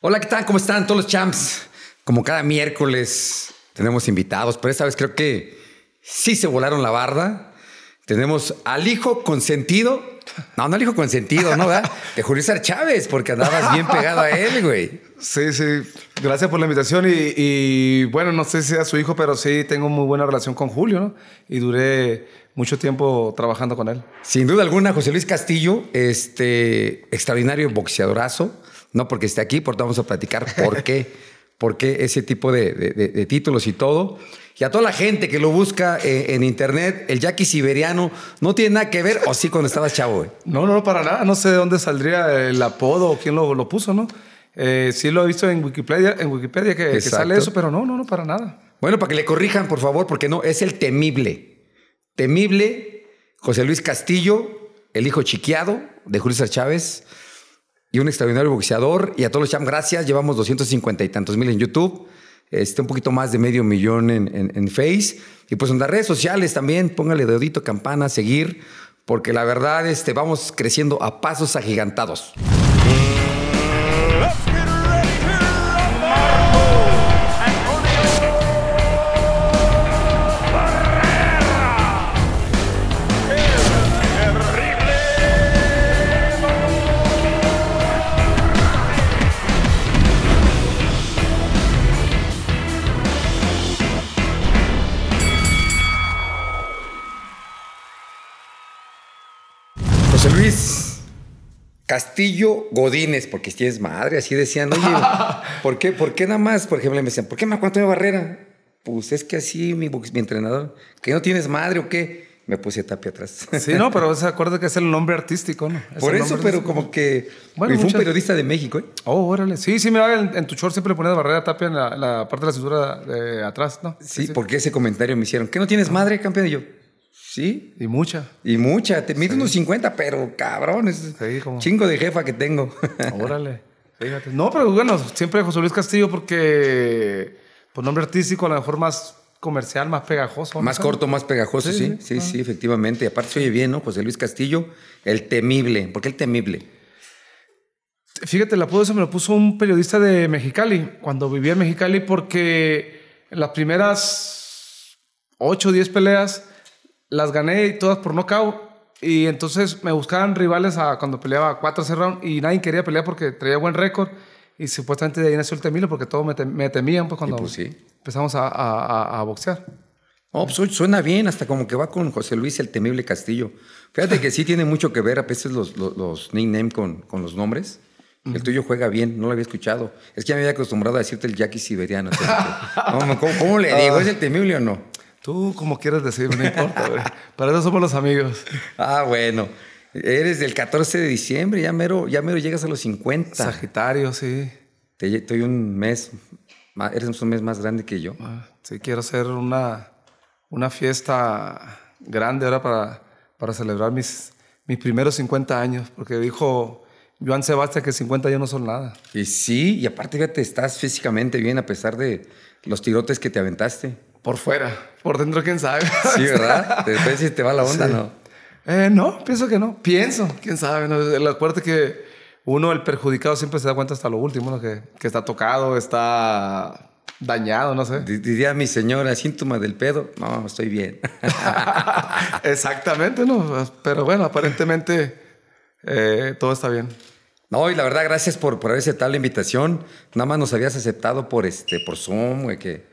Hola, ¿qué tal? ¿Cómo están todos los champs? Como cada miércoles tenemos invitados, pero esta vez creo que sí se volaron la barda. Tenemos al hijo consentido. No, no al hijo consentido, ¿no? De Julio César Chávez, porque andabas bien pegado a él, güey. Sí, sí. Gracias por la invitación. Y, y, bueno, no sé si sea su hijo, pero sí tengo muy buena relación con Julio, ¿no? Y duré mucho tiempo trabajando con él. Sin duda alguna, José Luis Castillo, este extraordinario boxeadorazo. No porque esté aquí, porque vamos a platicar por qué, por qué ese tipo de, títulos y todo. Y a toda la gente que lo busca eh, en, internet, el Jackie Siberiano no tiene nada que ver, o sí, cuando estaba chavo. No, no, no, para nada. No sé de dónde saldría el apodo o quién lo, puso, ¿no? Eh, sí lo he visto en Wikipedia, en Wikipedia que, sale eso, pero no, no, no, para nada. Bueno, para que le corrijan, por favor, porque no, es el temible. Temible José Luis Castillo, el hijo chiquiado de Julio Chávez, y un extraordinario boxeador. Y a todos los champ, gracias. Llevamos 250 y tantos mil en YouTube. Este, un poquito más de medio millón en, en, Face. Y pues en las redes sociales también, póngale dedito, campana, seguir, porque la verdad, este, vamos creciendo a pasos agigantados. Castillo Godínez, porque si tienes madre, así decían, oye, ¿por qué? ¿Por qué nada más? Por ejemplo, me decían, ¿por qué me acuerdo de Barrera? Pues es que así mi, entrenador, que no tienes madre o qué me puse tapia atrás. Sí, no, pero se acuerda que es el nombre artístico, ¿no? Por eso, pero como que. Bueno, y fue un periodista de México, ¿eh? Oh, órale. Sí, sí, mira, en, en tu short siempre le barrera tapia en la, parte de la cintura de atrás, ¿no? Sí, porque ese comentario me hicieron. ¿Qué no tienes madre, campeón? Y yo, Sí, y mucha. Y mucha. Te unos 50, pero cabrón, es chingo de jefa que tengo. Órale. No, pero bueno, siempre José Luis Castillo porque por nombre artístico a lo mejor más comercial, más pegajoso. Más corto, más pegajoso, sí. Sí, ah. sí, efectivamente. Y aparte se oye bien, ¿no? José Luis Castillo, el temible. ¿Por qué el temible? Fíjate, la apodo se me lo puso un periodista de Mexicali, cuando vivía en Mexicali, porque las primeras 8 o 10 peleas las gané todas por nocaut. Y entonces me buscaban rivales a cuando peleaba 4 0 y nadie quería pelear porque traía buen récord. Y supuestamente de ahí nació el temible porque todos me, temían pues, cuando pues empezamos a, a, boxear. Pues, suena bien, hasta como que va con José Luis el temible Castillo. Fíjate que sí tiene mucho que ver a veces los, los, nicknames con, con, los nombres. El tuyo juega bien, no lo había escuchado. Es que ya me había acostumbrado a decirte el Jackie Siberiano. ¿cómo, le digo? Ah. ¿Es el temible o no? Tú, como quieras decir, no importa. Para eso somos los amigos. Ah, bueno. Eres del 14 de diciembre, ya mero, ya mero llegas a los 50. Sagitario, sí. Te, estoy un mes, eres un mes más grande que yo. Ah, sí, quiero hacer una, una fiesta grande ahora para, para celebrar mis, mis primeros 50 años, porque dijo Joan Sebastián que 50 años no son nada. Y sí, y aparte, te estás físicamente bien a pesar de los tirotes que te aventaste. Por fuera, por dentro, quién sabe. Sí, ¿verdad? Depende si te va la onda, ¿no? Eh, no, pienso que no. Pienso, quién sabe. la acuérdate que uno, el perjudicado, siempre se da cuenta hasta lo último, que, está tocado, está dañado, no sé. Diría mi señora, síntoma del pedo. No, estoy bien. Exactamente, ¿no? Pero bueno, aparentemente eh, todo está bien. No, y la verdad, gracias por, por haber aceptado la invitación. Nada más nos habías aceptado por, este, por Zoom, güey, que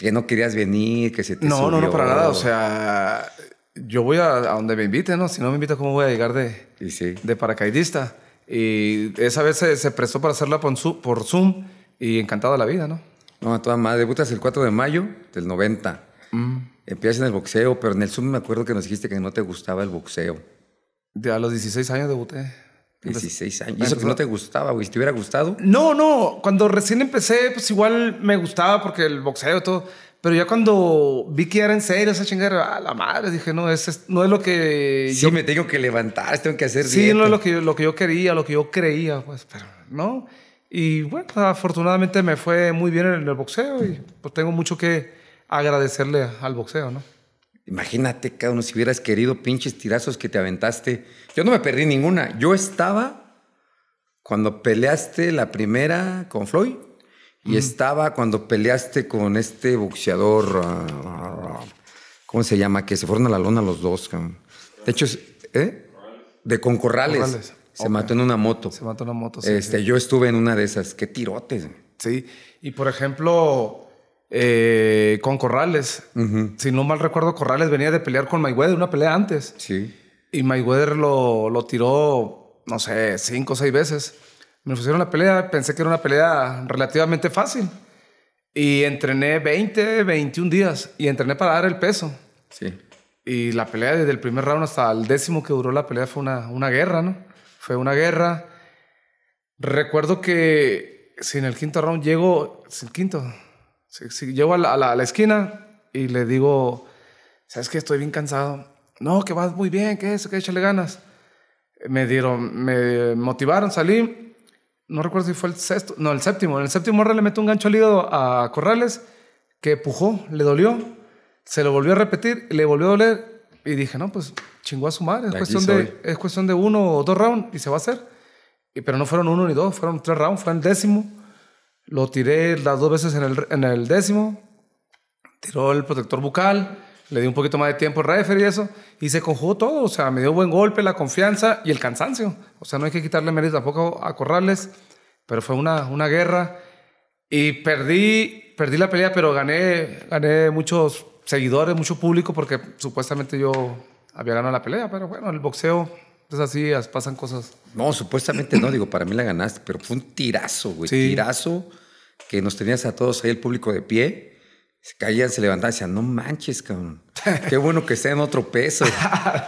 que no querías venir, que se te No, subió. no, no, para nada. O sea, yo voy a, donde me inviten, ¿no? Si no me invitan, ¿cómo voy a llegar de, de paracaidista? Y esa vez se, se prestó para hacerla por, Zoom y encantada la vida, ¿no? No, a toda madre. Debutas el 4 de mayo del 90. Mm. Empiezas en el boxeo, pero en el Zoom me acuerdo que nos dijiste que no te gustaba el boxeo. a los 16 años debuté. 16 años. ¿Y eso que no te gustaba, güey? ¿Si te hubiera gustado? No, no. Cuando recién empecé, pues igual me gustaba porque el boxeo y todo. Pero ya cuando vi que era en serio esa chingada, la madre, dije, no, no es lo que. yo... me tengo que levantar, tengo que hacer. Sí, no es lo que, yo, lo que yo quería, lo que yo creía, pues, pero no. Y bueno, afortunadamente me fue muy bien en el boxeo y pues tengo mucho que agradecerle al boxeo, ¿no? Imagínate, cada si hubieras querido pinches tirazos que te aventaste. Yo no me perdí ninguna. Yo estaba cuando peleaste la primera con Floyd y estaba cuando peleaste con este boxeador. Ah, ¿Cómo se llama? Que se fueron a la lona los dos. De hecho, ¿eh? De Concorrales. Se mató en una moto. Se mató en una moto, este, Yo estuve en una de esas. Qué tirotes. Sí. Y por ejemplo eh, con Corrales. Si no mal recuerdo, Corrales venía de pelear con Mayweather, una pelea antes. Sí. Y Mayweather lo, lo tiró, no sé, cinco o seis veces. Me pusieron la pelea, pensé que era una pelea relativamente fácil. Y entrené 20, 21 días y entrené para dar el peso. Sí. Y la pelea desde el primer round hasta el décimo que duró la pelea fue una, una guerra, ¿no? Fue una guerra. Recuerdo que si en el quinto round llego, es el quinto, llego a la, esquina y le digo, ¿sabes que Estoy bien cansado. No, que vas muy bien, que eso, que échale ganas. Me dieron, me motivaron, salí. No recuerdo si fue el sexto, no, el séptimo. En el séptimo le meto un gancho al hígado a Corrales que pujó, le dolió. Se lo volvió a repetir, le volvió a doler. Y dije, no, pues chingó a su madre. Es, cuestión de, es cuestión de uno o dos rounds y se va a hacer. pero no fueron uno ni dos, fueron tres rounds, fue el décimo. Lo tiré las dos veces en el, en el décimo. Tiró el protector bucal. Le di un poquito más de tiempo al referee y eso. Y se conjugó todo. O sea, me dio buen golpe, la confianza y el cansancio. O sea, no hay que quitarle mérito tampoco a Corrales. Pero fue una, una guerra. Y perdí, perdí la pelea, pero gané, gané muchos seguidores, mucho público, porque supuestamente yo había ganado la pelea. Pero bueno, el boxeo es así, pasan cosas. No, supuestamente no, digo, para mí la ganaste, pero fue un tirazo, güey. Sí. Tirazo que nos tenías a todos ahí el público de pie, se caían, se levantaban y decían, no manches, cabrón. Qué bueno que sea en otro peso.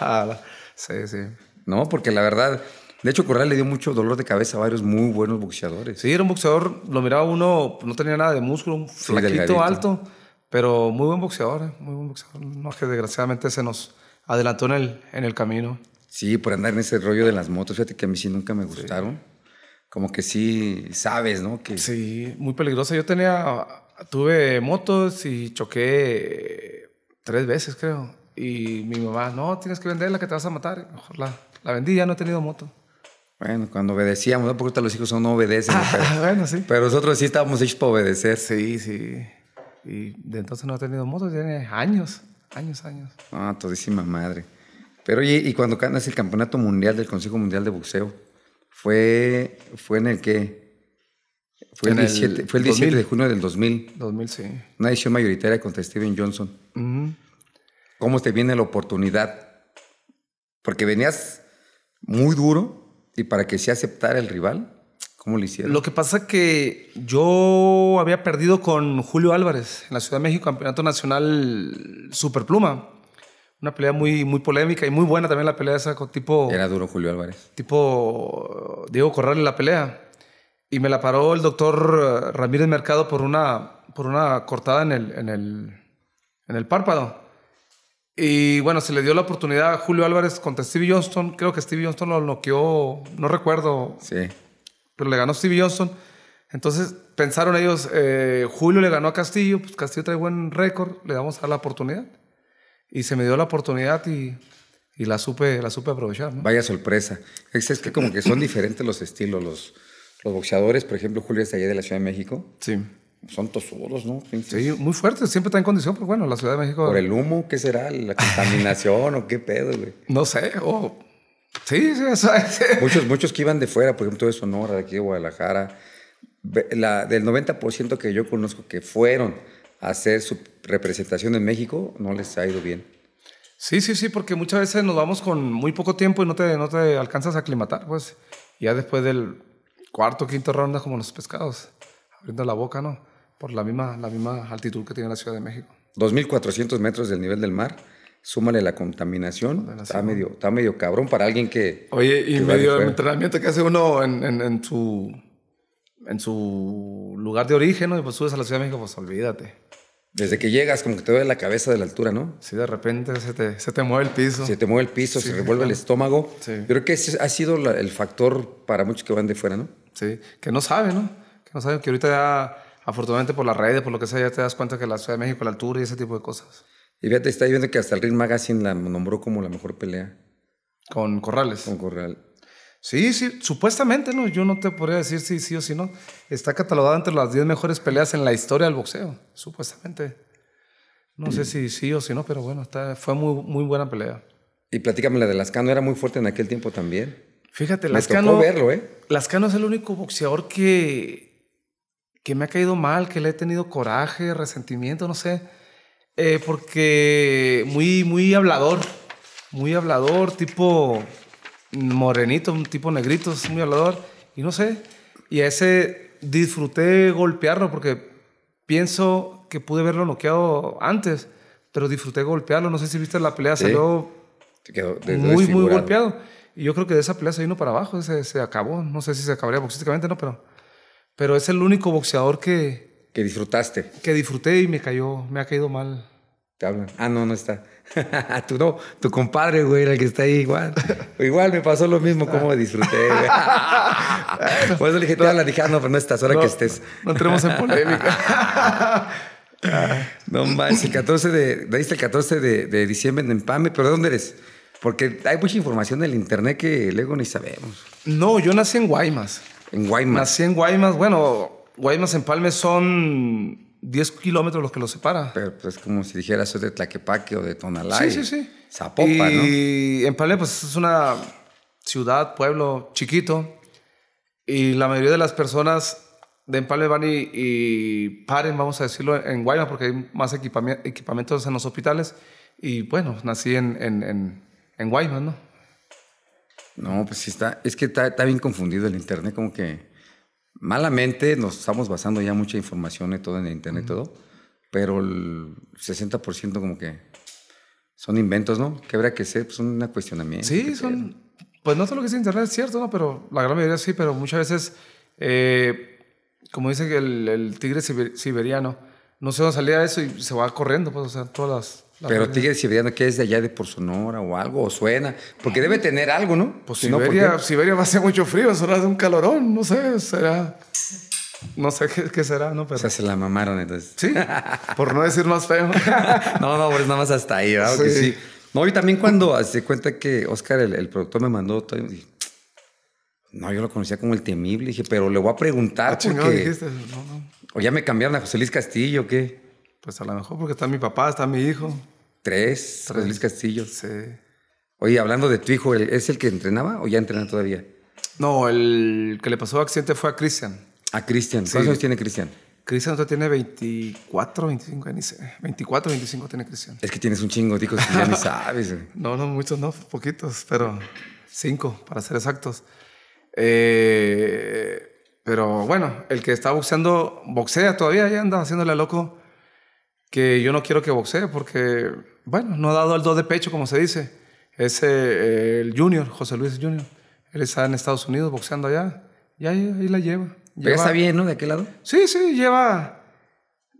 sí, sí. No, porque la verdad, de hecho, Corral le dio mucho dolor de cabeza a varios muy buenos boxeadores. Sí, era un boxeador, lo miraba uno, no tenía nada de músculo, un flaquito, alto, pero muy buen boxeador, ¿eh? muy buen boxeador. No, que desgraciadamente se nos adelantó en el, en el camino. Sí, por andar en ese rollo de las motos, fíjate que a mí sí nunca me gustaron como que sí sabes, ¿no? Que... Sí, muy peligrosa. Yo tenía, tuve motos y choqué tres veces, creo. Y mi mamá, no, tienes que venderla que te vas a matar. la, la vendí, ya no he tenido moto. Bueno, cuando obedecíamos, ¿no? porque los hijos son no obedecen. Ah, pero, bueno, sí. Pero nosotros sí estábamos hechos para obedecer. Sí, sí. Y de entonces no he tenido moto, tiene años, años, años. Ah, todísima madre. Pero oye, ¿y cuando ganas el campeonato mundial del Consejo Mundial de Boxeo? fue, fue en el que... Fue el, 17, de junio del 2000. 2000, sí. Una decisión mayoritaria contra Steven Johnson. ¿Cómo te viene la oportunidad? Porque venías muy duro y para que se aceptara el rival, ¿cómo lo hicieron? Lo que pasa que yo había perdido con Julio Álvarez en la Ciudad de México, Campeonato Nacional Superpluma. Una pelea muy, muy polémica y muy buena también la pelea esa con tipo... Era duro Julio Álvarez. Tipo Diego Corral en la pelea. Y me la paró el doctor eh, Ramírez Mercado por una, por una cortada en el, en, el, en el párpado. Y bueno, se le dio la oportunidad a Julio Álvarez contra Steve Johnston. Creo que Steve Johnston lo noqueó, no recuerdo. Sí. Pero le ganó Steve Johnston. Entonces pensaron ellos, eh, Julio le ganó a Castillo, pues Castillo trae buen récord, le damos a la oportunidad y se me dio la oportunidad y, y la, supe, la supe aprovechar. ¿no? Vaya sorpresa. Es, es, que como que son diferentes los estilos. Los, los boxeadores, por ejemplo, Julio es allá de la Ciudad de México. Sí. Son tosudos, ¿no? Sí, muy fuertes. Siempre está en condición, pero bueno, la Ciudad de México... ¿Por el humo? ¿Qué será? ¿La contaminación o qué pedo, güey? No sé. Sí, sí, eso es. Muchos, muchos que iban de fuera, por ejemplo, de Sonora, de aquí de Guadalajara. La, del 90% que yo conozco que fueron hacer su representación en México, no les ha ido bien. Sí, sí, sí, porque muchas veces nos vamos con muy poco tiempo y no te, no te alcanzas a aclimatar, pues ya después del cuarto, quinto ronda como los pescados, abriendo la boca, ¿no? Por la misma, la misma altitud que tiene la Ciudad de México. 2.400 metros del nivel del mar, súmale la contaminación, Está, medio, está medio cabrón para alguien que... Oye, y medio entrenamiento que hace uno en, en, en su en su lugar de origen, ¿no? Y pues subes a la Ciudad de México, pues olvídate. Desde que llegas, como que te duele la cabeza de la altura, ¿no? Sí, de repente se te, se mueve el piso. Se te mueve el piso, se revuelve el estómago. Sí. Yo creo que ese ha sido el factor para muchos que van de fuera, ¿no? Sí, que no saben, ¿no? Que no saben que ahorita afortunadamente por las redes, por lo que sea, ya te das cuenta que la Ciudad de México, la altura y ese tipo de cosas. Y fíjate, está viendo que hasta el Ring Magazine la nombró como la mejor pelea. Con Corrales. Con Corrales. Sí, sí, supuestamente, ¿no? Yo no te podría decir si sí o si no. Está catalogada entre las 10 mejores peleas en la historia del boxeo, supuestamente. No sé si sí o si no, pero bueno, está, fue muy, muy buena pelea. Y platícame la de Lascano, era muy fuerte en aquel tiempo también. Fíjate, me Lascano. verlo, ¿eh? Lascano es el único boxeador que, que me ha caído mal, que le he tenido coraje, resentimiento, no sé. Eh, porque muy, muy hablador. Muy hablador, tipo morenito, un tipo negrito, es un y no sé. Y a ese disfruté golpearlo porque pienso que pude haberlo noqueado antes, pero disfruté golpearlo. No sé si viste la pelea, salió muy, muy golpeado. Y yo creo que de esa pelea se vino para abajo, se, se acabó. No sé si se acabaría boxísticamente, no, pero, pero es el único boxeador que... Que disfrutaste. Que disfruté y me cayó, me ha caído mal Ah, no, no está. Tú no, tu compadre, güey, era el que está ahí igual. Igual me pasó lo mismo, como disfruté. Güey. Por eso le dije, te la dije, ah, no, pero no estás, ahora que estés. No, en polémica. no manches, el 14 de, el 14 de, diciembre en Empalme. pero ¿dónde eres? Porque hay mucha información en el internet que luego ni sabemos. No, yo nací en Guaymas. En Guaymas. Nací en Guaymas. Bueno, Guaymas en son 10 kilómetros los que los separa. Pero pues como si dijeras, soy de Tlaquepaque o de Tonalá. Sí, sí, sí. Zapopa, ¿no? Y Empalme, pues es una ciudad, pueblo chiquito. Y la mayoría de las personas de Empalme van y, paren, vamos a decirlo, en Guaymas, porque hay más equipamiento, equipamientos en los hospitales. Y bueno, nací en, en, en, Guaymas, ¿no? No, pues sí está. Es que está bien confundido el internet, como que malamente nos estamos basando ya mucha información y todo en internet, todo, pero el 60% como que son inventos, ¿no? Que habrá que ser, pues un cuestionamiento. Sí, son, pues no solo que es internet es cierto, ¿no? Pero la gran mayoría sí, pero muchas veces, eh, como dice el, el tigre siberiano, no se va a salir a eso y se va corriendo, pues, o sea, todas las pero tigre Siberiano, que es de allá de por Sonora o algo? ¿O suena? Porque debe tener algo, ¿no? Pues si Siberia, no, Siberia va a ser mucho frío, Sonora de un calorón, no sé, será. No sé qué, será, ¿no? O sea, se la mamaron entonces. Sí, por no decir más feo. no, no, pues nada más hasta ahí, ¿verdad? Sí. No, y también cuando se cuenta que Oscar, el, productor, me mandó, no, yo lo conocía como el temible, dije, pero le voy a preguntar. Ah, porque... O ya me cambiaron a José Luis Castillo, ¿qué? Pues a lo mejor porque está mi papá, está mi hijo. Tres, Luis Castillo. Sí. Oye, hablando de tu hijo, ¿es el que entrenaba o ya entrena todavía? No, el que le pasó accidente fue a Cristian. A Cristian. ¿Cuántos años tiene Cristian? Cristian tiene 24, 25, años. 24, 25 tiene Cristian. Es que tienes un chingo, digo, ya ni sabes. no, no, muchos no, poquitos, pero cinco, para ser exactos. Eh, pero bueno, el que está boxeando, boxea todavía, ya anda haciéndole loco que yo no quiero que boxee porque, bueno, no ha dado el dos de pecho, como se dice. ese eh, el Junior, José Luis Junior. Él está en Estados Unidos boxeando allá. Y ahí, la lleva. Pero está bien, ¿no? ¿De qué lado? Sí, sí, lleva,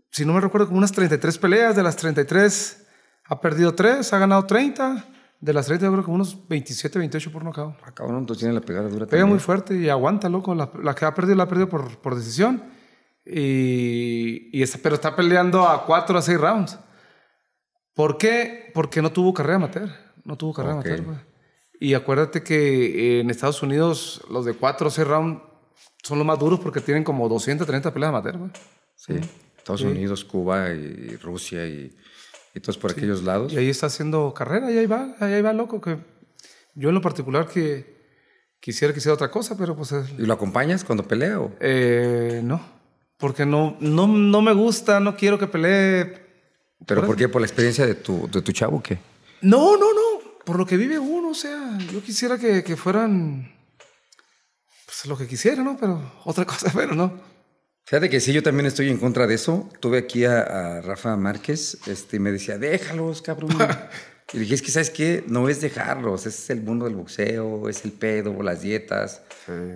si no me recuerdo, como unas 33 peleas. De las 33 ha perdido 3, ha ganado 30. De las 30 yo creo que unos 27, 28 por nocaut. Acabaron, ah, entonces tiene la pegada dura. Pega muy fuerte y aguanta, loco. La, que ha perdido la ha perdido por, por decisión. Y, pero está peleando a cuatro a seis rounds. ¿Por qué? Porque no tuvo carrera amateur. No tuvo carrera amateur, Y acuérdate que en Estados Unidos los de 4 a 6 rounds son los más duros porque tienen como 230 peleas amateur. Sí. Estados Unidos, Cuba y Rusia y, todos por aquellos lados. Y ahí está haciendo carrera y ahí va, ahí va loco. Que yo en lo particular que quisiera que hiciera otra cosa, pero pues... ¿Y lo acompañas cuando pelea o? Eh, no porque no, no, no me gusta, no quiero que pelee. ¿Pero por, qué? ¿Por la experiencia de tu, de tu chavo qué? No, no, no. Por lo que vive uno, o sea, yo quisiera que, que fueran pues, lo que quisiera, ¿no? Pero otra cosa, pero no. Fíjate que sí, yo también estoy en contra de eso. Tuve aquí a, Rafa Márquez este, y me decía, déjalos, cabrón. y dije, es que, ¿sabes qué? No es dejarlos, es el mundo del boxeo, es el pedo, las dietas,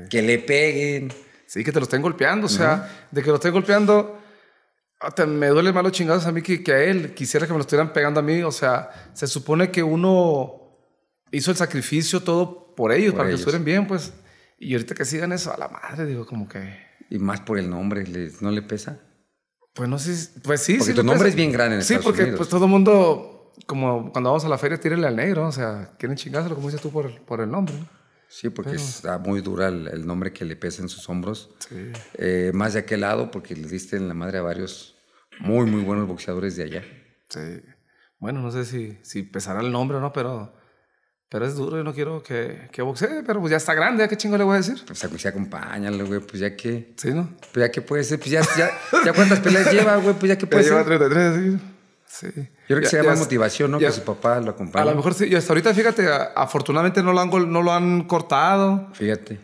que le peguen. Sí, que te lo estén golpeando. O sea, de que lo estén golpeando, me duele más los chingados a mí que, a él. Quisiera que me lo estuvieran pegando a mí. O sea, se supone que uno hizo el sacrificio todo por ellos, para que estuvieran bien, pues. Y ahorita que sigan eso, a la madre, digo, como que. Y más por el nombre, ¿no le pesa? Pues no sé, pues sí. Porque sí tu nombre es bien grande en Sí, porque pues todo el mundo, como cuando vamos a la feria, tírenle al negro, o sea, quieren chingárselo, como dices tú, por, por el nombre. Sí, porque está muy dura el, nombre que le pesa en sus hombros. Sí. Eh, más de aquel lado, porque le diste en la madre a varios muy, muy buenos boxeadores de allá. Sí. Bueno, no sé si, si pesará el nombre o no, pero, pero es duro. Yo no quiero que, que boxee, pero pues ya está grande. ¿Qué chingo le voy a decir? Pues acompáñale, güey. Pues ya que. Sí, ¿no? Pues ya que puede ser. Pues ya, ya, ya cuántas peleas lleva, güey. Pues ya que puede ya ser. Lleva 33, sí. Sí. Yo creo que se llama motivación, ¿no? que su papá lo acompaña. A lo mejor sí. Y hasta ahorita, fíjate, afortunadamente no lo han, no lo han cortado. Fíjate.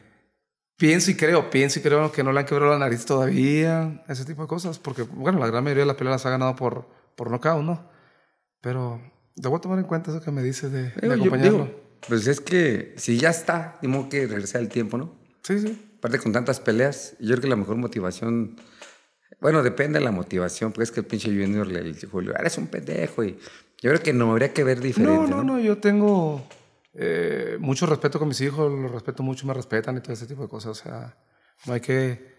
Pienso y creo, pienso y creo que no le han quebrado la nariz todavía, ese tipo de cosas, porque, bueno, la gran mayoría de las peleas las ha ganado por, por nocaut, ¿no? Pero debo tomar en cuenta eso que me dices de, de acompañarlo. digo, pues es que si ya está, tenemos que regresar el tiempo, ¿no? Sí, sí. Aparte con tantas peleas, yo creo que la mejor motivación bueno, depende de la motivación, porque es que el pinche Junior le dijo, eres un pendejo. Y yo creo que no habría que ver diferente. No, no, no, yo tengo eh, mucho respeto con mis hijos, los respeto mucho, me respetan y todo ese tipo de cosas. O sea, no hay que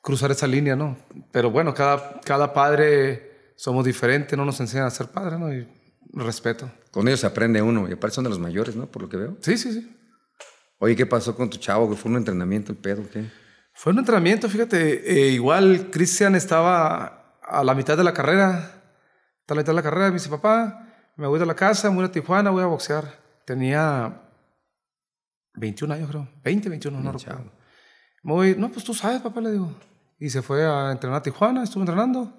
cruzar esa línea, ¿no? Pero bueno, cada, cada padre somos diferentes, no nos enseñan a ser padres, ¿no? Y respeto. Con ellos se aprende uno, y aparte son de los mayores, ¿no? Por lo que veo. Sí, sí, sí. Oye, ¿qué pasó con tu chavo? ¿Fue un entrenamiento el pedo? ¿Qué? Fue un entrenamiento, fíjate, eh, igual Cristian estaba a la mitad de la carrera, a la mitad de la carrera, me dice, papá, me voy de la casa, me voy a Tijuana, voy a boxear. Tenía 21 años, creo, 20, 21, no, no recuerdo. Me voy, no, pues tú sabes, papá, le digo. Y se fue a entrenar a Tijuana, estuvo entrenando,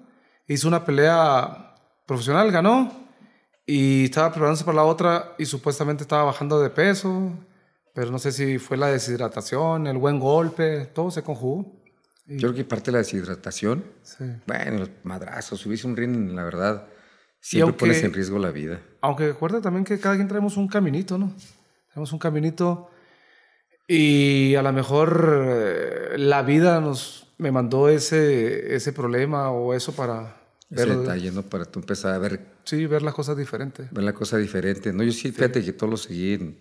hizo una pelea profesional, ganó, y estaba preparándose para la otra, y supuestamente estaba bajando de peso, pero no sé si fue la deshidratación, el buen golpe, todo se conjugó. Yo creo que parte de la deshidratación, sí. bueno, los madrazos, hubiese un ring, la verdad, siempre pones en riesgo la vida. Aunque recuerda también que cada quien traemos un caminito, ¿no? Tenemos un caminito y a lo mejor eh, la vida nos me mandó ese, ese problema o eso para ese ver detalle, ¿no? Para tú empezar a ver. Sí, ver las cosas diferentes. Ver las cosas diferentes. No, yo sí, fíjate que todo lo seguí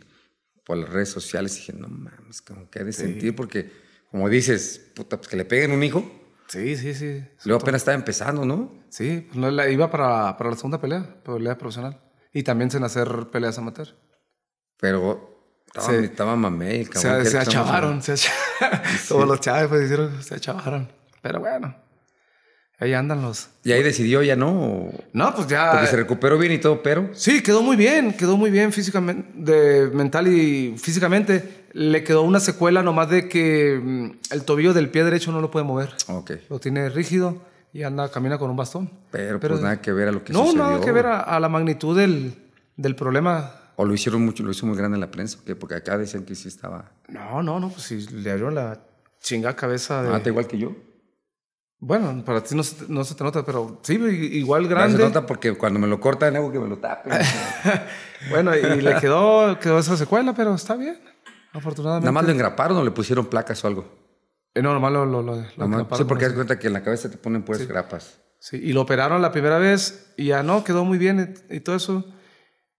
por las redes sociales dije, no mames, como que ha de sentir porque, como dices, puta, pues que le peguen un hijo. Sí, sí, sí. Luego apenas estaba empezando, ¿no? Sí, pues no, iba para, para, la segunda pelea, pelea profesional. Y también sin hacer peleas amateur. Pero estaba, estaba mamé, cabrón. Se, se achavaron, se achavaron. Todos los chaves pues, hicieron, se achavaron. Pero bueno, Ahí andan los. ¿Y ahí decidió ya no? No, pues ya. Porque se eh, recuperó bien y todo, pero. Sí, quedó muy bien, quedó muy bien físicamente, de, mental y físicamente. Le quedó una secuela nomás de que mm, el tobillo del pie derecho no lo puede mover. Ok. Lo tiene rígido y anda, camina con un bastón. Pero, pues nada que ver a lo que no, No, nada que ver a, la magnitud del, del, problema. O lo hicieron mucho, lo hizo muy grande en la prensa, porque acá decían que sí estaba. No, no, no, pues sí, le abrió la chinga cabeza ah, de. Ah, igual que yo. Bueno, para ti no se, te nota, pero sí, igual grande. No se nota porque cuando me lo cortan, hago que me lo tape. bueno, y le quedó, quedó esa secuela, pero está bien. Afortunadamente. Nada más lo engraparon o le pusieron placas o algo. Eh, no, nomás lo, lo, lo, Sí, porque das cuenta que en la cabeza te ponen pues grapas. Sí, y lo operaron la primera vez y ya no, quedó muy bien y, y todo eso.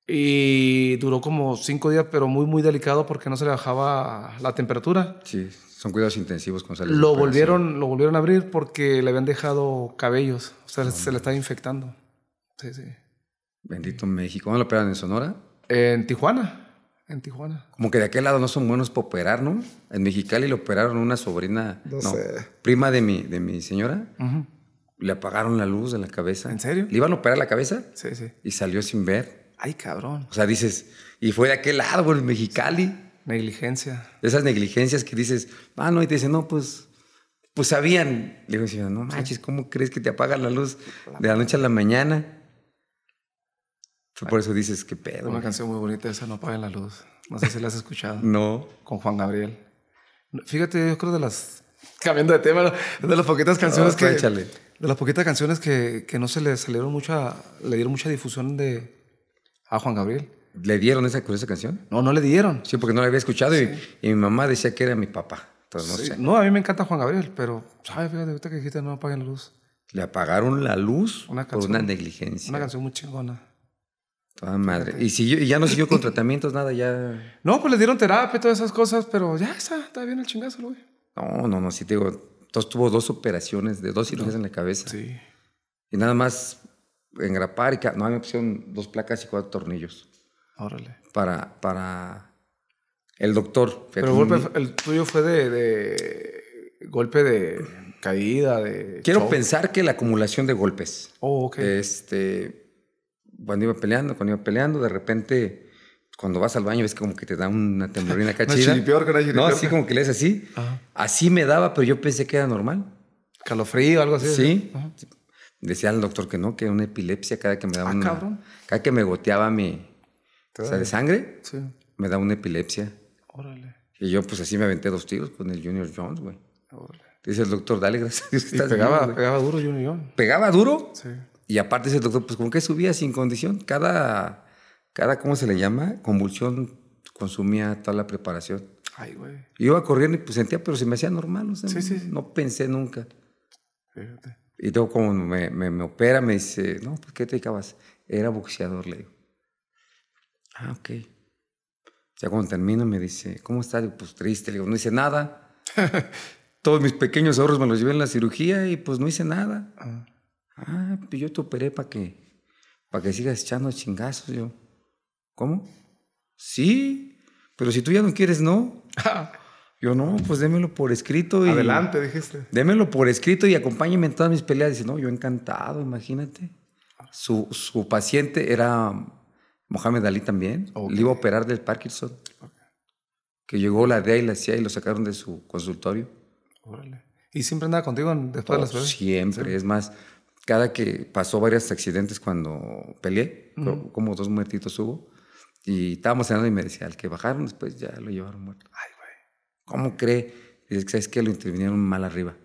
Y duró como cinco días, pero muy, muy delicado porque no se le bajaba la temperatura. Sí. Son cuidados intensivos con salud. Lo volvieron, lo volvieron a abrir porque le habían dejado cabellos. O sea, se le estaba infectando. Sí, sí. Bendito México. ¿dónde lo operan en Sonora? En Tijuana. En Tijuana. Como que de aquel lado no son buenos para operar, ¿no? En Mexicali lo operaron una sobrina. No, Prima de mi, de mi señora. Le apagaron la luz de la cabeza. ¿En serio? Le iban a operar la cabeza. Sí, sí. Y salió sin ver. Ay, cabrón. O sea, dices, y fue de aquel lado, en Mexicali. Negligencia. esas negligencias que dices, ah, no, y te dicen, no, pues, pues sabían. Le digo, no manches, ¿cómo crees que te apagan la luz de la noche a la mañana? por eso dices, qué pedo. Una canción muy bonita esa, No apaga la luz. No sé si la has escuchado. no. Con Juan Gabriel. Fíjate, yo creo de las cambiando de tema, de las poquitas canciones que de las poquitas canciones que, que no se le salieron mucha, le dieron mucha difusión de a Juan Gabriel. ¿Le dieron esa, canción? No, no le dieron. Sí, porque no la había escuchado y, mi mamá decía que era mi papá. Entonces, no, a mí me encanta Juan Gabriel, pero, ¿sabes? Fíjate, que dijiste no apaguen la luz. Le apagaron la luz una canción, por una negligencia. Una canción muy chingona. Toda ah, madre. Y, si ya no siguió con tratamientos, nada, ya. No, pues le dieron terapia y todas esas cosas, pero ya está, está bien el chingazo, güey. No, no, no, sí te digo. Entonces tuvo dos operaciones, de dos cirugías en la cabeza. Sí. Y nada más engrapar y. No, me pusieron dos placas y cuatro tornillos. Órale. Para, para el doctor. Pero el tuyo fue de, golpe de caída, de... Quiero pensar que la acumulación de golpes. Oh, ok. Este, cuando iba peleando, cuando iba peleando, de repente, cuando vas al baño, ves como que te da una temblorina cachida. no, así como que le es así. Así me daba, pero yo pensé que era normal. Calofrío, algo así. Sí. Decía el doctor que no, que era una epilepsia cada que me daba ah, Cabrón. Cada que me goteaba mi o de sangre. Sí. Me da una epilepsia. Órale. Y yo, pues así me aventé dos tiros con el Junior Jones, güey. Órale. Dice el doctor, dale, gracias pegaba, duro, Junior Jones. ¿Pegaba duro? Sí. Y aparte dice el doctor, pues como que subía sin condición. Cada, cada ¿cómo se le llama? Convulsión consumía toda la preparación. Ay, güey. Iba corriendo y pues sentía, pero se me hacía normal. O No pensé nunca. Fíjate. Y luego como me, me, opera, me dice, no, pues ¿qué te dedicabas? Era boxeador, le digo. Ah, ok. Ya cuando termino me dice, ¿cómo estás? pues triste. Le digo, no hice nada. Todos mis pequeños ahorros me los llevé en la cirugía y pues no hice nada. Ah, ah pues yo te operé para que, para que sigas echando chingazos. Yo, ¿cómo? Sí, pero si tú ya no quieres, no. Yo, no, pues démelo por escrito. Y, Adelante, dijiste. Démelo por escrito y acompáñeme en todas mis peleas. Dice, no, yo encantado, imagínate. Su, su paciente era Mohamed Ali también. Le iba a operar del Parkinson. Que llegó la DEA y la CIA y lo sacaron de su consultorio. ¿Y siempre andaba contigo después todas de las veces. Oh, siempre. Es más, cada que pasó varios accidentes cuando peleé, como dos muertitos hubo. Y estábamos cenando y me decía, al que bajaron después ya lo llevaron muerto. Ay, güey. ¿Cómo cree? Dice, ¿sabes que Lo intervinieron mal arriba.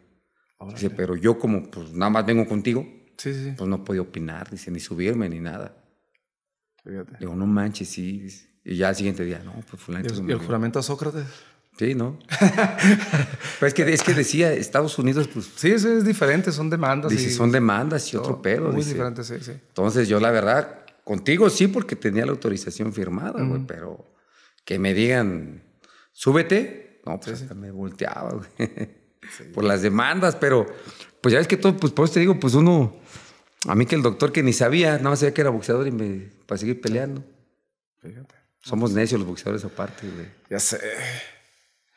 Dice, pero yo como pues nada más vengo contigo, pues no podía opinar, dice, ni subirme ni nada. Fíjate. Digo, no manches, sí. Y ya al siguiente día, no, pues fulano. ¿Y, el, juramento a Sócrates? Sí, ¿no? pues es que, es que decía, Estados Unidos, pues... Sí, eso es diferente, son demandas. Dice, son demandas y otro pedo. Muy diferente, sí, sí. Entonces yo la verdad, contigo sí, porque tenía la autorización firmada, güey, pero que me digan, súbete, no, pues me volteaba, güey. Por las demandas, pero pues ya ves que todo, pues por eso te digo, pues uno a mí que el doctor que ni sabía, nada más sabía que era boxeador y me para seguir peleando. Fíjate. Somos necios los boxeadores aparte, güey. Ya sé.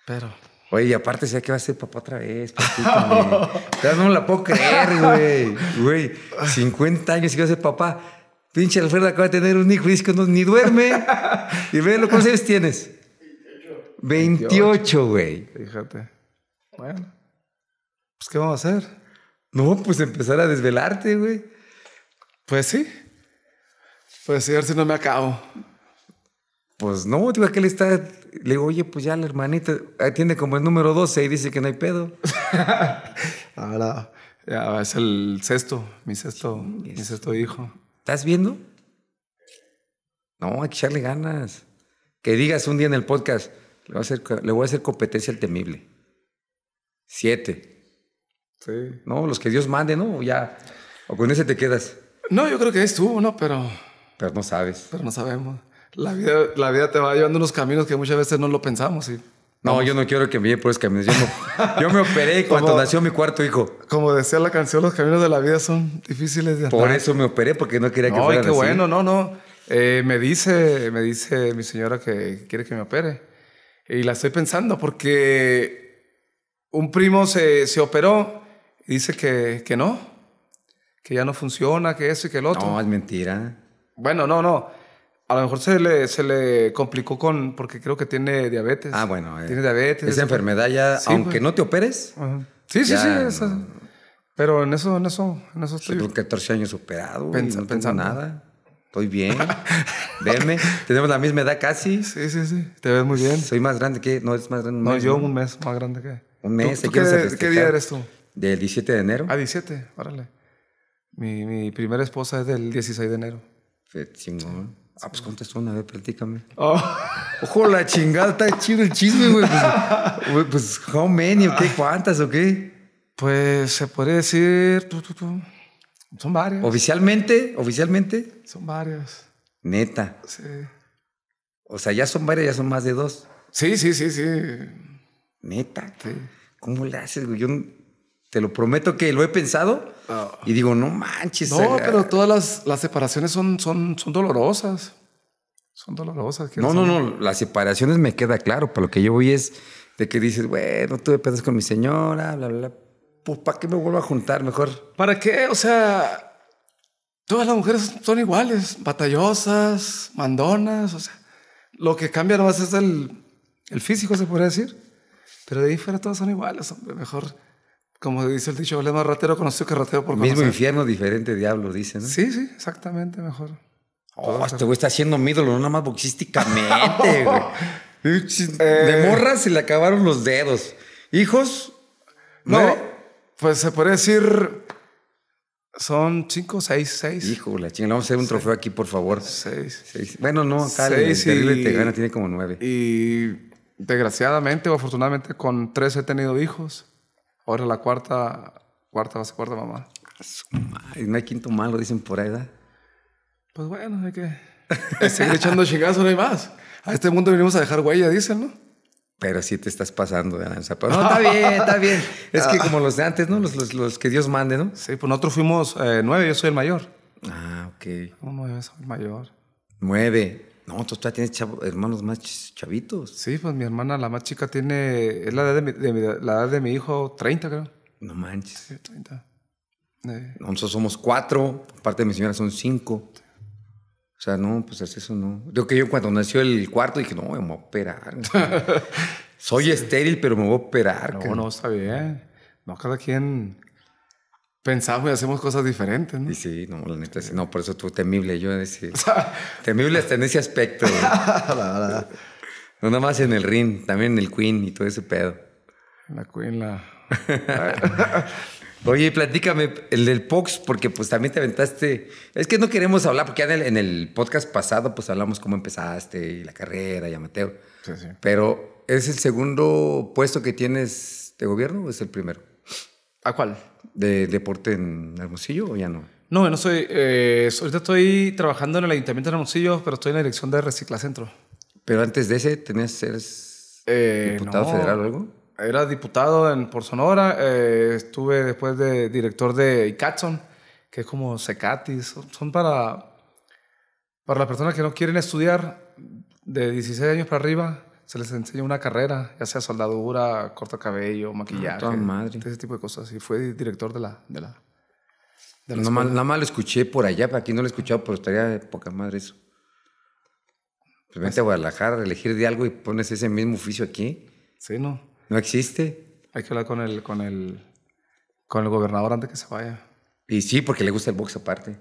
Pero. Oye, y aparte sé que va a ser papá otra vez, papito, güey. no la puedo creer, güey. Güey, 50 años y que va a ser papá. Pinche Alfredo acaba de tener un hijo y que no, ni duerme. y velo, ¿cuántos años tienes? 28. 28, güey. Fíjate. Bueno. Pues, ¿qué vamos a hacer? No, pues empezar a desvelarte, güey. Pues sí. Pues sí, a ver si no me acabo. Pues no, digo, aquel está. Le digo, oye, pues ya la hermanita tiene como el número 12 y dice que no hay pedo. Ahora, ya es el sexto, mi sexto, mi sexto hijo. ¿Estás viendo? No, hay que echarle ganas. Que digas un día en el podcast, a hacer, le voy a hacer competencia al temible. Siete. Sí. No, los que Dios mande, ¿no? Ya. O con ese te quedas. No, yo creo que es tú, ¿no? Pero. Pero no sabes. Pero no sabemos. La vida, la vida te va llevando unos caminos que muchas veces no lo pensamos. no, yo no quiero que me lleve por esos caminos. Yo, me operé cuando nació mi cuarto hijo. Como decía la canción, los caminos de la vida son difíciles de andar. Por eso me operé, porque no quería que no, qué bueno, no, no. Eh, me, dice, me dice mi señora que quiere que me opere. Y la estoy pensando porque un primo se, se operó dice que, que no, que ya no funciona, que eso y que el otro. No, es mentira. Bueno, no, no. A lo mejor se le, se le complicó con, porque creo que tiene diabetes. Ah, bueno. Eh, tiene diabetes. Esa enfermedad ya, aunque pues. no te operes. Sí, sí, sí. pero en eso, en eso, en eso estoy. Tengo 14 años superado no piensa nada. Estoy bien. Veme. Tenemos la misma edad casi. Sí, sí, sí. Te ves muy bien. Soy más grande que. No, es más grande. No, yo un mes más grande que. Un mes. qué, día eres tú? Del 17 de enero. Ah, 17, órale. Mi, primera esposa es del 16 de enero. Ah, pues contestó una vez, platícame. Oh. Ojo, la chingada, está chido el chisme, güey. Pues, pues how many, cuántas, o qué. Pues se puede decir. Son varias. ¿Oficialmente? ¿Oficialmente? Son varias. Neta. Sí. O sea, ya son varias, ya son más de dos. Sí, sí, sí, sí. Neta. Sí. ¿Cómo le haces, güey? Yo te lo prometo que lo he pensado ah. y digo, no manches. No, eh, pero todas las, las separaciones son, son, son dolorosas. Son dolorosas. No, no, no. Las separaciones me queda claro. Para lo que yo voy es de que dices, bueno, tuve pedos con mi señora, bla, bla, bla. Pues, ¿para qué me vuelvo a juntar mejor? ¿Para qué? O sea, todas las mujeres son iguales, batallosas, mandonas. O sea, lo que cambia nomás es el, el físico, se podría decir. Pero de ahí fuera todas son iguales, hombre. Mejor como dice el dicho, el más ratero conocido que ratero por conocer. Mismo infierno, diferente diablo, dicen. Sí, sí, exactamente, mejor. Oh, este güey está haciendo mídolo no nada más boxísticamente, güey. De eh. morra se le acabaron los dedos. ¿Hijos? No, pues se puede decir. Son cinco, seis, seis. Híjole, chingada, vamos a hacer un trofeo aquí, por favor. Seis. Bueno, no, acá seis tiene como nueve. Y desgraciadamente o afortunadamente, con tres he tenido hijos. Ahora la cuarta, cuarta vas a cuarta mamá. Y no hay quinto malo, dicen por ahí, Pues bueno, hay que seguir echando chingazo, no hay más. A este mundo venimos a dejar huella, dicen, ¿no? Pero sí te estás pasando de lanza. Pues. no, está bien, está bien. Es que como los de antes, ¿no? Los, los, que Dios mande, ¿no? Sí, pues nosotros fuimos eh, nueve, yo soy el mayor. Ah, ok. No, nueve, soy el mayor. Nueve. No, tú ya tienes hermanos más chavitos. Sí, pues mi hermana, la más chica, tiene. Es la edad de mi, la edad de mi hijo, 30, creo. No manches. Sí, 30. Eh. Nosotros somos cuatro, aparte de mi señora son cinco. O sea, no, pues eso no. Yo que yo cuando nació el cuarto dije, no, me voy a operar. Soy estéril, pero me voy a operar. No, no, está bien. No, cada quien pensamos y hacemos cosas diferentes, ¿no? Y sí, no, la neta, sí. no, por eso tú temible, yo ese... temible hasta en ese aspecto. no nada más en el ring, también en el Queen y todo ese pedo. La Queen, la... Oye, platícame el del Pox, porque pues también te aventaste. Es que no queremos hablar, porque en el, en el podcast pasado pues hablamos cómo empezaste y la carrera y Amateo. Sí, sí. Pero, ¿es el segundo puesto que tienes de gobierno o es el primero? ¿A cuál? ¿De deporte en Hermosillo o ya no? No, no soy. Eh, ahorita estoy trabajando en el Ayuntamiento de Hermosillo, pero estoy en la dirección de Reciclacentro. ¿Pero antes de ese tenías, ser eh, diputado federal o algo? Era diputado en, por Sonora. Eh, estuve después de director de ICATSON, que es como Secatis. Son, para, para las personas que no quieren estudiar de 16 años para arriba se les enseña una carrera, ya sea soldadura, corto cabello, ah, maquillaje, toda madre. ese tipo de cosas. Y fue director de la... De la, la nada, más, lo escuché por allá, aquí no lo he escuchado, pero estaría de poca madre eso. Pues a Guadalajara, elegir de algo y pones ese mismo oficio aquí. Sí, no. No existe. Hay que hablar con el, con el, con el gobernador antes que se vaya. Y sí, porque le gusta el boxeo aparte.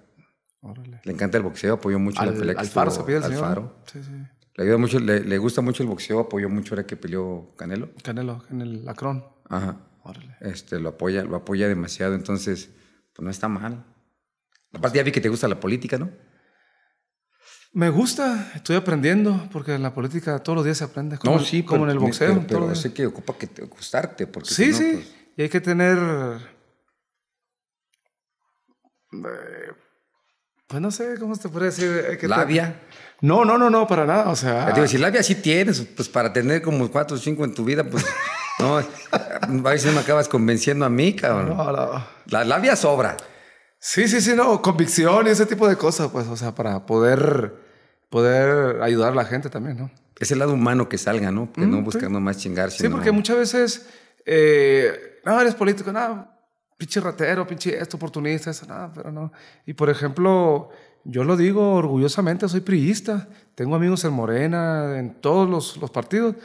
Le encanta el boxeo, apoyó mucho la pelea que Alfaro pide el Señor. Sí, sí. Le mucho, le, gusta mucho el boxeo, apoyó mucho ahora que peleó Canelo. Canelo, en el Lacrón. Ajá. Órale. Este, lo apoya, lo apoya demasiado, entonces, pues no está mal. Aparte ya vi que te gusta la política, ¿no? Me gusta, estoy aprendiendo, porque en la política todos los días se aprende, como, no, sí, como en el boxeo. Pero, sé que ocupa que gustarte. sí, sí, pues. y hay que tener... Eh, pues no sé cómo eh, te puede decir. Que labia. No, no, no, no, para nada. O sea. si labia sí tienes, pues para tener como cuatro o cinco en tu vida, pues. no, a veces me acabas convenciendo a mí, cabrón. No, no. La labia sobra. Sí, sí, sí, no, convicción y ese tipo de cosas, pues, o sea, para poder, poder ayudar a la gente también, ¿no? Es el lado humano que salga, ¿no? Que no mm, buscando más chingarse. Sí, porque muchas veces, eh, no, eres político, no, pinche ratero, pinche esto, oportunista, eso, nada, pero no. Y por ejemplo, yo lo digo orgullosamente, soy priista, tengo amigos en Morena, en todos los, partidos,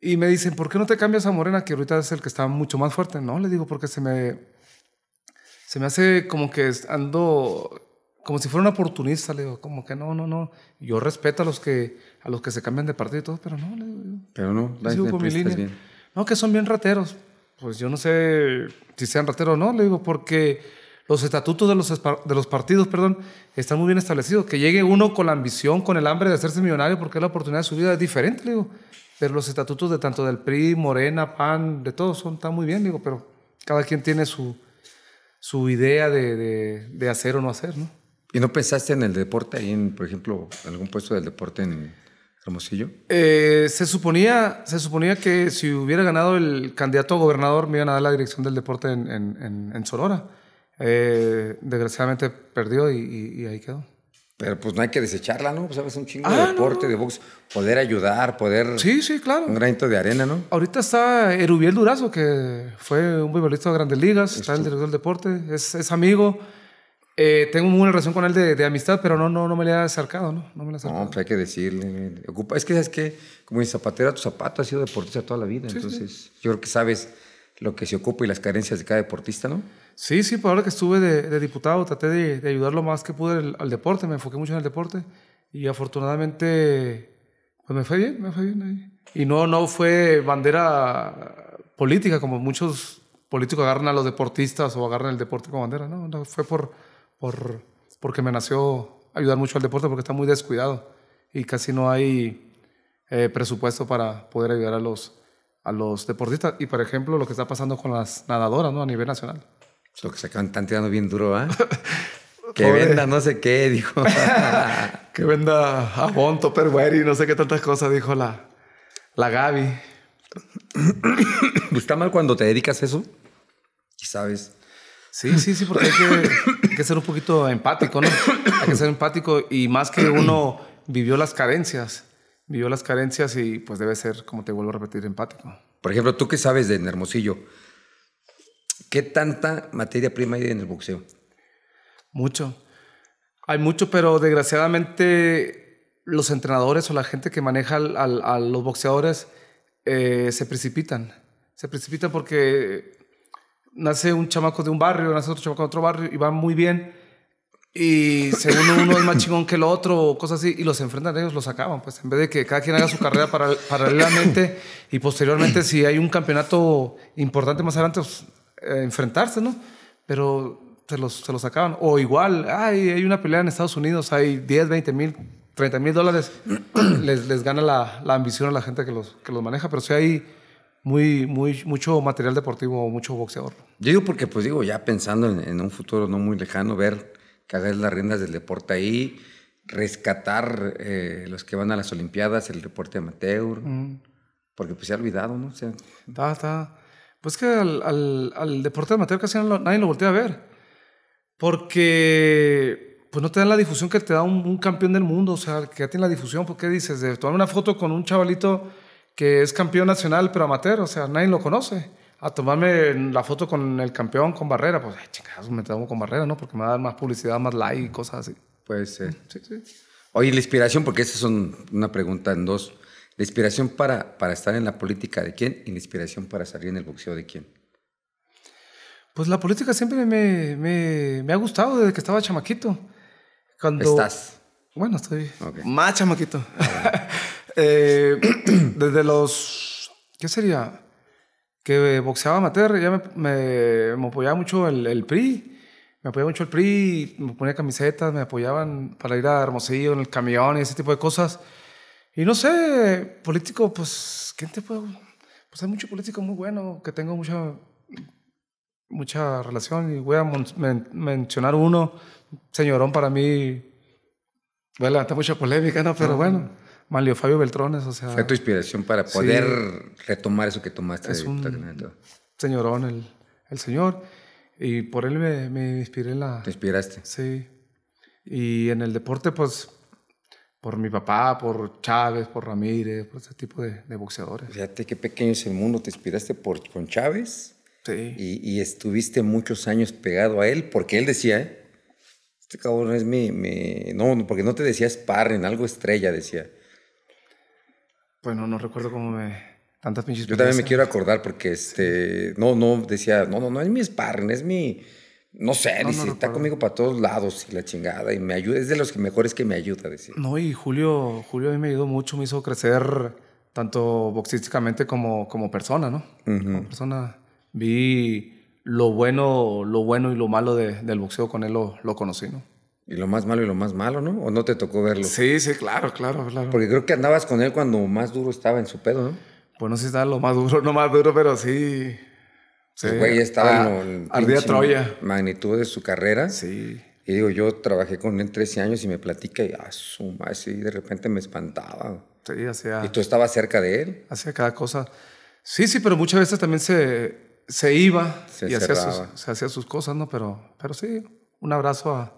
y me dicen, ¿por qué no te cambias a Morena, que ahorita es el que está mucho más fuerte? No, le digo, porque se me, se me hace como que ando como si fuera un oportunista, le digo, como que no, no, no. Yo respeto a los que, a los que se cambian de partido y todo, pero no, le digo. Pero no, la, No, que son bien rateros pues yo no sé si sean ratero o no, le digo, porque los estatutos de los, de los partidos perdón, están muy bien establecidos. Que llegue uno con la ambición, con el hambre de hacerse millonario porque la oportunidad de su vida, es diferente, le digo. Pero los estatutos de tanto del PRI, Morena, PAN, de todos, son, están muy bien, le digo, pero cada quien tiene su, idea de, hacer o no hacer, ¿no? ¿Y no pensaste en el deporte, ahí en, por ejemplo, algún puesto del deporte en, eh, se, suponía, se suponía que si hubiera ganado el candidato a gobernador me iban a dar la dirección del deporte en, en, eh, desgraciadamente perdió y, ahí quedó. Pero pues no hay que desecharla, ¿no? Pues sabes, un chingo de ah, deporte, de box, poder ayudar, poder... Sí, sí, claro. Un granito de arena, ¿no? Ahorita está Erubiel Durazo, que fue un futbolista de grandes ligas, está el director del deporte, es, es amigo. Eh, tengo muy relación con él de, amistad, pero no, no, no me le ha acercado, ¿no? No me No, pues hay que decirle. Ocupa, es que es que, como dice Zapatera, tu zapato ha sido deportista toda la vida. entonces, yo creo que sabes lo que se ocupa y las carencias de cada deportista, ¿no? Sí, sí, por ahora que estuve de, diputado, traté de, ayudar lo más que pude al, deporte, me enfoqué mucho en el deporte y afortunadamente, pues me fue bien, me fue bien ahí. Y no, no fue bandera política, como muchos políticos agarran a los deportistas o agarran el deporte como bandera, no fue por por, porque me nació ayudar mucho al deporte porque está muy descuidado y casi no hay eh, presupuesto para poder ayudar a los, a los deportistas. Y por ejemplo, lo que está pasando con las nadadoras ¿no? a nivel nacional. Lo que se están tirando bien duro, ¿ah? que venda no sé qué, dijo. que venda monto topperware y no sé qué tantas cosas, dijo la, la Gaby. gusta pues mal cuando te dedicas a eso? Y sabes. Sí, sí, sí, porque hay que, que ser un poquito empático, ¿no? Hay que ser empático y más que uno vivió las carencias, vivió las carencias y pues debe ser, como te vuelvo a repetir, empático. Por ejemplo, tú qué sabes de Hermosillo, ¿qué tanta materia prima hay en el boxeo? Mucho. Hay mucho, pero desgraciadamente los entrenadores o la gente que maneja a los boxeadores eh, se precipitan. Se precipitan porque nace un chamaco de un barrio, nace otro chamaco de otro barrio y van muy bien. Y según uno es más chingón que el otro, o cosas así, y los enfrentan ellos, los acaban. Pues en vez de que cada quien haga su carrera paralelamente y posteriormente, si hay un campeonato importante más adelante, pues, eh, enfrentarse, ¿no? Pero se los, acaban. O igual, hay una pelea en Estados Unidos, hay 10, 20 mil, 30 mil dólares, les, gana la, la, ambición a la gente que los, que los maneja, pero si hay muy, muy, mucho material deportivo, mucho boxeador. Yo digo porque, pues digo, ya pensando en, un futuro no muy lejano, ver cada vez las riendas del deporte ahí, rescatar eh, los que van a las Olimpiadas, el deporte amateur, mm. porque pues se ha olvidado, ¿no? O sea, está, Pues que al, al, al deporte amateur casi nadie lo voltea a ver, porque pues no te dan la difusión que te da un, campeón del mundo, o sea, que ya tiene la difusión, pues, qué dices, de tomar una foto con un chavalito que es campeón nacional pero amateur, o sea, nadie lo conoce. A tomarme la foto con el campeón, con Barrera, pues, chingados me tomo con Barrera, ¿no? Porque me va a dar más publicidad, más like y cosas así. Puede ser. Sí, sí. Oye, la inspiración, porque esas son una pregunta en dos. ¿La inspiración para, para estar en la política de quién y la inspiración para salir en el boxeo de quién? Pues la política siempre me, ha gustado desde que estaba chamaquito. Cuando... ¿Estás? Bueno, estoy okay. más chamaquito. Ah, Eh, desde los. ¿Qué sería? Que boxeaba amateur, ya me, apoyaba mucho el, PRI. Me apoyaba mucho el PRI, me ponía camisetas, me apoyaban para ir a Hermosillo en el camión y ese tipo de cosas. Y no sé, político, pues, ¿quién te puedo.? Pues hay mucho político muy bueno, que tengo mucha, mucha relación y voy a mencionar uno, señorón para mí, voy a levantar mucha polémica, ¿no? Pero ah. bueno. Malio Fabio Beltrones, o sea. Fue tu inspiración para poder retomar eso que tomaste. Es un señorón, el, señor. Y por él me, me, inspiré la. Te inspiraste. Sí. Y en el deporte, pues, por mi papá, por Chávez, por Ramírez, por ese tipo de, boxeadores. Fíjate qué pequeño es el mundo. Te inspiraste por, con Chávez. Sí. Y, estuviste muchos años pegado a él porque él decía, este cabrón es mi, No, porque no te decía sparring, algo estrella decía. Bueno, no, recuerdo cómo me... Tantas pinches Yo también me ¿eh? quiero acordar porque este... No, no, decía, no, no, no es mi sparring, es mi... No sé, dice, está conmigo para todos lados y la chingada, y me ayuda, es de los mejores que me ayuda, decía. No, y Julio, Julio a mí me ayudó mucho, me hizo crecer tanto boxísticamente como, como persona, ¿no? Como persona. Vi lo bueno, lo bueno y lo malo del boxeo con él, lo conocí, ¿no? Y lo más malo y lo más malo, ¿no? ¿O no te tocó verlo? Sí, sí, claro, claro, claro. Porque creo que andabas con él cuando más duro estaba en su pedo, ¿no? Pues no sé si estaba lo más duro, no más duro, pero sí. Sí. güey estaba en ah, la magnitud de su carrera. Sí. Y digo, yo trabajé con él 13 años y me platica y ah, su madre, de repente me espantaba. Sí, hacía. ¿Y tú estabas cerca de él? Hacía cada cosa. Sí, sí, pero muchas veces también se, se iba y hacía sus, hacía sus cosas, ¿no? Pero, pero sí, un abrazo a,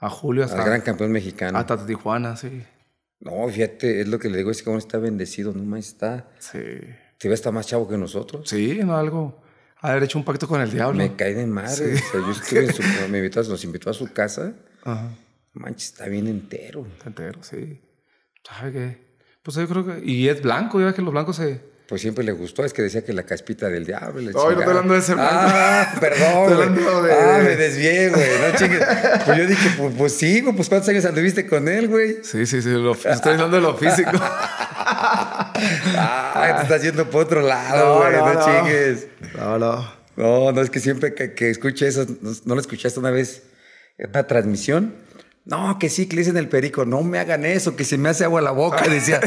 a Julio hasta. Al gran campeón mexicano. Hasta Tijuana, sí. No, fíjate, es lo que le digo, es que uno está bendecido, no más está. Sí. Te ve estar más chavo que nosotros. Sí, no, algo. Haber hecho un pacto con el diablo. Me cae de madre. yo estuve su, me invitó, nos invitó a su casa. Ajá. Manches, está bien entero. Está entero, sí. ¿Sabe qué? Pues yo creo que. Y es blanco, ya que los blancos se pues siempre le gustó. Es que decía que la caspita del diablo. Le no, estoy hablando de ese Ah, perdón. De... Ah, me desvié, güey. No chingues. Pues yo dije, pues, pues sí, güey. Pues cuántos años anduviste con él, güey. Sí, sí, sí. estoy hablando de lo físico. ah, te estás yendo por otro lado, güey. No, no, chingues. No, no. No, no, es que siempre que, que escuché eso, no, lo escuchaste una vez en una transmisión no, que sí, que le dicen el perico, no me hagan eso, que se me hace agua la boca, decía.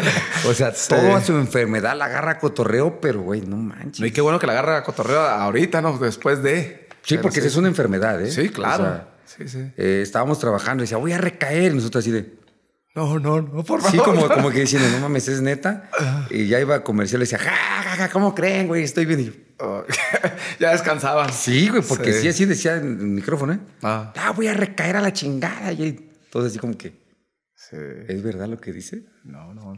O sea, toda su enfermedad la agarra a cotorreo, pero güey, no manches. Y qué bueno que la agarra a cotorreo ahorita, ¿no? Después de. Sí, porque es una enfermedad, ¿eh? Sí, claro. sí, sí. Eh, estábamos trabajando y decía, voy a recaer. nosotros así de, no, no, no, por favor. Sí, como, como que diciendo, no mames, es neta. Ah. Y ya iba a comercial y decía, ja, ¿cómo creen, güey? Estoy bien. ya descansaba. Sí, güey, porque sí, así decía en el micrófono, ¿eh? Ah. ah voy a recaer a la chingada. Y todo así como que. ¿Es verdad lo que dice? No, no,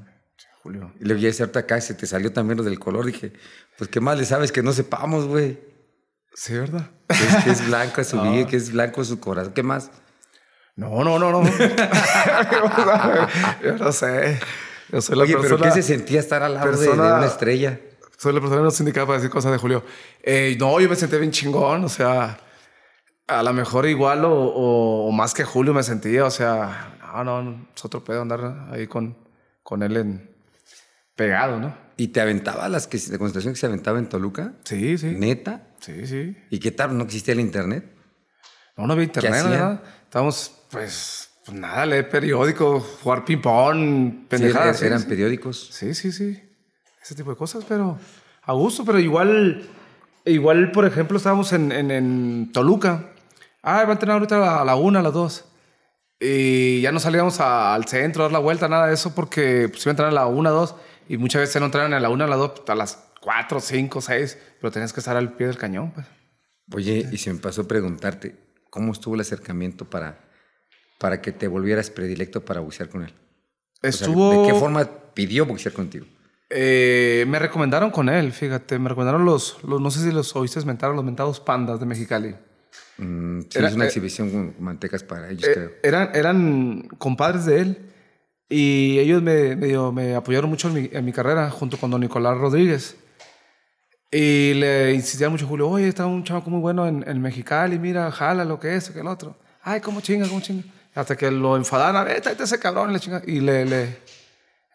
Julio. Y le vi a ahorita acá se te salió también lo del color. Dije, pues qué más le sabes que no sepamos, güey. Sí, ¿verdad? Es que es blanco su vida, ah. que es blanco su corazón. ¿Qué más? No, no, no, no. yo no sé. Yo soy la Oye, persona, ¿Pero qué se sentía estar al lado de, una estrella? Soy la persona de no para decir cosas de Julio. Eh, no, yo me sentía bien chingón. O sea, a lo mejor igual o, más que Julio me sentía. O sea, ah, no, no, es otro pedo andar ahí con, con él en, pegado, ¿no? ¿Y te aventaba las que, de concentración que se aventaba en Toluca? Sí, sí. ¿Neta? Sí, sí. ¿Y qué tal? ¿No existía el internet? No, no había internet, ¿verdad? Estábamos pues, pues, nada, leer periódico, jugar ping-pong, pendejadas. Sí, eran periódicos. Sí, sí, sí. Ese tipo de cosas, pero a gusto, pero igual, igual, por ejemplo, estábamos en, Toluca. Ah, va a entrenar ahorita a la, una, a las dos. Y ya no salíamos al centro a dar la vuelta, nada de eso, porque pues, iba a entrenar a la una, dos. Y muchas veces no entrenan a la una, a las dos, a las cuatro, cinco, seis. Pero tenías que estar al pie del cañón, pues. Oye, y se me pasó a preguntarte, ¿cómo estuvo el acercamiento para para que te volvieras predilecto para boxear con él? Estuvo... ¿De qué forma pidió boxear contigo? Eh, me recomendaron con él, fíjate. Me recomendaron los, los no sé si los oíste mentados los mentados pandas de Mexicali. Mm, sí, era, es una eh, exhibición con mantecas para ellos, eh, creo. Eran, eran compadres de él y ellos me, me, apoyaron mucho en mi, carrera junto con don Nicolás Rodríguez. Y le insistían mucho, Julio, oye, está un chavo muy bueno en, en Mexicali, mira, jala lo que es, que el otro. Ay, cómo chinga, cómo chinga. Hasta que lo enfadaron, a ver, tráete ese cabrón, le Y le, le,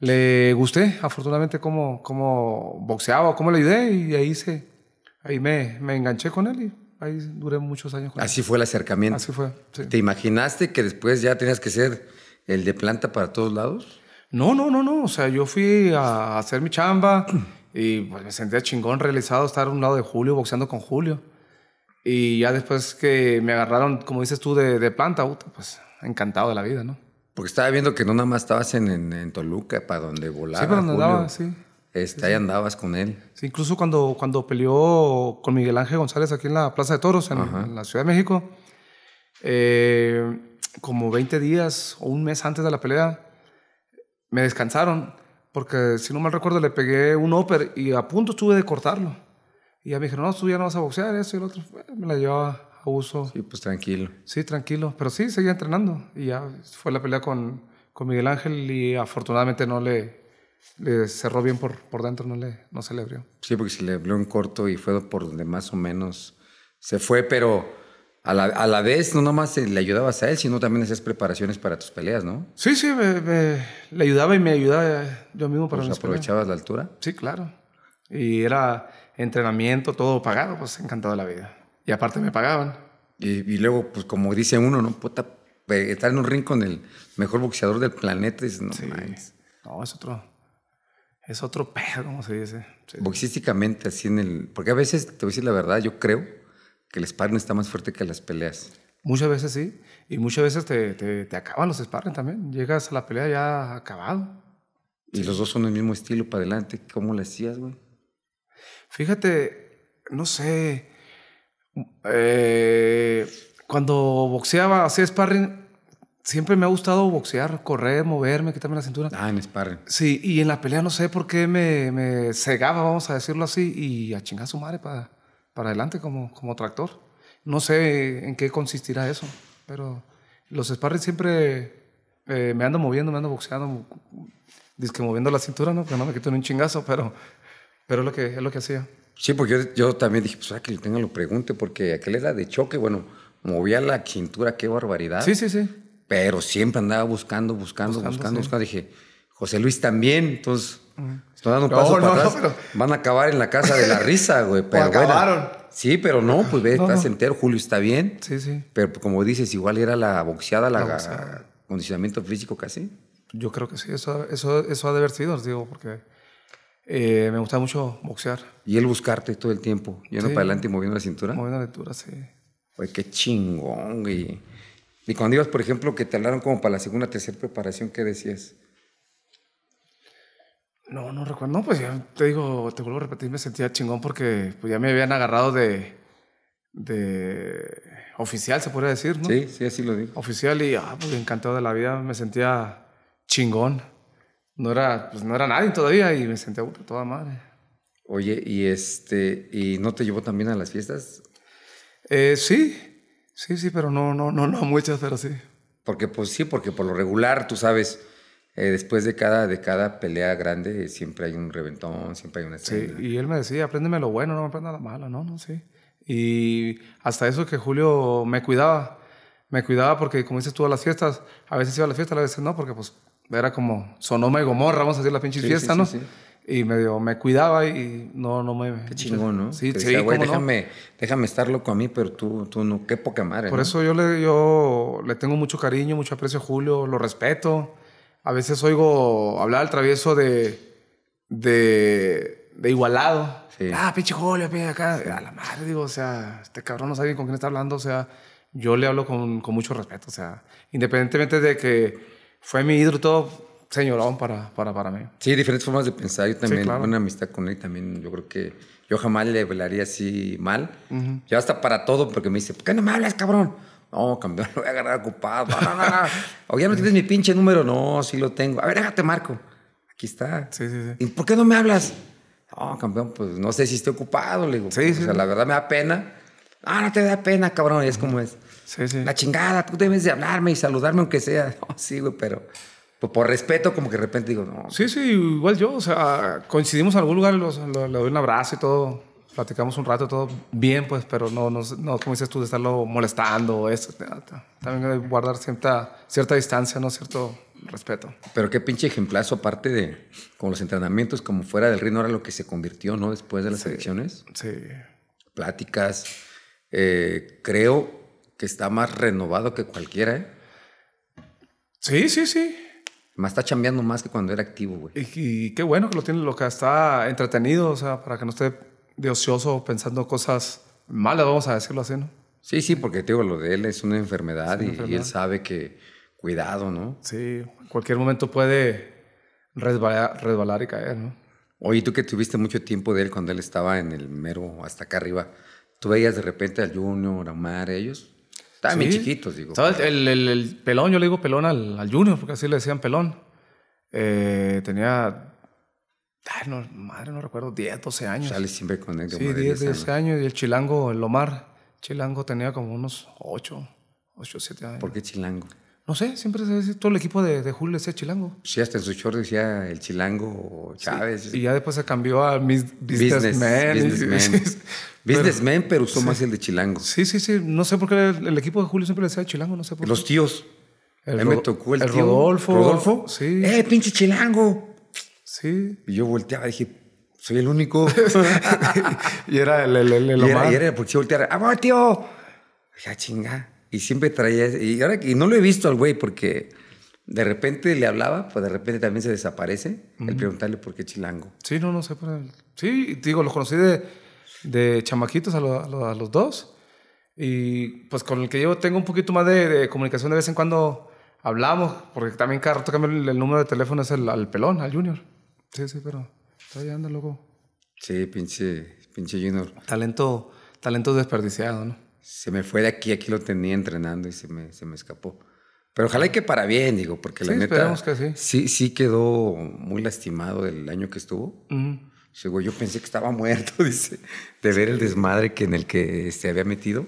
le, gusté, afortunadamente, cómo, boxeaba, cómo le ayudé, y ahí se, ahí me, me enganché con él y ahí duré muchos años con Así fue el acercamiento. Así fue. ¿Te imaginaste que después ya tenías que ser el de planta para todos lados? No, no, no, no. O sea, yo fui a hacer mi chamba y pues, me sentía chingón realizado estar a un lado de Julio, boxeando con Julio. Y ya después que me agarraron, como dices tú, de, de planta, pues encantado de la vida, ¿no? Porque estaba viendo que no nada más estabas en, Toluca, para donde volaba. Sí, para donde andaba, sí. Este, ahí andabas con él. Sí, incluso cuando, cuando peleó con Miguel Ángel González aquí en la Plaza de Toros, en, la Ciudad de México, eh, como 20 días o un mes antes de la pelea, me descansaron, porque si no mal recuerdo le pegué un upper y a punto estuve de cortarlo. Y ya me dijeron, no, tú ya no vas a boxear, eso y el otro. Me la llevaba abuso. Sí, pues tranquilo. Sí, tranquilo. Pero sí, seguía entrenando. Y ya fue la pelea con, con Miguel Ángel y afortunadamente no le, le cerró bien por, por dentro, no, le, no se le abrió. Sí, porque se le abrió un corto y fue por donde más o menos se fue, pero... A la, vez, no nomás le ayudabas a él, sino también hacías preparaciones para tus peleas, ¿no? Sí, sí, le ayudaba y me ayudaba yo mismo para aprovechabas la altura? Sí, claro. Y era entrenamiento, todo pagado, pues encantado de la vida y aparte me pagaban. Y, luego, pues como dice uno, ¿no? Puta, estar en un ring con el mejor boxeador del planeta. Es, no, no, es otro. Es otro pedo, como se dice. Boxísticamente, así en el. Porque a veces, te voy a decir la verdad, yo creo que el sparring está más fuerte que las peleas. Muchas veces sí. Y muchas veces te, te, te acaban los sparring también. Llegas a la pelea ya acabado. Y los dos son del mismo estilo para adelante. ¿Cómo le hacías, güey? Fíjate, no sé. Eh, cuando boxeaba, hacía sparring, siempre me ha gustado boxear, correr, moverme, quitarme la cintura. Ah, en sparring. Sí, y en la pelea no sé por qué me, me cegaba, vamos a decirlo así, y a chingar su madre para, para adelante como, como tractor. No sé en qué consistirá eso, pero los sparring siempre eh, me ando moviendo, me ando boxeando, que moviendo la cintura, ¿no? Que no me quito ni un chingazo, pero, pero es, lo que, es lo que hacía. Sí, porque yo, también dije, pues, a ah, que le lo pregunte, porque aquel era de choque, bueno, movía la cintura, qué barbaridad. Sí, sí, sí. Pero siempre andaba buscando, buscando, buscando, buscando. Dije, José Luis también, entonces, están dando un paso Van a acabar en la casa de la risa, güey. Pero acabaron. sí, pero no, pues ve, estás entero, Julio está bien. Sí, sí. Pero como dices, igual era la boxeada, la, condicionamiento físico casi. Yo creo que sí, eso, eso, eso ha de sido, os digo, porque eh, me gustaba mucho boxear. Y él buscarte todo el tiempo, yendo para adelante y moviendo la cintura. Moviendo la cintura, sí. Oye, qué chingón, güey. Y cuando ibas, por ejemplo, que te hablaron como para la segunda, tercera preparación, ¿qué decías? No, no recuerdo. No, pues ya te digo, te vuelvo a repetir, me sentía chingón porque pues ya me habían agarrado de, de oficial, se podría decir, ¿no? Sí, sí, así lo digo. Oficial y, ah, pues, encantado de la vida, me sentía chingón no era, pues no era nadie todavía y me senté puta toda madre. Oye, ¿y este y no te llevó también a las fiestas? Eh, sí, sí, sí, pero no, no, no, no muchas, pero sí. Porque pues sí, porque por lo regular, tú sabes, eh, después de cada, de cada pelea grande siempre hay un reventón, siempre hay una Sí, y él me decía, apréndeme lo bueno, no me aprenda lo malo, no, no, sí. Y hasta eso que Julio me cuidaba, me cuidaba porque como dices tú a las fiestas, a veces iba a las fiestas, a veces no, porque pues era como Sonoma y Gomorra, vamos a hacer la pinche fiesta, ¿no? y medio me cuidaba y no, no me... Qué chingón, ¿no? Sí, sí, déjame, déjame estar loco a mí, pero tú, tú no, qué poca madre. Por eso yo le, yo le tengo mucho cariño, mucho aprecio a Julio, lo respeto. A veces oigo hablar al travieso de, de, de igualado. Ah, pinche Julio, pinche acá. A la madre, digo, o sea, este cabrón no sabe con quién está hablando, o sea, yo le hablo con, con mucho respeto, o sea, independientemente de que fue mi hidro todo señorón para, para, para mí. Sí, diferentes formas de pensar. Yo también, una amistad con él también, yo creo que yo jamás le hablaría así mal. Ya hasta para todo, porque me dice, ¿por qué no me hablas, cabrón? No, campeón, lo voy a agarrar ocupado. o ya no tienes mi pinche número. No, sí lo tengo. A ver, déjate, Marco. Aquí está. Sí, sí, sí. ¿Y por qué no me hablas? No, campeón, pues no sé si estoy ocupado. Le digo, sí, sí. O sea, la verdad me da pena Ah, no te da pena, cabrón. Y Es como es. Sí, sí. La chingada, tú debes de hablarme y saludarme aunque sea. Oh, sí, güey, pero por, por, respeto, como que de repente digo, no. Sí, sí, igual yo. O sea, coincidimos en algún lugar, le doy un abrazo y todo. Platicamos un rato, todo bien, pues, pero no, no, como dices tú, de estarlo molestando eso. También hay guardar cierta, cierta distancia, ¿no? Cierto respeto. Pero qué pinche ejemplazo, aparte de con los entrenamientos, como fuera del reino, era lo que se convirtió, ¿no? Después de las elecciones. Sí. Pláticas eh, creo que está más renovado que cualquiera. ¿eh? Sí, sí, sí. Más está chambeando más que cuando era activo, güey. Y, qué bueno que lo tiene, lo que está entretenido, o sea, para que no esté de ocioso pensando cosas malas, vamos a decirlo así, ¿no? Sí, sí, porque te digo, lo de él es una enfermedad, y, él sabe que cuidado, ¿no? Sí, cualquier momento puede resbalar, resbalar y caer, ¿no? Oye, tú que tuviste mucho tiempo de él cuando él estaba en el mero hasta acá arriba, Tú veías de repente al Junior, a Omar, ellos. Estaban bien chiquitos, digo. El, el, el, pelón, yo le digo pelón al, al Junior, porque así le decían pelón. Eh, tenía. no, madre, no recuerdo, 10, 12 años. Sale siempre con él. Sí, 10, 12 años. años. Y el chilango, el Omar. Chilango tenía como unos 8, 8, 7 años. ¿Por qué chilango? No sé, siempre se dice, todo el equipo de, Julio decía Chilango. Sí, hasta en su short decía el Chilango o Chávez. y ya después se cambió a mis, Businessman. Businessman, businessman pero, usó más el de Chilango. Sí, sí, sí. No sé por qué el, equipo de Julio siempre decía Chilango, no sé por qué. Los tíos. El, me tocó el, Rodolfo. ¿Rodolfo? Sí. ¡Eh, pinche Chilango! Sí. Y yo volteaba y dije, soy el único. y era el, el, el, el y, era, era, porque yo volteaba, ¡ah, tío! Ya ah, chinga. Y siempre traía. Y ahora que no lo he visto al güey porque de repente le hablaba, pues de repente también se desaparece. El preguntarle por qué chilango. Sí, no, no sé. por Sí, digo, los conocí de, de chamaquitos a, a, los dos. Y pues con el que yo tengo un poquito más de, comunicación de vez en cuando hablamos, porque también cada rato cambia el, número de teléfono es el, al pelón, al Junior. Sí, sí, pero todavía anda luego. Sí, pinche, pinche Junior. Talento, talento desperdiciado, ¿no? se me fue de aquí, aquí lo tenía entrenando y se me, se me escapó. Pero ojalá y que para bien, digo, porque la neta. Que sí. sí. quedó muy lastimado el año que estuvo. yo pensé que estaba muerto, dice, de ver el desmadre que en el que se este, había metido.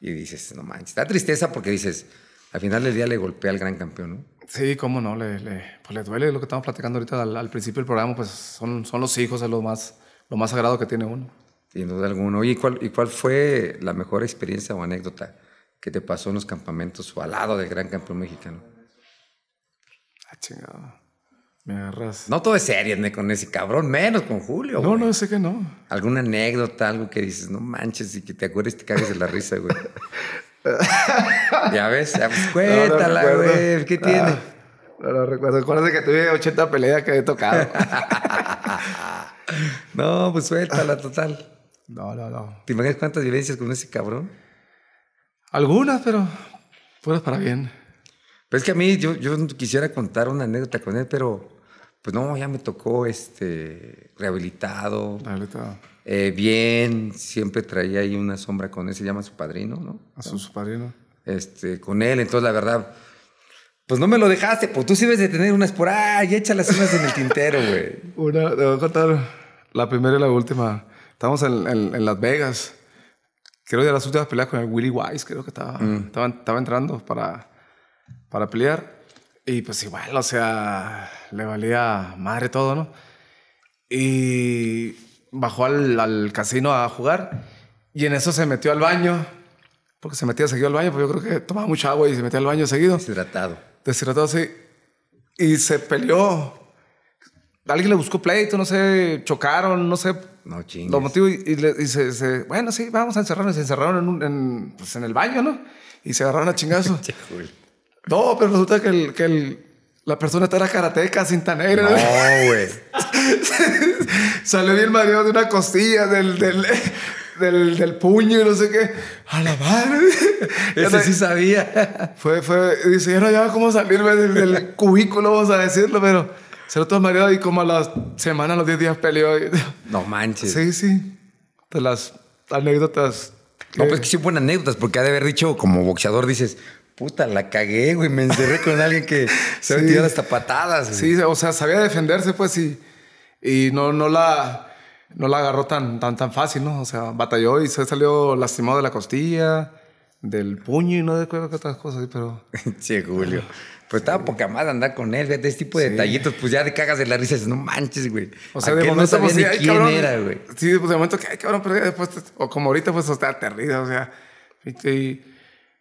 Y dices, no manches, da tristeza porque dices, al final del día le golpea al gran campeón, ¿no? Sí, cómo no, le, le, pues le duele lo que estamos platicando ahorita al, principio del programa, pues son, son los hijos, es lo más, lo más sagrado que tiene uno. Sin duda alguna. ¿y cuál, ¿y cuál fue la mejor experiencia o anécdota que te pasó en los campamentos o al lado del gran campeón mexicano? Ah, chingado. Me agarras. No todo es serio con ese cabrón, menos con Julio. No, no, sé que no. ¿Alguna anécdota, algo que dices, no manches, y que te acuerdes te cagues de la risa, güey? ya ves, ya, cuéntala, güey. ¿Qué ah, tiene? No, no recuerdo. Acuérdate que tuve 80 peleas que he tocado. no, pues suéltala, total. No, no, no. ¿Te imaginas cuántas vivencias con ese cabrón? Algunas, pero fuera para bien. Pues es que a mí yo, yo quisiera contar una anécdota con él, pero pues no, ya me tocó este rehabilitado. Rehabilitado. Eh, bien, siempre traía ahí una sombra con él, se llama su padrino, ¿no? A su, padrino. Este, con él, entonces la verdad, pues no me lo dejaste, pues tú sí debes de tener unas por ahí, las unas en el tintero, güey. Una, te voy a contar la primera y la última. Estábamos en, en, Las Vegas. Creo que de las últimas peleas con el Willy Wise, creo que mm. estaba, estaba, entrando para, para pelear. Y pues igual, o sea, le valía madre todo, ¿no? Y bajó al, al casino a jugar y en eso se metió al baño, porque se metía seguido al baño, Porque yo creo que tomaba mucha agua y se metía al baño seguido. Deshidratado. Deshidratado, sí. Y se peleó. Alguien le buscó pleito, no sé, chocaron, no sé no chingues. Lo motivo y, dice le, dice, bueno, sí, vamos a encerrarnos. Se encerraron en, en, pues, en el baño, ¿no? Y se agarraron a chingazo no, pero resulta que, el, que el, la persona era karateca, cinta negra. No, ¿eh? güey. Salió bien mareado de una costilla del, del, del, puño y no sé qué. A la madre. Ese sí sabía. Fue, fue, dice, ya no ya, cómo salirme del cubículo, vamos a decirlo, pero... Se lo tomó y como a las semanas, los 10 días peleó. No manches. Sí, sí. De las anécdotas. No, pues que sí, buenas anécdotas, porque ha de haber dicho, como boxeador, dices, puta, la cagué, güey. Me encerré con alguien que se había tirado hasta patadas. Sí, o sea, sabía defenderse, pues, y, y no, no la. No la agarró tan, tan, fácil, ¿no? O sea, batalló y se salió lastimado de la costilla, del puño y no de que otras cosas, pero. sí, Julio. Pues estaba poca madre andar con él, fíjate, este tipo de tallitos, detallitos, pues ya de cagas de la risa, no manches, güey. O sea, de momento no sabía pues, ni quién era, güey. Sí, pues de momento que, ay, cabrón, pero después, o como ahorita, pues, está aterrido o sea, y,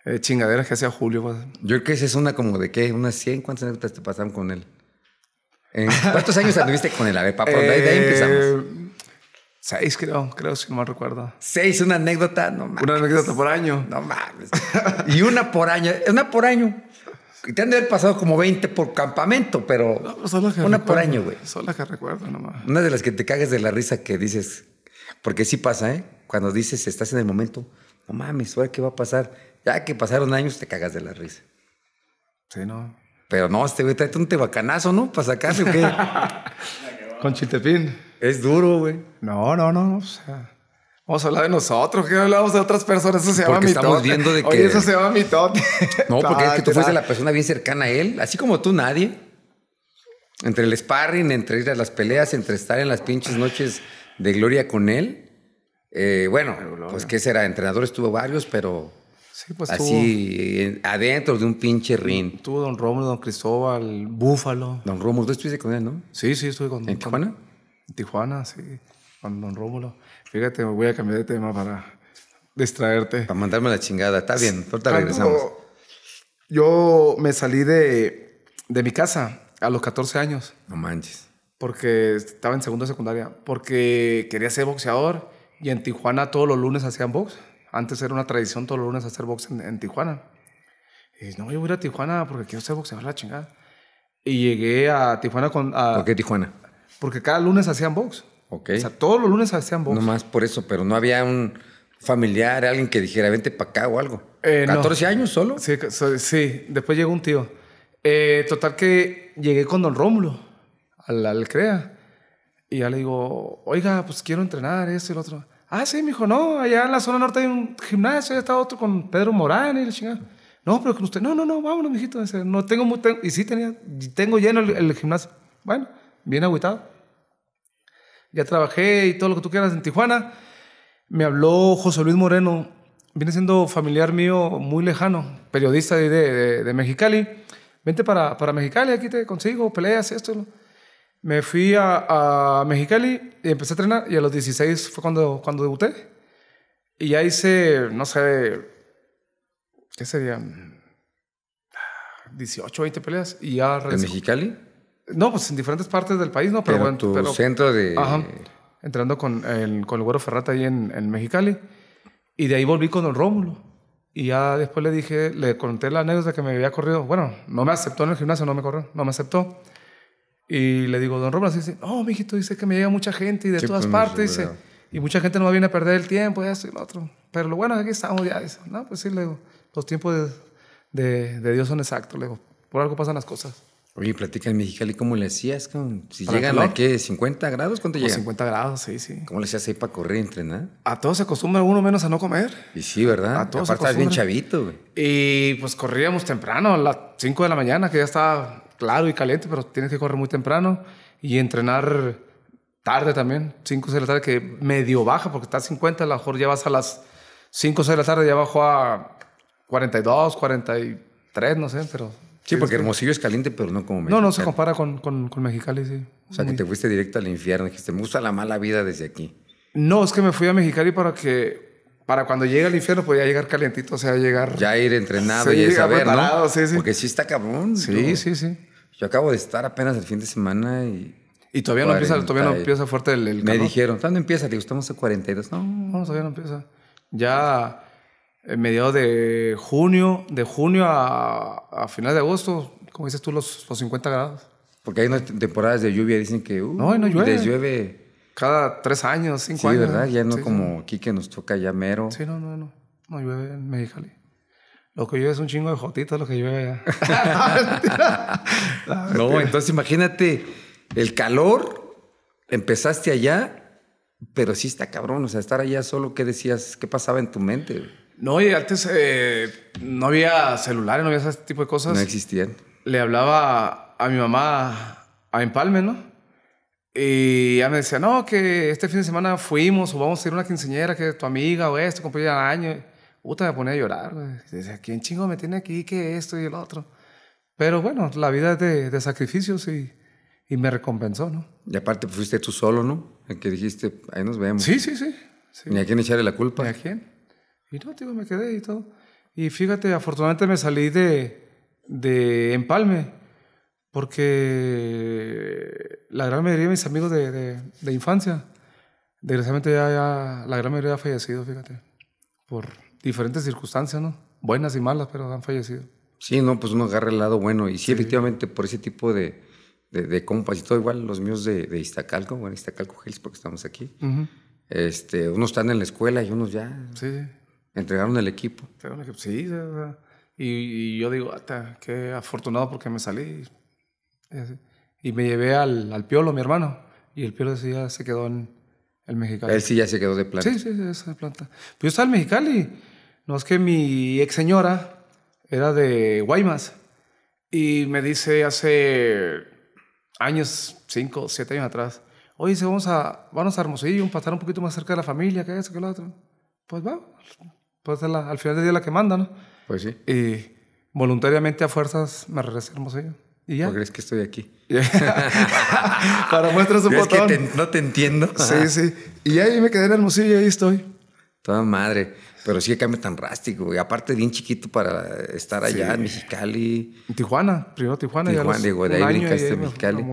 eh, que hacía Julio, pues. Yo creo que esa es una como de qué, unas 100, ¿cuántas anécdotas te pasaron con él? ¿Cuántos años anduviste con él? A ver, papá, de ahí, eh, empezamos. Seis, creo, creo, si no mal recuerdo. Seis, una anécdota, no mames. Una anécdota por año. No mames. y una por año, una por año. Y te han de haber pasado como 20 por campamento, pero pues, una por año, güey. Solo que recuerdo nomás. Una de las que te cagas de la risa que dices, porque sí pasa, ¿eh? Cuando dices, estás en el momento, no mames, ¿ahora qué va a pasar? Ya que pasaron años, te cagas de la risa. Sí, no. Pero no, este güey, tráete un tebacanazo, ¿no? Para sacarse, ¿o qué? Con chitepín. Es duro, güey. No, no, no. O sea, Vamos a hablar de nosotros, que hablamos de otras personas. Eso se llama porque Estamos viendo de que. Oye, eso se llama mitote. No, porque es que tú fuiste la persona bien cercana a él, así como tú, nadie. Entre el sparring, entre ir a las peleas, entre estar en las pinches noches de gloria con él. Eh, bueno, pues qué será, entrenador estuvo varios, pero sí, pues, así adentro de un pinche ring. Tuvo don Romulo, don Cristóbal, Búfalo. Don Romulo tú estuviste con él, ¿no? Sí, sí, estuve con. ¿En Tijuana? En Tijuana, sí, con don Rómulo. Fíjate, me voy a cambiar de tema para distraerte. Para mandarme la chingada. Está bien, ahorita regresamos. Yo me salí de, de mi casa a los 14 años. No manches. Porque estaba en segundo de secundaria. Porque quería ser boxeador y en Tijuana todos los lunes hacían box. Antes era una tradición todos los lunes hacer box en, Tijuana. Y no, yo voy a ir a Tijuana porque quiero ser boxeador la chingada. Y llegué a Tijuana con... ¿Por qué Tijuana? Porque cada lunes hacían box. O sea, todos los lunes hacían box. No más por eso, pero no había un familiar, alguien que dijera, vente para acá o algo. ¿14 eh, años solo? Sí, después llegó un tío. Eh, total que llegué con don Rómulo al, al CREA. Y ya le digo, oiga, pues quiero entrenar, esto y lo otro. Ah, sí, me dijo, no, allá en la zona norte hay un gimnasio, ya está otro con Pedro Morán y la chingada. No, pero con usted, no, no, no, vámonos, mijito. No tengo, y sí tenía, tengo lleno el, el gimnasio. Bueno, bien agüitado ya trabajé y todo lo que tú quieras en Tijuana. Me habló José Luis Moreno, viene siendo familiar mío muy lejano, periodista de, de, de Mexicali. Vente para, para, Mexicali, aquí te consigo, peleas, y esto. Me fui a, a, Mexicali y empecé a entrenar y a los 16 fue cuando, cuando debuté. Y ya hice, no sé, ¿qué serían? 18, ah, 20 peleas y ya... ¿En Mexicali? No, pues en diferentes partes del país, ¿no? Pero, tu centro de... entrando con el, con güero Ferrata ahí en, en, Mexicali. Y de ahí volví con Don Rómulo. Y ya después le dije, le conté la anécdota que me había corrido. Bueno, no me aceptó en el gimnasio, no me corrió, no me aceptó. Y le digo, don Rómulo, así dice, oh, mijito, dice que me llega mucha gente y de todas pues, partes, pues, dice, y mucha gente no viene a perder el tiempo, y eso y lo otro. Pero lo bueno es que estamos ya, no, pues sí, le los tiempos de, de, de Dios son exactos, le digo, por algo pasan las cosas. Oye, platica en Mexicali, ¿cómo le hacías? Si llegan a qué, 50 grados, ¿cuánto llegan? 50 grados, sí, sí. ¿Cómo le hacías ahí para correr, entrenar? A todos se acostumbra uno menos a no comer. Y sí, ¿verdad? A todos Aparte, bien chavito, güey. Y pues corríamos temprano, a las 5 de la mañana, que ya está claro y caliente, pero tienes que correr muy temprano y entrenar tarde también, 5 de la tarde, que medio baja, porque está 50, a lo mejor ya vas a las 5 de la tarde, ya bajo a 42, 43, no sé, pero Sí, porque Hermosillo es caliente, pero no como Mexicali. No, no se compara con, con, Mexicali, sí. O sea, que te fuiste directo al infierno. Dijiste, me gusta la mala vida desde aquí. No, es que me fui a Mexicali para que... Para cuando llegue al infierno podía pues, llegar calientito, o sea, llegar... Ya ir entrenado y saber, Sí, sí. Porque sí está cabrón. Sí, yo, sí, sí. Yo acabo de estar apenas el fin de semana y... Y todavía no empieza, todavía no empieza fuerte el, el Me dijeron, ¿cuándo empieza? Digo, estamos a 42. No, no, todavía no empieza. Ya en eh, mediados de junio, de junio a, final de agosto, como dices tú, los, 50 grados. Porque hay temporadas de lluvia, dicen que... Uh, no, no llueve. Les Cada tres años, cinco años. Sí, ¿verdad? Ya no como aquí que nos toca ya mero. Sí, no, no, no. No llueve en Mexicali. Lo que llueve es un chingo de jotitos lo que llueve allá. no, entonces imagínate el calor. Empezaste allá, pero sí está cabrón. O sea, estar allá solo, ¿qué decías? ¿Qué pasaba en tu mente? No, y antes eh, no había celulares, no había ese tipo de cosas. No existían. Le hablaba a mi mamá a Empalme, ¿no? Y ella me decía, no, que este fin de semana fuimos o vamos a ir a una quinceñera que tu amiga o esto, compañera de año. Puta, me ponía a llorar. Decía, ¿quién chingo me tiene aquí? que esto y el otro? Pero bueno, la vida es de, sacrificios y, y, me recompensó, ¿no? Y aparte pues, fuiste tú solo, ¿no? El que dijiste, ahí nos vemos. Sí, sí, sí. sí. Ni a quién echarle la culpa. ¿Ni a quién? Y no, digo, me quedé y todo. Y fíjate, afortunadamente me salí de, Empalme, porque la gran mayoría de mis amigos de, de, infancia, desgraciadamente ya, la gran mayoría ha fallecido, fíjate, por diferentes circunstancias, ¿no? Buenas y malas, pero han fallecido. Sí, no, pues uno agarra el lado bueno. Y sí, efectivamente, por ese tipo de, de, compas y todo, igual los míos de, de Iztacalco, bueno, Iztacalco Hills, porque estamos aquí. este, unos están en la escuela y unos ya. Sí. Entregaron el equipo. Sí, y, yo digo, qué afortunado porque me salí. Y me llevé al, al Piolo, mi hermano, y el Piolo decía ya se quedó en el Mexicali. Él sí ya se quedó de planta. Sí, sí, sí, de planta. Pues yo estaba en Mexicali. No es que mi ex señora era de Guaymas y me dice hace años, cinco, siete años atrás, oye, se vamos a, vamos a Hermosillo, para estar un poquito más cerca de la familia, que eso, que lo otro. Pues vamos pues la, al final del día la que manda, ¿no? Pues sí. Y voluntariamente a fuerzas me regresé a Hermosillo. ¿Y ya? qué crees que estoy aquí? Para muestras un botón. Que no te entiendo. sí, sí. Y ahí me quedé en Hermosillo y ahí estoy. Toda madre. Pero sí que cambio tan rástico. Y aparte, bien chiquito para estar allá en Mexicali. En Tijuana, primero Tijuana. Tijuana, digo, de ahí brincaste en Mexicali.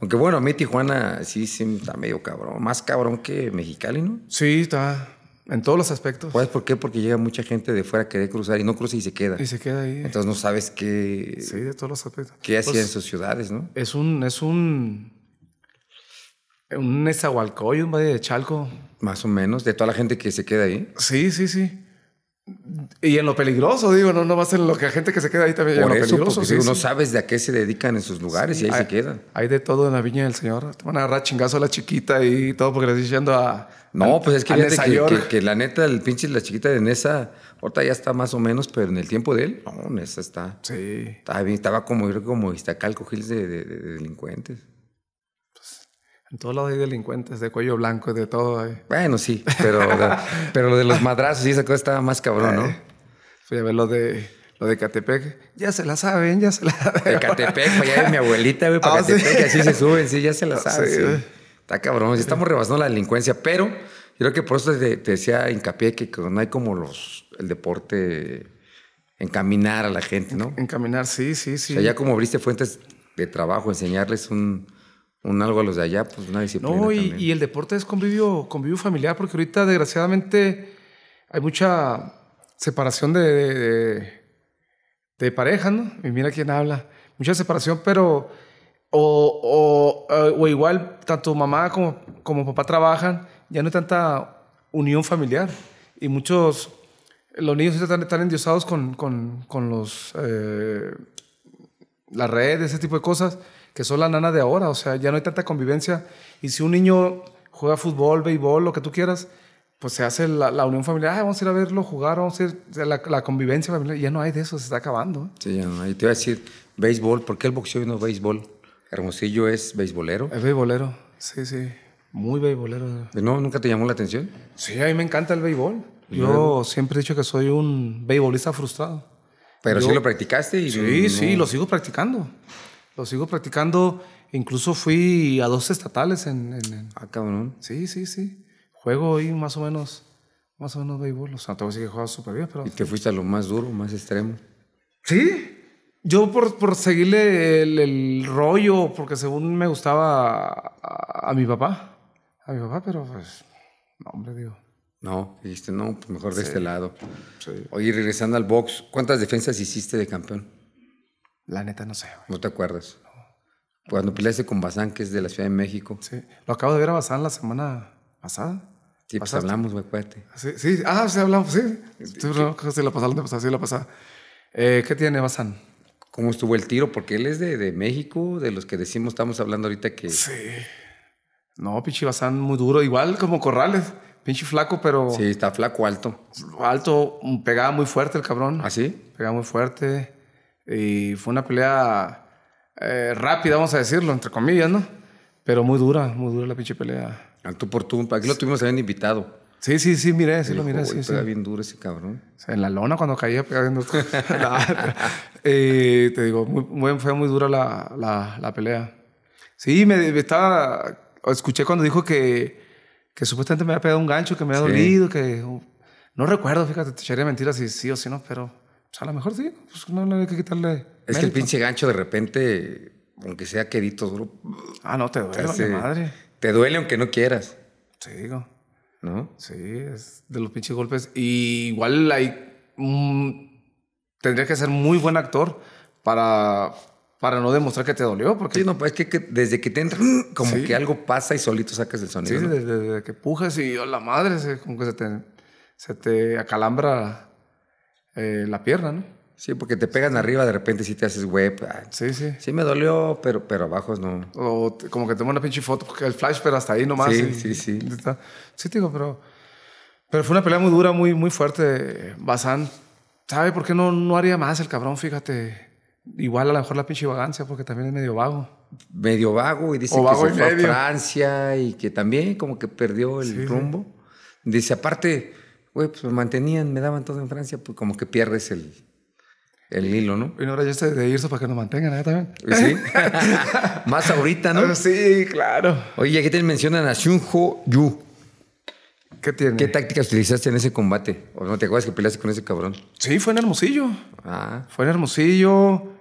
Aunque bueno, a mí Tijuana sí, sí está medio cabrón. Más cabrón que Mexicali, ¿no? Sí, está. En todos los aspectos. ¿Puedes por qué? Porque llega mucha gente de fuera que quiere cruzar y no cruza y se queda. Y se queda ahí. Entonces no sabes qué. Sí, de todos los aspectos. ¿Qué hacían pues, en sus ciudades, no? Es un. Es un. Un un valle de Chalco. Más o menos, de toda la gente que se queda ahí. Sí, sí, sí. Y en lo peligroso, digo, no no más en lo que la gente que se queda ahí también. Por en lo peligroso, porque sí, no sabes de a qué se dedican en sus lugares y ahí se quedan. Hay de todo en la viña del señor. Te van a agarrar chingazo la chiquita y todo porque le estoy diciendo a. No, pues es que, la neta, el pinche la chiquita de Nesa, ahorita ya está más o menos, pero en el tiempo de él, no, Nesa está. Sí. Estaba como, yo como Iztacalco, Giles de delincuentes. En todos lados hay delincuentes de cuello blanco, y de todo. Eh. Bueno, sí, pero, pero lo de los madrazos y esa cosa estaba más cabrón, ¿no? Eh, fui a ver lo de, lo de Catepec. Ya se la saben, ya se la saben. De Catepec, pues, allá de mi abuelita, güey, para ah, Catepec, así se suben, sí, ya se la ah, saben. Está cabrón, estamos rebasando la delincuencia, pero creo que por eso te, decía hincapié que no hay como los, el deporte encaminar a la gente, ¿no? Encaminar, sí, sí, sí. O sea, ya como abriste fuentes de trabajo, enseñarles un un algo a los de allá, pues una disciplina. No, y, el deporte es convivio, familiar, porque ahorita desgraciadamente hay mucha separación de, de, pareja, ¿no? Y mira quién habla. Mucha separación, pero eh, o, igual tanto mamá como, como papá trabajan, ya no hay tanta unión familiar. Y muchos, los niños están, están endiosados con, con, con los, eh, las redes, ese tipo de cosas que son la nana de ahora, o sea, ya no hay tanta convivencia. Y si un niño juega fútbol, béisbol, lo que tú quieras, pues se hace la, unión familiar, ah, vamos a ir a verlo jugar, vamos a ir, la, la convivencia familiar, ya no hay de eso, se está acabando. Sí, ya no hay. Te iba a decir, béisbol, ¿por qué el boxeo y no béisbol? Hermosillo es béisbolero. Es béisbolero, sí, sí. Muy béisbolero. ¿No? ¿Nunca te llamó la atención? Sí, a mí me encanta el béisbol. Yo siempre he dicho que soy un béisbolista frustrado. Pero si lo practicaste y... Sí, sí, lo sigo practicando. Lo sigo practicando. Incluso fui a dos estatales en, en, Ah, cabrón. Sí, sí, sí. Juego hoy más o menos, más o menos béisbol. O sea, te voy a decir que súper bien, pero... Y te fuiste a lo más duro, más extremo. Sí. Yo por, seguirle el, rollo, porque según me gustaba a, mi papá. A mi papá, pero pues... No, hombre, digo... No, dijiste, no, pues mejor de este lado. Oye, regresando al box, ¿cuántas defensas hiciste de campeón? La neta no sé, ¿No te acuerdas? No. Cuando peleaste con Bazán, que es de la Ciudad de México. Sí. Lo acabo de ver a Bazán la semana pasada. Sí, pues hablamos, güey, acuérdate. Sí, sí, ah, sí, hablamos, sí. sí. la pasada, sí, la pasada. Eh, ¿Qué tiene Bazán? ¿Cómo estuvo el tiro? Porque él es de, de México, de los que decimos, estamos hablando ahorita que. Sí. No, pinche Bazán muy duro, igual como Corrales. Pinche flaco, pero. Sí, está flaco, alto. Alto, pegaba muy fuerte el cabrón. ¿Ah, sí? Pegaba muy fuerte. Y fue una pelea eh, rápida, vamos a decirlo, entre comillas, ¿no? Pero muy dura, muy dura la pinche pelea. Al tú por tú. Aquí lo tuvimos también invitado. Sí, sí, sí, miré, sí lo miré. Sí, sí. bien duro ese cabrón. en la lona cuando caía pegando. Y eh, te digo, muy, fue muy dura la, la, pelea. Sí, me, estaba. Escuché cuando dijo que, que supuestamente me había pegado un gancho, que me había dolido, que. No recuerdo, fíjate, te echaría mentiras si sí o si no, pero. O pues, sea, a lo mejor sí, pues no le hay que quitarle. Es que el pinche gancho de repente, aunque sea querido... duro. Ah, no, te duele, madre. Te duele aunque no quieras. Sí, digo. ¿No? Sí, es de los pinches golpes. Y igual hay. tendría que ser muy buen actor para, para no demostrar que te dolió. Porque... Sí, no, pues es que, desde que te entra, como que algo pasa y solito sacas el sonido. Sí, desde, que pujas y oh, la madre, como que se te, se te acalambra eh, la pierna, ¿no? Sí, porque te pegan este. arriba de repente si te haces web. Ah, sí, sí. Sí me dolió, pero, pero abajo no. O como que tomo una pinche foto, el flash, pero hasta ahí nomás. Sí, sí, sí. Sí, te digo, pero, pero fue una pelea muy dura, muy, muy fuerte. Bazán, ¿sabe por qué no, no haría más el cabrón? Fíjate. Igual a lo mejor la pinche vagancia, porque también es medio vago. Medio vago y dice que se fue a Francia y que también como que perdió el rumbo. Dice, aparte güey, pues me mantenían, me daban todo en Francia, pues como que pierdes el, el hilo, ¿no? Y ahora ya está de irse para que nos mantengan ¿eh? también. Pues sí. Más ahorita, ¿no? Ah, sí, claro. Oye, aquí te mencionan a Xunho Yu. ¿Qué tiene? ¿Qué tácticas utilizaste en ese combate? ¿O no te acuerdas que peleaste con ese cabrón? Sí, fue en Hermosillo. Ah. Fue en Hermosillo.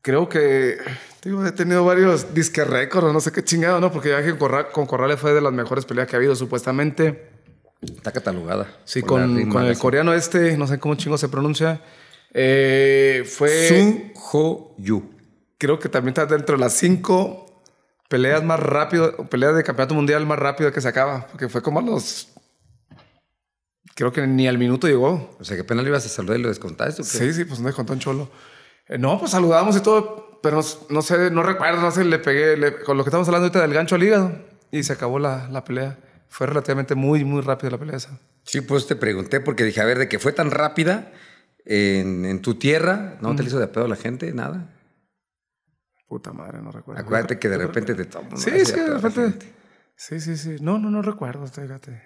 Creo que digo, he tenido varios disque récords, no sé qué chingado, ¿no? Porque ya que con Corrales fue de las mejores peleas que ha habido, supuestamente. Está catalogada. Sí, con, el coreano este, no sé cómo chingo se pronuncia. Eh, fue. Sun Ho Yu. Creo que también está dentro de las cinco peleas más rápido, peleas de campeonato mundial más rápido que se acaba, porque fue como a los. Creo que ni al minuto llegó. O sea, qué pena le ibas a saludar y lo descontaste. Sí, sí, pues no descontó un cholo. Eh, no, pues saludamos y todo, pero no, sé, no recuerdo, no le pegué, con lo que estamos hablando ahorita del gancho al hígado y se acabó la pelea fue relativamente muy, muy rápida la pelea esa. Sí, pues te pregunté porque dije, a ver, de que fue tan rápida en, tu tierra, ¿no te le hizo de pedo la gente? Nada. Puta madre, no recuerdo. Acuérdate que de repente te tomó. Sí, sí, de repente. Sí, sí, sí. No, no, no recuerdo, fíjate.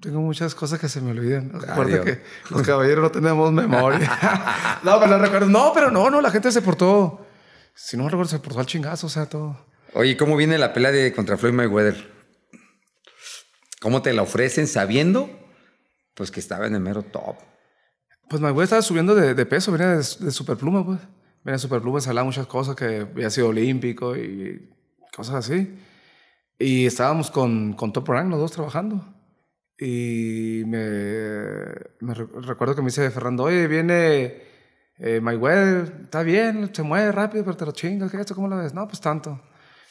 Tengo muchas cosas que se me olvidan. Recuerda que los caballeros no tenemos memoria. no, pero no recuerdo. No, pero no, no, la gente se portó. Si no recuerdo, se portó al chingazo, o sea, todo. Oye, ¿cómo viene la pelea de contra Floyd Mayweather? ¿Cómo te la ofrecen sabiendo? Pues que estaba en el mero top. Pues Mayweather estaba subiendo de, peso, venía de, de, superpluma, pues. Venía de superpluma, se hablaba muchas cosas que había sido olímpico y cosas así. Y estábamos con, con Top Rank los dos trabajando. Y me, recuerdo que me dice Ferrando, oye, viene eh, Mayweather, está bien, se mueve rápido, pero te lo chingas, ¿qué es esto? ¿Cómo la ves? No, pues tanto.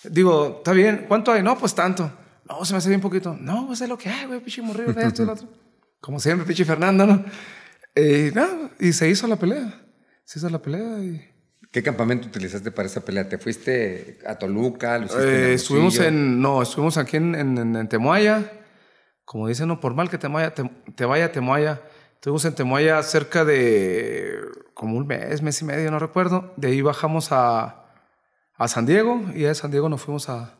Digo, está bien, ¿cuánto hay? No, pues tanto. No, oh, se me hace bien poquito. No, es lo que hay, güey, pinche morrido de esto y lo otro. Como siempre, pinche Fernando, ¿no? Eh, no, y se hizo la pelea. Se hizo la pelea ¿Qué campamento utilizaste para esa pelea? ¿Te fuiste a Toluca? Eh, estuvimos en... No, estuvimos aquí en, en, Como dicen, no, por mal que te, vaya a Temoaya. Estuvimos en Temoaya cerca de como un mes, mes y medio, no recuerdo. De ahí bajamos a, a San Diego y de San Diego nos fuimos a,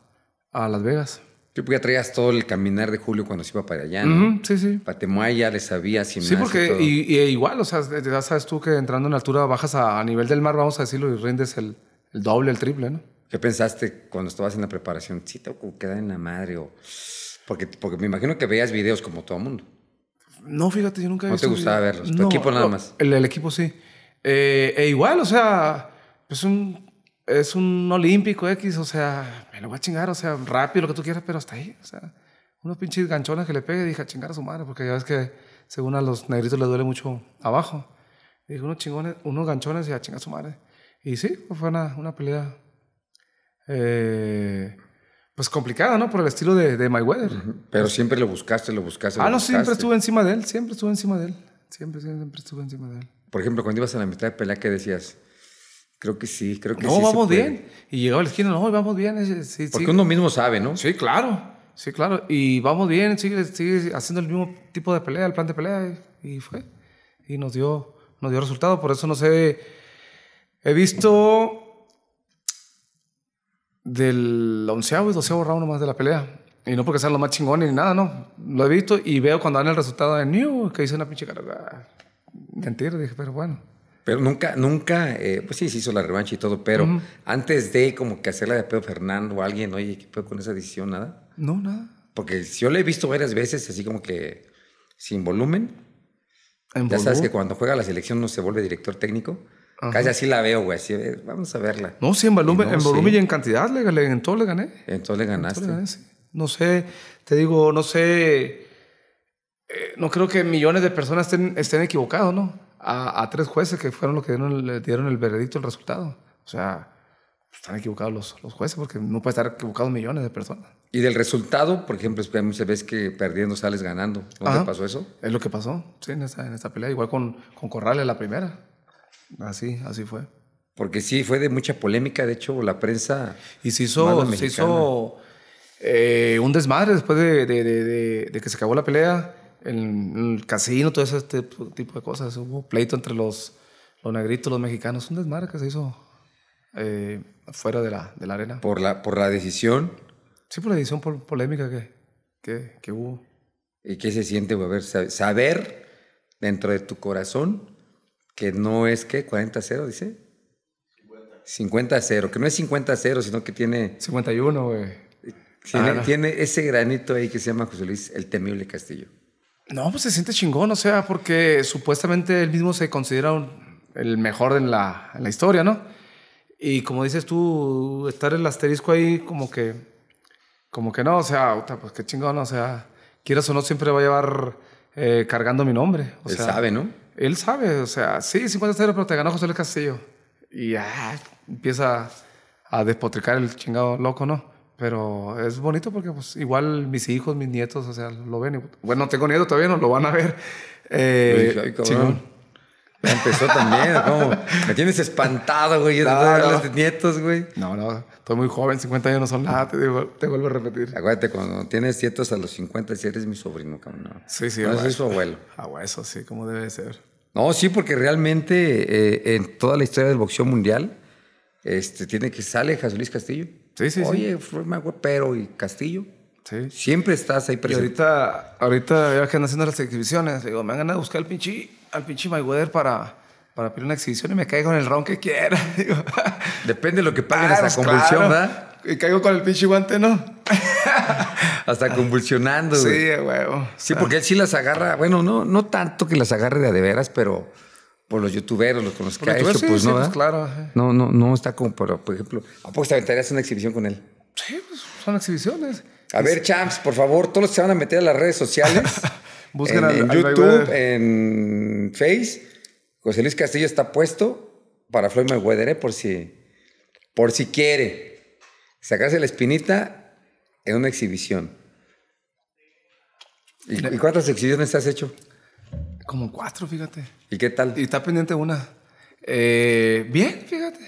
a Las Vegas. Yo porque traías todo el caminar de Julio cuando se iba para allá, ¿no? Sí, sí, sí. Patemuaya, le sabías. Sí, porque y, e igual, o sea, ya sabes tú que entrando en altura bajas a, nivel del mar, vamos a decirlo, y rindes el, doble, el triple, ¿no? ¿Qué pensaste cuando estabas en la preparación? Sí, te que quedar en la madre o... Porque, porque me imagino que veías videos como todo el mundo. No, fíjate, yo nunca he ¿No te gustaba verlos? ¿El equipo nada más? El, equipo sí. Eh, e igual, o sea, es pues un es un olímpico X, o sea, me lo voy a chingar, o sea, rápido, lo que tú quieras, pero hasta ahí, o sea, unos pinches ganchones que le pegue, dije, a chingar a su madre, porque ya ves que según a los negritos le duele mucho abajo. Dije, unos chingones, unos ganchones y a chingar a su madre. Y sí, pues, fue una, pelea, eh, pues complicada, ¿no? Por el estilo de, de Mayweather. Pero siempre lo buscaste, lo buscaste. ah, no, siempre estuve encima de él, siempre estuve encima de él, siempre, siempre estuve encima de él. Por ejemplo, cuando ibas a la mitad de pelea, ¿qué decías? Creo que sí, creo que no, sí. No, vamos bien. Y llegaba la esquina, no, vamos bien. Porque uno mismo sabe, ¿no? Sí, claro. Sí, claro. Y vamos bien, sigue, haciendo el mismo tipo de pelea, el plan de pelea. Y, fue. Y nos dio, nos dio resultado. Por eso no sé. He visto del onceavo y doceavo round más de la pelea. Y no porque sean los más chingones ni nada, no. Lo he visto y veo cuando dan el resultado de New, que hice una pinche cara. Ah, mentira, dije, pero bueno. Pero nunca, nunca, eh, pues sí, se hizo la revancha y todo, pero antes de como que hacerla de Pedro Fernando o alguien, oye, ¿qué con esa decisión? ¿Nada? No, nada. Porque yo la he visto varias veces así como que sin volumen. Ya sabes que cuando juega la selección no se vuelve director técnico. Casi así la veo, güey. Así, vamos a verla. No, sí, en volumen, en volumen y en cantidad, le, en todo le gané. En todo le ganaste. No sé, te digo, no sé. Eh, no creo que millones de personas estén, estén equivocados, ¿no? a, tres jueces que fueron los que dieron, le dieron el veredicto, el resultado. O sea, están equivocados los, jueces porque no puede estar equivocado millones de personas. Y del resultado, por ejemplo, se ves que perdiendo sales ganando. ¿Dónde pasó eso? Es lo que pasó, sí, en esta, en esta pelea. Igual con, con Corrales la primera. Así, así fue. Porque sí, fue de mucha polémica, de hecho, la prensa. Y se hizo, eh, un desmadre después de, que se acabó la pelea el casino, todo ese este tipo de cosas. Hubo pleito entre los, los negritos, los mexicanos. Un desmarque se hizo eh, fuera de la, de la, arena. ¿Por la, ¿Por la decisión? Sí, por la decisión por, polémica que, que, hubo. ¿Y qué se siente, güey? saber dentro de tu corazón que no es que 40-0, dice. 50-0, que no es 50-0, sino que tiene... 51, güey. Tiene, ah, tiene, ese granito ahí que se llama José Luis el temible Castillo. No, pues se siente chingón, o sea, porque supuestamente él mismo se considera el mejor en la, historia, ¿no? Y como dices tú, estar el asterisco ahí como que, como que no, o sea, pues qué chingón, o sea, quieras o no, siempre va a llevar eh, cargando mi nombre. O él sabe, ¿no? Él sabe, o sea, sí, 50 0 pero te ganó José Luis Castillo. Y ah, empieza a despotricar el chingado loco, ¿no? pero es bonito porque pues, igual mis hijos, mis nietos, o sea, lo ven. bueno, tengo nietos todavía, no lo van a ver. Eh, Uy, Empezó también, Me tienes espantado, güey. no, no. los nietos, güey. No, no. Estoy muy joven, 50 años no son nada, te, te vuelvo a repetir. Acuérdate, cuando tienes nietos a los 50, si eres mi sobrino, cabrón. No. Sí, sí. No, su abuelo. Ah, eso sí, como debe ser. No, sí, porque realmente eh, en toda la historia del boxeo mundial, este, tiene que sale José Luis Castillo. Sí, sí, Oye, sí. pero y Castillo. Sí. Siempre estás ahí presente. Y ahorita, ahorita ya que andan haciendo las exhibiciones, digo, me han ganado buscar al pinche, al pinche Mayweather para, para pedir una exhibición y me caigo en el round que quiera. Depende de lo que paguen convulsión, ¿verdad? Y caigo con el pinche guante, ¿no? Hasta convulsionando, Sí, huevo. Sí, porque él sí las agarra. Bueno, no, no tanto que las agarre de de veras, pero por los youtuberos, los con los que ha hecho, pues no. Pues, claro. No, no, está como por ejemplo, ¿a poco te aventarías una exhibición con él? Sí, pues son exhibiciones. A ver, champs, por favor, todos los que se van a meter a las redes sociales, busquen en, en YouTube, en Face, José Luis Castillo está puesto para Floyd Mayweather, ¿eh? por si, por si quiere sacarse la espinita en una exhibición. ¿y cuántas exhibiciones has hecho? Como cuatro, fíjate. ¿Y qué tal? Y está pendiente una. Eh, bien, fíjate.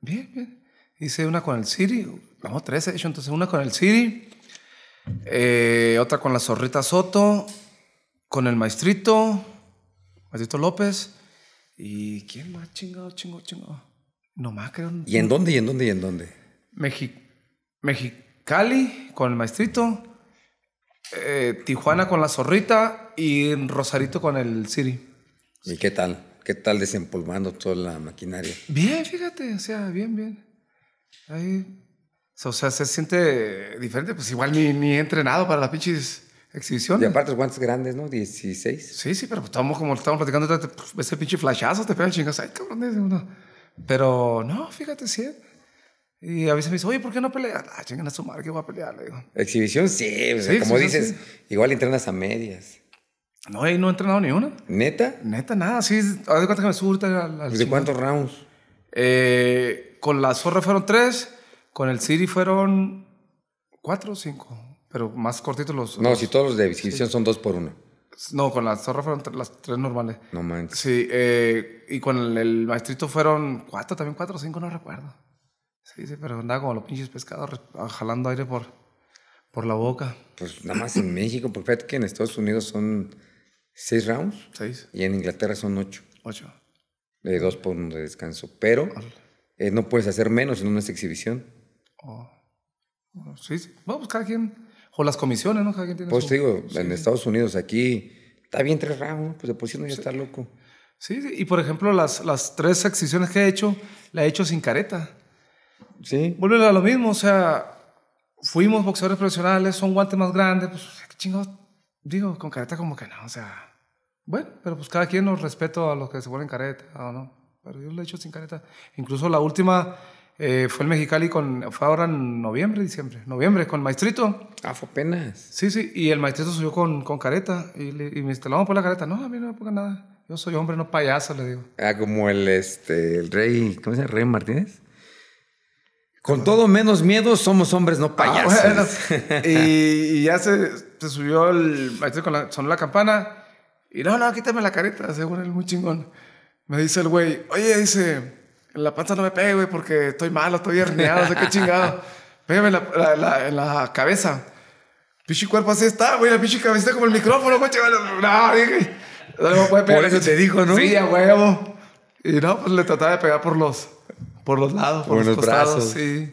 Bien, bien. Hice una con el Siri. Vamos, tres he hecho. Entonces, una con el Siri. Eh, otra con la Zorrita Soto. Con el Maestrito. Maestrito López. ¿Y quién más? Chingado, chingado, chingado. más creo. ¿Y en dónde? ¿Y en dónde? ¿Y en dónde? Mexicali con el Maestrito. Eh, Tijuana con la Zorrita y Rosarito con el Siri ¿Y qué tal? ¿Qué tal desempolvando toda la maquinaria? Bien, fíjate, o sea, bien, bien. Ahí, o sea, se siente diferente, pues igual ni, entrenado para las pinches exhibiciones. Y aparte, guantes grandes, ¿no? 16. Sí, sí, pero pues, estamos como estamos platicando, ese pinche flashazo te pega el chingazo. Ay, cabrón, Pero no, fíjate, sí. Y a veces me dice, oye, ¿por qué no peleas? Ah, chingan a su madre, que voy a pelear, le digo. Exhibición, sí, como dices, igual entrenas a medias. No, ahí no he entrenado ni una. ¿Neta? Neta, nada, sí. A ver cuántas me ¿De cuántos rounds? Eh, con la zorra fueron tres, con el Siri fueron cuatro o cinco, pero más cortitos los. No, si todos los de exhibición son dos por uno. No, con la zorra fueron las tres normales. No manches. Sí, eh, y con el maestrito fueron cuatro, también cuatro o cinco, no recuerdo. Sí, sí, pero andaba como los pinches pescados jalando aire por, por la boca. Pues nada más en México, porque fíjate que en Estados Unidos son seis rounds. Seis. Y en Inglaterra son ocho. Ocho. De dos por uno de descanso. Pero eh, no puedes hacer menos en una exhibición. Oh. sí, vamos a buscar cada quien. O las comisiones, ¿no? Cada tiene pues te digo, en Estados Unidos, aquí, está bien tres rounds, pues de por sí no ya está loco. Sí, sí, y por ejemplo, las, las tres exhibiciones que he hecho, la he hecho sin careta. Sí. Vuelve a lo mismo, o sea, fuimos boxeadores profesionales, son guantes más grandes, pues, qué chingados. Digo, con careta como que no, o sea. Bueno, pero pues cada quien nos respeto a los que se ponen careta o no. Pero yo lo he hecho sin careta. Incluso la última eh, fue el Mexicali con. Fue ahora en noviembre, diciembre. Noviembre, con Maestrito. Ah, fue apenas. Sí, sí. Y el Maestrito subió con, con careta. Y, me dice, por lo vamos a poner la careta. No, a mí no me ponga nada. Yo soy hombre, no payaso, le digo. Ah, como el, este, el rey. ¿Cómo se llama? ¿Rey Martínez? Con todo menos miedo, somos hombres, no ah, payasos. y, ya se, subió el. sonó la campana. Y no, no, quítame la careta, según él, muy chingón. Me dice el güey, oye, dice, en la panza no me pegue, güey, porque estoy malo, estoy herniado, sé qué chingado. Pégame la, cabeza. Pichi cuerpo así está, güey, la pichi cabecita como el micrófono, güey, No, dije. No, me puede pegar. Por eso te dijo, ¿no? Sí, a huevo. Y no, pues le trataba de pegar por los por los lados, por, los, brazos. Sí.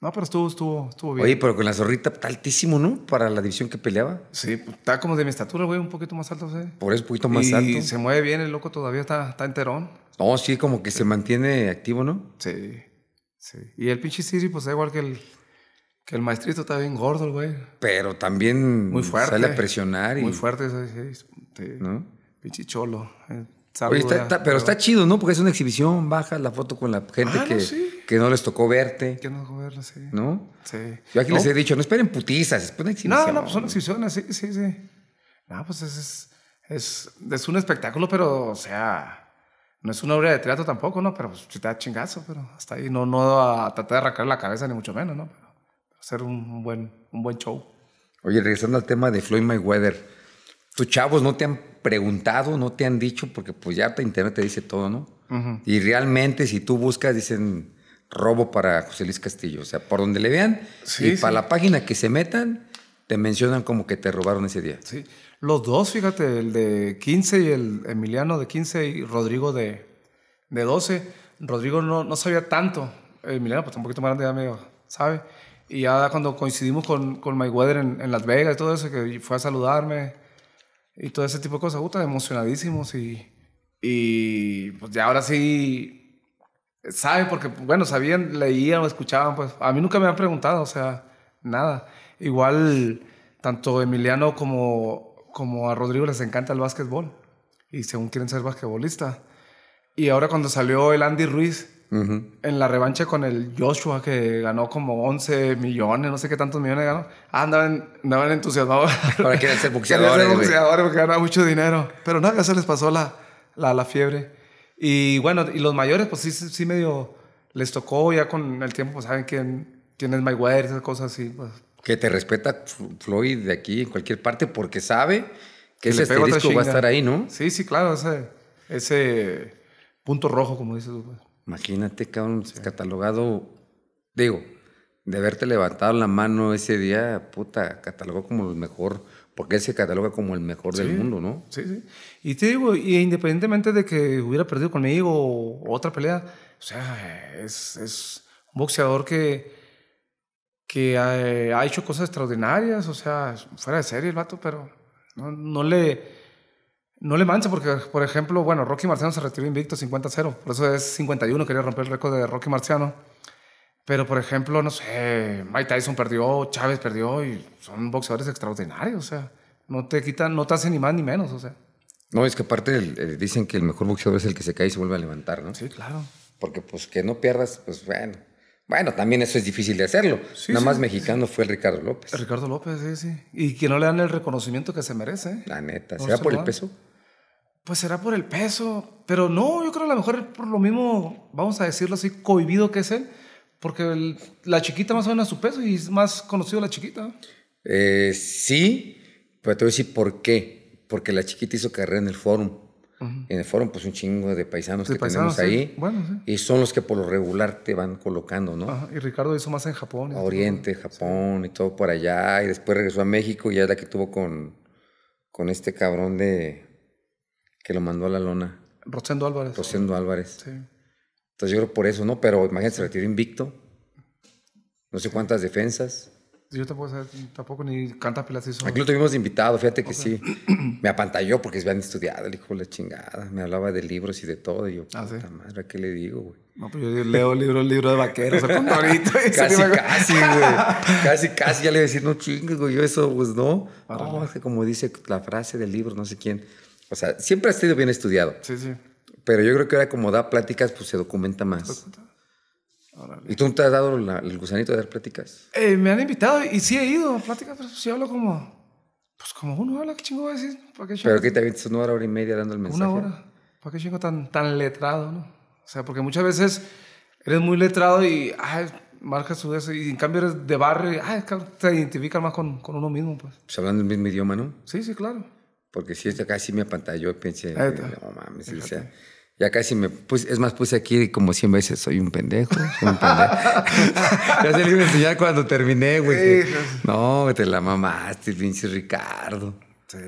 No, pero estuvo, estuvo, estuvo bien. Oye, pero con la zorrita está altísimo, ¿no? Para la división que peleaba. Sí, pues, está como de mi estatura, güey, un poquito más alto, ¿sí? Por eso, un poquito más alto. Y se mueve bien, el loco todavía está, está enterón. No, sí, como que se mantiene activo, ¿no? Sí, sí. Y el pinche Siri, pues, igual que el, que el maestrito, está bien gordo, güey. Pero también Muy fuerte. sale a presionar. Y... Muy fuerte, sí. sí. Pinche cholo. Eh pero, está chido, ¿no? Porque es una exhibición, baja la foto con la gente ah, que, no, que, no les tocó verte. Que no verla, sí. ¿No? Sí. Yo aquí les he dicho, no esperen putizas, es una exhibición. No, no, pues son exhibiciones, sí, sí, sí. No, pues es, es, es, un espectáculo, pero, o sea, no es una obra de teatro tampoco, ¿no? Pero pues, te da chingazo, pero hasta ahí no, no a tratar de arrancar la cabeza, ni mucho menos, ¿no? Pero hacer un, buen, un buen show. Oye, regresando al tema de Floyd Mayweather, tus chavos no te han preguntado, no te han dicho, porque pues ya internet te dice todo, ¿no? Y realmente si tú buscas, dicen robo para José Luis Castillo. O sea, por donde le vean y para la página que se metan, te mencionan como que te robaron ese día. Sí, los dos, fíjate, el de 15 y el Emiliano de 15 y Rodrigo de, de 12. Rodrigo no, no sabía tanto. Emiliano, pues un poquito más grande, ya medio, ¿sabe? Y ya cuando coincidimos con, con Mayweather en, en Las Vegas y todo eso, que fue a saludarme, y todo ese tipo de cosas. Puta, emocionadísimos y, y pues ya ahora sí saben, porque bueno, sabían, leían o escuchaban, pues a mí nunca me han preguntado, o sea, nada. Igual, tanto Emiliano como, como a Rodrigo les encanta el básquetbol y según quieren ser basquetbolistas. Y ahora cuando salió el Andy Ruiz, en la revancha con el Joshua, que ganó como 11 millones, no sé qué tantos millones ganó. Ah, andaban, andaban entusiasmados. Ahora quieren ser boxeadores. porque ganan mucho dinero. Pero nada, se les pasó la, la, fiebre. Y bueno, y los mayores, pues sí, sí medio les tocó ya con el tiempo, pues saben quién, quién es Mayweather, esas cosas así. Pues. Que te respeta Floyd de aquí, en cualquier parte, porque sabe que, ese asterisco va a estar ahí, ¿no? Sí, sí, claro, ese, ese punto rojo, como dices tú. Pues. Imagínate, cabrón, catalogado, digo, de haberte levantado la mano ese día, puta, catalogó como el mejor, porque él se cataloga como el mejor del mundo, ¿no? Sí, sí. Y te digo, y independientemente de que hubiera perdido conmigo otra pelea, o sea, es, es un boxeador que, que ha, hecho cosas extraordinarias, o sea, fuera de serie el vato, pero no, no le no le mancha, porque, por ejemplo, bueno, Rocky Marciano se retiró invicto 50-0, por eso es 51, quería romper el récord de Rocky Marciano. Pero, por ejemplo, no sé, Mike Tyson perdió, Chávez perdió, y son boxeadores extraordinarios, o sea, no te quitan, no te hacen ni más ni menos, o sea. No, es que aparte eh, dicen que el mejor boxeador es el que se cae y se vuelve a levantar, ¿no? Sí, claro. Porque, pues, que no pierdas, pues, bueno, bueno, también eso es difícil de hacerlo. Nada más mexicano fue Ricardo López. Ricardo López, sí, sí. Y que no le dan el reconocimiento que se merece. ¿eh? La neta. ¿Será por el peso? Pues será por el peso. Pero no, yo creo que a lo mejor por lo mismo, vamos a decirlo así, cohibido que es él. Porque la chiquita más o menos su peso y es más conocido la chiquita. Eh, sí, pero te voy a decir por qué. Porque la chiquita hizo carrera en el fórum. En el Fueron pues un chingo de paisanos que tenemos ahí. Y son los que por lo regular te van colocando, ¿no? Y Ricardo hizo más en Japón. Oriente, Japón y todo por allá. Y después regresó a México y ya es la que tuvo con, con este cabrón de que lo mandó a la lona. Rosendo Álvarez. Rosendo Álvarez. Entonces yo creo por eso, ¿no? Pero imagínate, se retiró invicto. No sé cuántas defensas. Yo tampoco, tampoco ni canta pelas eso. Aquí lo tuvimos invitado, fíjate que sí. Me apantalló porque se habían estudiado, el hijo de la chingada. Me hablaba de libros y de todo. Y yo, ah, madre, qué le digo, güey? No, pues yo leo libros, libros de vaqueros, o sea, casi, casi, güey. casi, casi. Ya le iba a decir, no chingues, güey. Yo eso, pues no. Ah, como dice la frase del libro, no sé quién. O sea, siempre ha sido bien estudiado. Sí, sí. Pero yo creo que ahora como da pláticas, pues se documenta más. ¿Y tú te has dado el gusanito de dar pláticas? Eh, me han invitado y sí he ido a pláticas, pero sí hablo como. Pues como uno habla, ¿qué chingo va a decir? ¿Para qué Pero que te avientes una hora, hora y media dando el mensaje. Una hora. ¿Para qué chingo tan, tan letrado, no? O sea, porque muchas veces eres muy letrado y ay, marcas su eso, y en cambio eres de barrio y ay, te identificas más con, con, uno mismo, pues. Pues hablando el mismo idioma, ¿no? Sí, sí, claro. Porque si esto casi me apantalló, pensé, no mames, o sea ya casi me puse, es más, puse aquí como 100 veces, soy un pendejo, un pendejo. ya se le iba a enseñar cuando terminé, güey. No, te la mamaste, pinche Ricardo. Sí.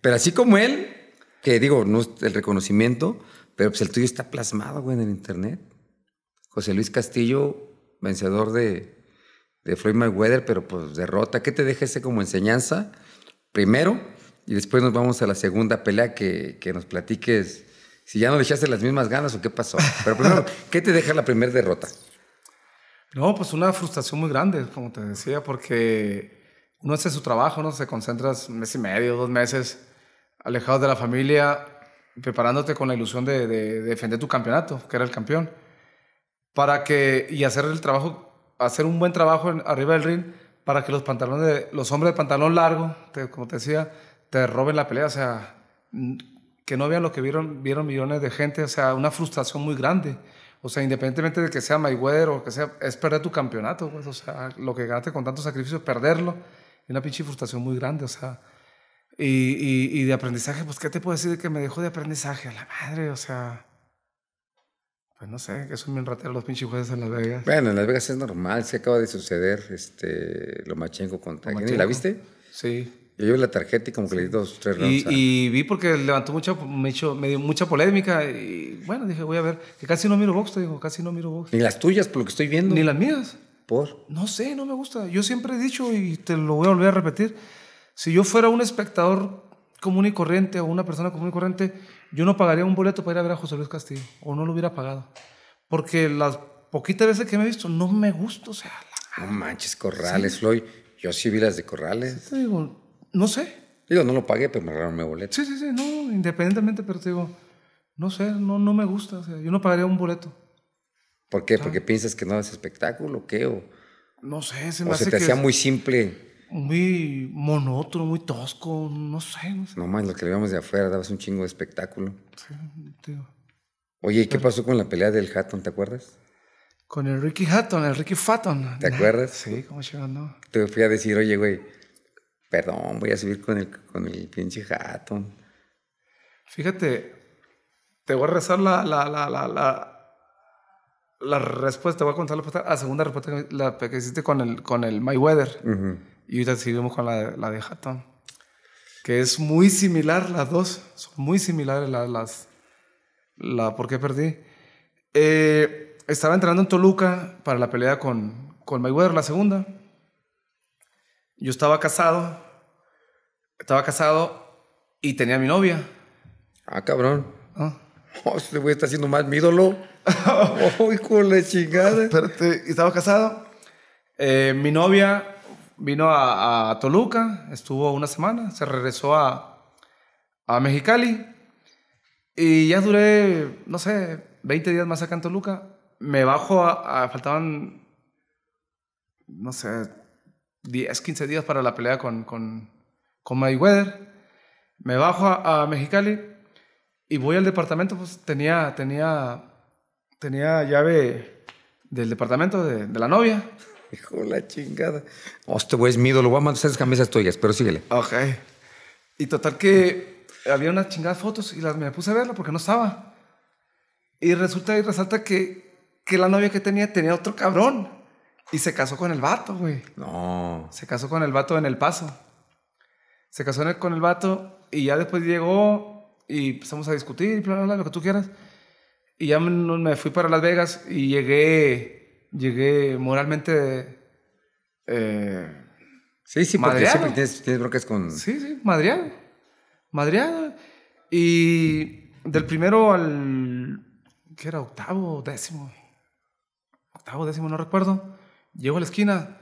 Pero así como él, que digo, no es el reconocimiento, pero pues el tuyo está plasmado, güey, en el internet. José Luis Castillo, vencedor de, de Floyd Mayweather, pero pues derrota. ¿Qué te deja ese como enseñanza? Primero, y después nos vamos a la segunda pelea que, que nos platiques si ya no le echaste las mismas ganas o qué pasó. Pero primero, ¿qué te deja la primera derrota? No, pues una frustración muy grande, como te decía, porque uno hace su trabajo, ¿no? Se concentras un mes y medio, dos meses, alejados de la familia, preparándote con la ilusión de, defender tu campeonato, que era el campeón. Para que, y hacer el trabajo, hacer un buen trabajo arriba del ring, para que los pantalones, los hombres de pantalón largo, como te decía, te roben la pelea. O sea, que no vean lo que vieron, vieron millones de gente, o sea, una frustración muy grande. O sea, independientemente de que sea Mayweather o que sea, es perder tu campeonato, pues, o sea, lo que ganaste con tanto sacrificio, perderlo, es una pinche frustración muy grande, o sea. Y, y, de aprendizaje, pues, ¿qué te puedo decir de que me dejó de aprendizaje? A la madre, o sea. Pues no sé, que son bien rateros los pinches jueces en Las Vegas. Bueno, en Las Vegas es normal, se acaba de suceder este, lo machenco contra. ¿La viste? Sí. Yo vi la tarjeta y como que le di dos, tres rounds. Ah. Y, vi porque levantó mucha, me, dio mucha polémica. Y bueno, dije, voy a ver. Que casi no miro box, te digo, casi no miro box. Ni las tuyas, por lo que estoy viendo. Ni las mías. ¿Por? No sé, no me gusta. Yo siempre he dicho, y te lo voy a volver a repetir, si yo fuera un espectador común y corriente o una persona común y corriente, yo no pagaría un boleto para ir a ver a José Luis Castillo, o no lo hubiera pagado. Porque las poquitas veces que me he visto, no me gusta, o sea... No manches, Corrales, Floyd. Yo sí vi las de Corrales. Sí, no sé. Digo, no lo pagué, pero me regalaron mi boleto. Sí, sí, sí, no, independientemente, pero te digo, no sé, no, no me gusta. O sea, yo no pagaría un boleto. ¿Por qué? ¿Porque piensas que no es espectáculo? ¿Qué? O, no sé, se me o se te hacía muy simple. Muy monótono, muy tosco, no sé. No, sé. más, lo que veíamos de afuera, dabas un chingo de espectáculo. Sí, tío. Oye, ¿y qué pasó con la pelea del Hatton, te acuerdas? Con el Ricky Hatton, el Ricky Fatton. ¿Te acuerdas? Sí, como se Te fui a decir, oye, güey, Perdón, voy a subir con el, con el pinche Hatton. Fíjate, te voy a rezar la, la, la, la, la, la respuesta, te voy a contar la, segunda respuesta que, hiciste con el, con el Mayweather. Y ahorita seguimos con la, la de Hatton. Que es muy similar las dos, son muy similares las... las la, ¿Por qué perdí? Eh, estaba entrenando en Toluca para la pelea con, con Mayweather, la segunda. Yo estaba casado, estaba casado y tenía mi novia. Ah, cabrón. ¿Ah? voy voy estar estar haciendo más, mi ídolo. Uy, con la chingada. Espérate, estaba casado. Eh, mi novia vino a, Toluca, estuvo una semana, se regresó a, Mexicali. Y ya duré, no sé, 20 días más acá en Toluca. Me bajo faltaban, no sé, 10, 15 días para la pelea con, con, con Mayweather. Me bajo a, Mexicali y voy al departamento, pues tenía, tenía, tenía llave del departamento de, de la novia. Hijo la chingada. Hostia, oh, este güey, es mi ídolo. Voy a mandar esas camisas tuyas, pero síguele. Ok. Y total que había unas chingadas fotos y las me puse a verlo porque no estaba. Y resulta y resalta que, que la novia que tenía tenía otro cabrón. Y se casó con el vato, güey. No. Se casó con el vato en El Paso. Se casó con el vato y ya después llegó y empezamos a discutir, bla, bla, bla, lo que tú quieras. Y ya me fui para Las Vegas y llegué, llegué moralmente... Eh, sí, sí, tienes, con... Sí, sí, Madrid, Madrid. Y del primero al... ¿Qué era? Octavo, décimo. Octavo, décimo, no recuerdo Llego a la esquina,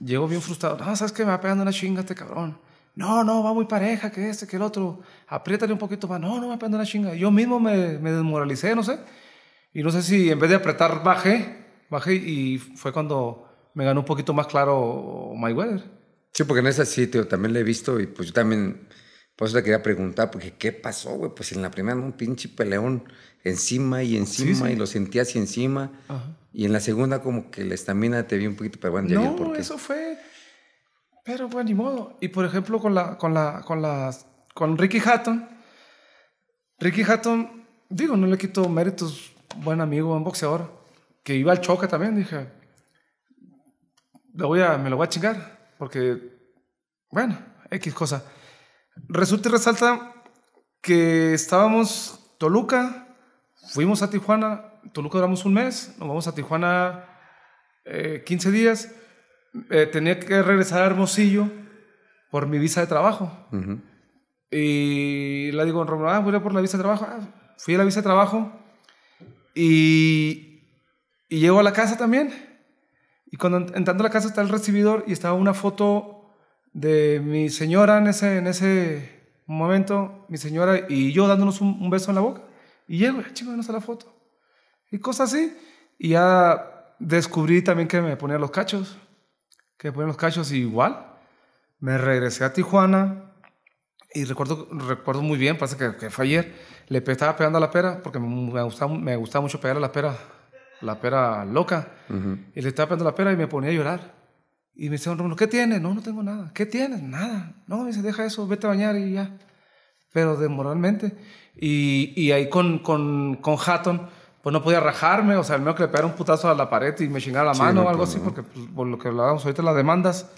llego bien frustrado. No, ¿sabes qué? Me va pegando una chinga este cabrón. No, no, va muy pareja, que este, que el otro. Apriétale un poquito más. No, no me va pegando una chinga. Yo mismo me, me desmoralicé, no sé. Y no sé si en vez de apretar, bajé. Bajé y fue cuando me ganó un poquito más claro oh, My Sí, porque en ese sitio también le he visto y pues yo también por eso le quería preguntar, porque ¿qué pasó, güey? Pues en la primera un pinche peleón encima y encima y lo sentía así encima. Y en la segunda como que la estamina te vi un poquito, pero bueno, ya no, eso fue... Pero bueno, ni modo. Y por ejemplo con la, con la, con las, con Ricky Hatton. Ricky Hatton, digo, no le quito méritos, buen amigo, buen boxeador, que iba al choque también, dije, voy a, me lo voy a chingar, porque, bueno, X cosa. Resulta y resalta que estábamos Toluca, fuimos a Tijuana, Toluca duramos un mes, nos vamos a Tijuana 15 eh, días, eh, tenía que regresar a Hermosillo por mi visa de trabajo. Y la digo, ah, voy a por la visa de trabajo. Ah, fui a la visa de trabajo y, y llego a la casa también. Y cuando entrando a la casa está el recibidor y estaba una foto de mi señora en ese, en ese momento, mi señora y yo dándonos un, beso en la boca. Y llego, ah, chico, no la foto. Y cosas así. Y ya descubrí también que me ponían los cachos. Que me ponían los cachos igual. Me regresé a Tijuana. Y recuerdo, recuerdo muy bien, parece que, fue ayer. Le estaba pegando a la pera porque me, gustaba, mucho pegar a la pera. La pera loca. Y le estaba pegando a la pera y me ponía a llorar. Y me dice ¿qué tienes? No, no tengo nada. ¿Qué tienes? Nada. No, me dice, deja eso, vete a bañar y ya. Pero demoralmente Y, y ahí con, con, con Hatton, pues no podía rajarme, o sea, al menos que le pegara un putazo a la pared y me chingara la mano o algo pues así, porque pues, por lo que hablábamos ahorita, las demandas.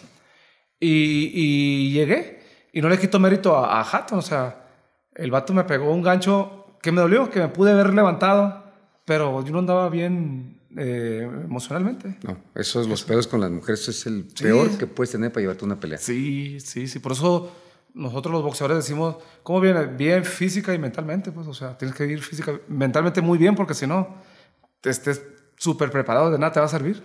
Y, y, llegué. Y no le quito mérito a, Hatton, o sea, el vato me pegó un gancho que me dolió, que me pude haber levantado, pero yo no andaba bien eh, emocionalmente. No, esos los pedos con las mujeres eso es el peor que puedes tener para llevarte una pelea. Sí, sí, sí. Por eso nosotros los boxeadores decimos, ¿cómo viene? Bien física y mentalmente, pues, o sea, tienes que ir física, mentalmente muy bien, porque si no, te estés súper preparado, de nada te va a servir.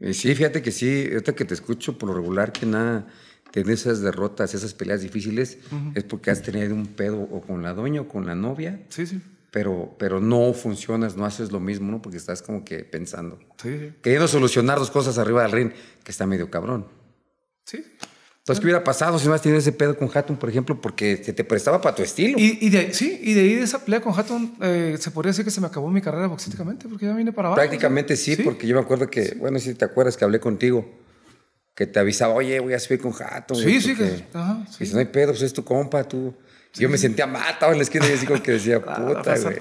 sí, fíjate que sí, ahorita que te escucho, por lo regular que nada, tener esas derrotas, esas peleas difíciles, es porque has tenido un pedo o con la dueña o con la novia. Sí, sí pero, pero no funcionas, no haces lo mismo, ¿no? Porque estás como que pensando. Sí. Queriendo solucionar dos cosas arriba del ring, que está medio cabrón. Sí. Entonces, ¿qué hubiera pasado si no tienes tenido ese pedo con Hatton, por ejemplo? Porque se te prestaba para tu estilo. Y, y de, sí, y de ahí de esa pelea con Hatton, eh, se podría decir que se me acabó mi carrera boxísticamente, porque ya vine para abajo. Prácticamente sí, porque yo me acuerdo que, bueno, si te acuerdas que hablé contigo, que te avisaba, oye, voy a subir con Hatton. Sí, sí, que, ajá, Y si no hay pedo, pues es tu compa, tú. Yo me sentía matado en la esquina y así que decía, ah, puta, güey.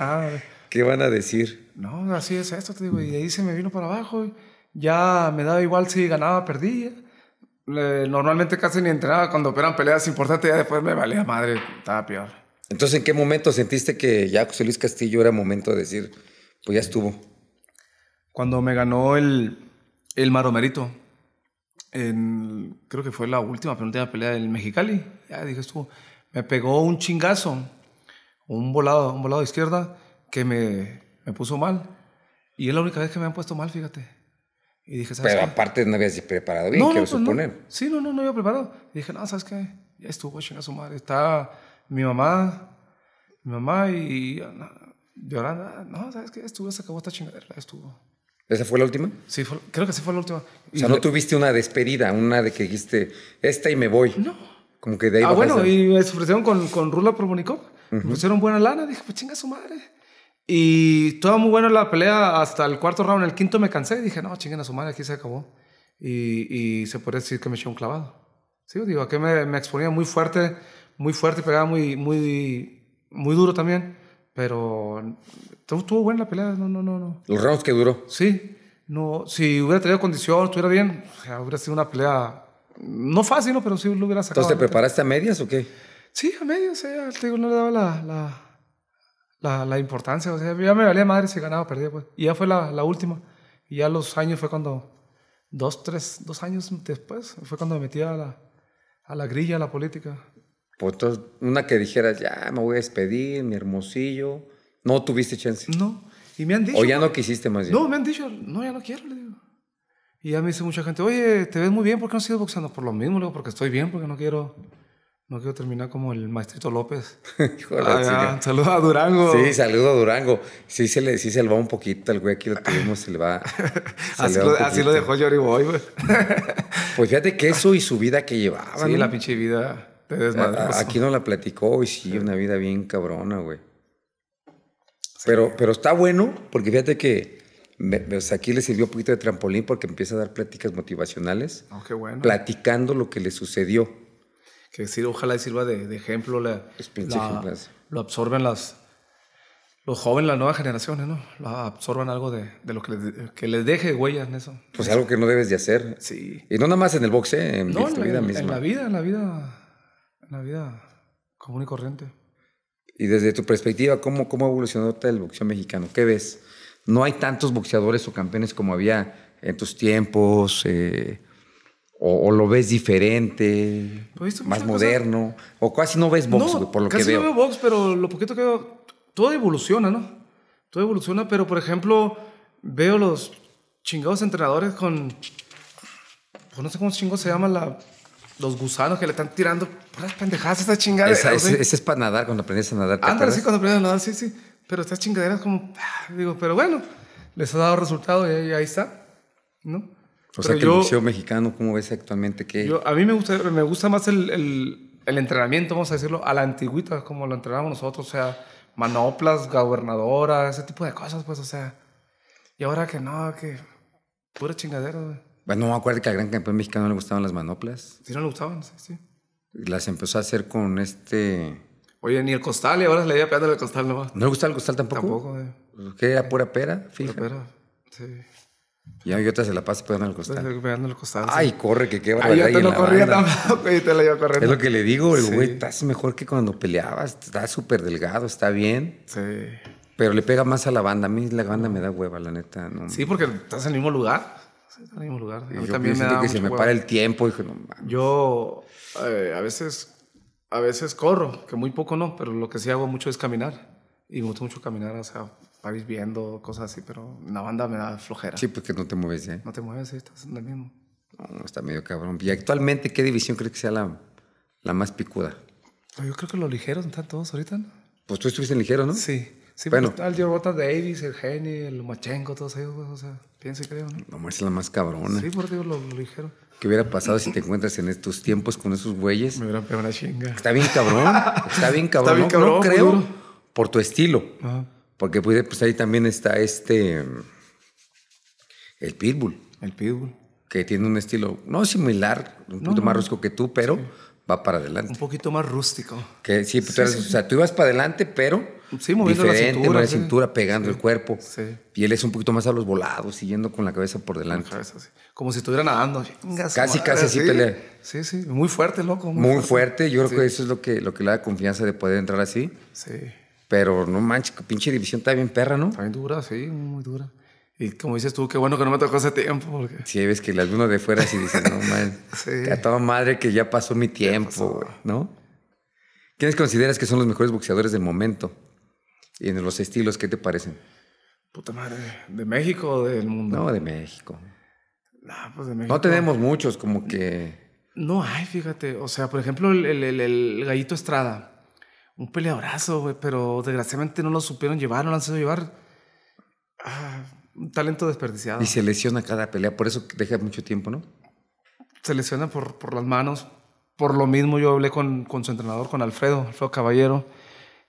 ¿Qué van a decir? No, así es esto, te digo. Y ahí se me vino para abajo. Ya me daba igual si ganaba, o perdía. Normalmente casi ni entrenaba cuando operan peleas importantes, ya después me valía madre, estaba peor. Entonces, ¿en qué momento sentiste que ya José Luis Castillo era momento de decir, pues ya estuvo? Cuando me ganó el, el Maromerito, creo que fue la última penúltima pelea del Mexicali, ya dije, estuvo me pegó un chingazo, un volado, un volado de izquierda que me, me puso mal. Y es la única vez que me han puesto mal, fíjate. Y dije, ¿sabes Pero aparte no habías preparado bien, no, quiero pues suponer. Sí, no, no, no había preparado. Y dije, no, ¿sabes qué? Ya estuvo, chingazo su madre. Está mi mamá, mi mamá y llorando. No, ¿sabes qué? Estuvo, se acabó esta chingadera, estuvo. ¿Esa fue la última? Sí, creo que sí fue la última. O sea, no tuviste una despedida, una de que dijiste, esta y me voy. No, como que de ahí Ah, bueno, y me ofrecieron con, con Rula por Me ofrecieron buena lana. Dije, pues chinga su madre. Y todo muy bueno la pelea hasta el cuarto round. El quinto me cansé. y Dije, no, chinguen a su madre, aquí se acabó. Y, y se puede decir que me echó un clavado. Sí, digo, aquí me, me, exponía muy fuerte, muy fuerte, pegaba muy, muy, muy duro también. Pero estuvo buena la pelea, no, no, no. no. ¿Los rounds que duró? Sí, no, si hubiera tenido condición, estuviera bien, hubiera sido una pelea no fácil, pero sí lo hubiera sacado. ¿Entonces te preparaste a medias o qué? Sí, a medias. te digo, no le daba la, la, importancia. O sea, ya me valía madre si ganaba o perdía. Pues. Y ya fue la, la última. Y ya los años fue cuando, dos, tres, dos años después, fue cuando me metí a la, a la grilla, a la política. Pues entonces, una que dijeras, ya me voy a despedir, mi hermosillo. No tuviste chance. No. Y me han dicho. O ya no quisiste más No, me han dicho, no, ya no quiero. Y ya me dice mucha gente, oye, te ves muy bien, ¿por qué no sigues boxeando? Por lo mismo, luego, porque estoy bien, porque no quiero, no quiero terminar como el maestrito López. Ah, saludos a Durango. Sí, saludos a Durango. Sí se, le, sí se le va un poquito, el güey aquí lo tuvimos, se le va. así, lo, dejó Jory Boy, güey. pues fíjate que eso y su vida que llevaba. Sí, la pinche vida. de desmadras. Pues. aquí no la platicó y sí, una vida bien cabrona, güey. Pero, pero está bueno, porque fíjate que aquí le sirvió un poquito de trampolín porque empieza a dar pláticas motivacionales. Oh, qué bueno. Platicando lo que le sucedió. Que sí, ojalá sirva de, ejemplo. La, lo absorben las, los jóvenes, las nuevas generaciones, ¿no? absorban algo de, lo que les, que les, deje huellas en eso. Pues algo que no debes de hacer. Sí. Y no nada más en el boxe, ¿eh? en la, vida misma. En la vida, en la vida, en la vida común y corriente. Y desde tu perspectiva, ¿cómo, cómo evolucionó el boxeo mexicano? ¿Qué ves? No hay tantos boxeadores o campeones como había en tus tiempos. Eh, o, lo ves diferente, pues más moderno, o casi no ves box, por lo que veo. no veo box, pero lo poquito que veo, todo evoluciona, ¿no? Todo evoluciona, pero por ejemplo, veo los chingados entrenadores con, pues no sé cómo chingo se llama la, los gusanos que le están tirando las pendejadas a chingada. ese, es para nadar, cuando aprendes a nadar. pero sí, cuando aprendes a nadar, sí, sí. Pero estas chingaderas como, ah, digo, pero bueno, les ha dado resultado y, ahí está, ¿no? O sea, que el boxeo mexicano, ¿cómo ves actualmente? qué a mí me gusta, me gusta más el, entrenamiento, vamos a decirlo, a la antigüita, como lo entrenábamos nosotros, o sea, manoplas, gobernadora, ese tipo de cosas, pues, o sea. Y ahora que no, que pura chingadera, güey. Bueno, me acuerdo que al gran campeón mexicano le gustaban las manoplas. Sí, no le gustaban, sí, sí. Las empezó a hacer con este Oye, ni el costal, y ahora se le iba pegando el costal nomás. ¿No le gustaba el costal tampoco? Tampoco, eh. ¿Qué era pura pera? Fija. Pura pera, sí. Y yo te se la pasa pegando el costal. Pegando el costal. Ay, corre, que qué barbaridad. yo te lo corría tampoco y te la iba corriendo. Es lo que le digo, güey, estás mejor que cuando peleabas. Estás súper delgado, está bien. Sí. Pero le pega más a la banda. A mí la banda me da hueva, la neta. No. Sí, porque estás en el mismo lugar. Sí, estás en el mismo lugar. A mí yo también me da que se me para el tiempo. Dije, no, yo eh, a veces a veces corro, que muy poco no, pero lo que sí hago mucho es caminar. Y me gusta mucho caminar, o sea, parís viendo, cosas así, pero la banda me da flojera. Sí, porque no te mueves, ¿eh? No te mueves, sí, estás en el mismo. No, está medio cabrón. ¿Y actualmente qué división crees que sea la, más picuda? Yo creo que los ligeros están todos ahorita, Pues tú estuviste en ligero, ¿no? Sí. Sí, bueno. Está el Davis, el Geni, el Machengo, todos ellos, o sea, piensa y creo, ¿no? No, es la más cabrona. Sí, por Dios, los ligeros. ¿Qué hubiera pasado si te encuentras en estos tiempos con esos güeyes? Me hubieran pegado una chinga. Está bien cabrón. Está bien cabrón. Está bien cabrón no, creo por tu estilo. Ah. Porque pues, pues, ahí también está este. El Pitbull. El Pitbull. Que tiene un estilo, no similar, un poquito más rusco que tú, pero va para adelante. Un poquito más rústico. Que sí, tú ibas para adelante, pero sí, moviendo diferente, la cintura, la cintura pegando el cuerpo. Y él es un poquito más a los volados, siguiendo con la cabeza por delante. Cabeza, Como si estuviera nadando. Casi, casi así pelea. Sí, sí, muy fuerte, loco. Muy, fuerte. Yo creo que eso es lo que, lo que le da confianza de poder entrar así. Sí. Pero no manches, pinche división está bien perra, ¿no? Está bien dura, sí, muy dura. Y como dices tú, qué bueno que no me tocó ese tiempo. Porque... Sí, ves que las uno de fuera sí dice, no, man, a toda madre que ya pasó mi tiempo, ¿no? ¿Quiénes consideras que son los mejores boxeadores del momento? Y en los estilos, ¿qué te parecen? Puta madre, ¿de México o del mundo? No, de México. pues de México. No tenemos muchos, como que... No hay, fíjate. O sea, por ejemplo, el, Gallito Estrada. Un peleabrazo güey, pero desgraciadamente no lo supieron llevar, no lo han sido llevar. Ah un talento desperdiciado. Y se lesiona cada pelea, por eso deja mucho tiempo, ¿no? Se lesiona por, por las manos. Por lo mismo yo hablé con, su entrenador, con Alfredo, Alfredo Caballero,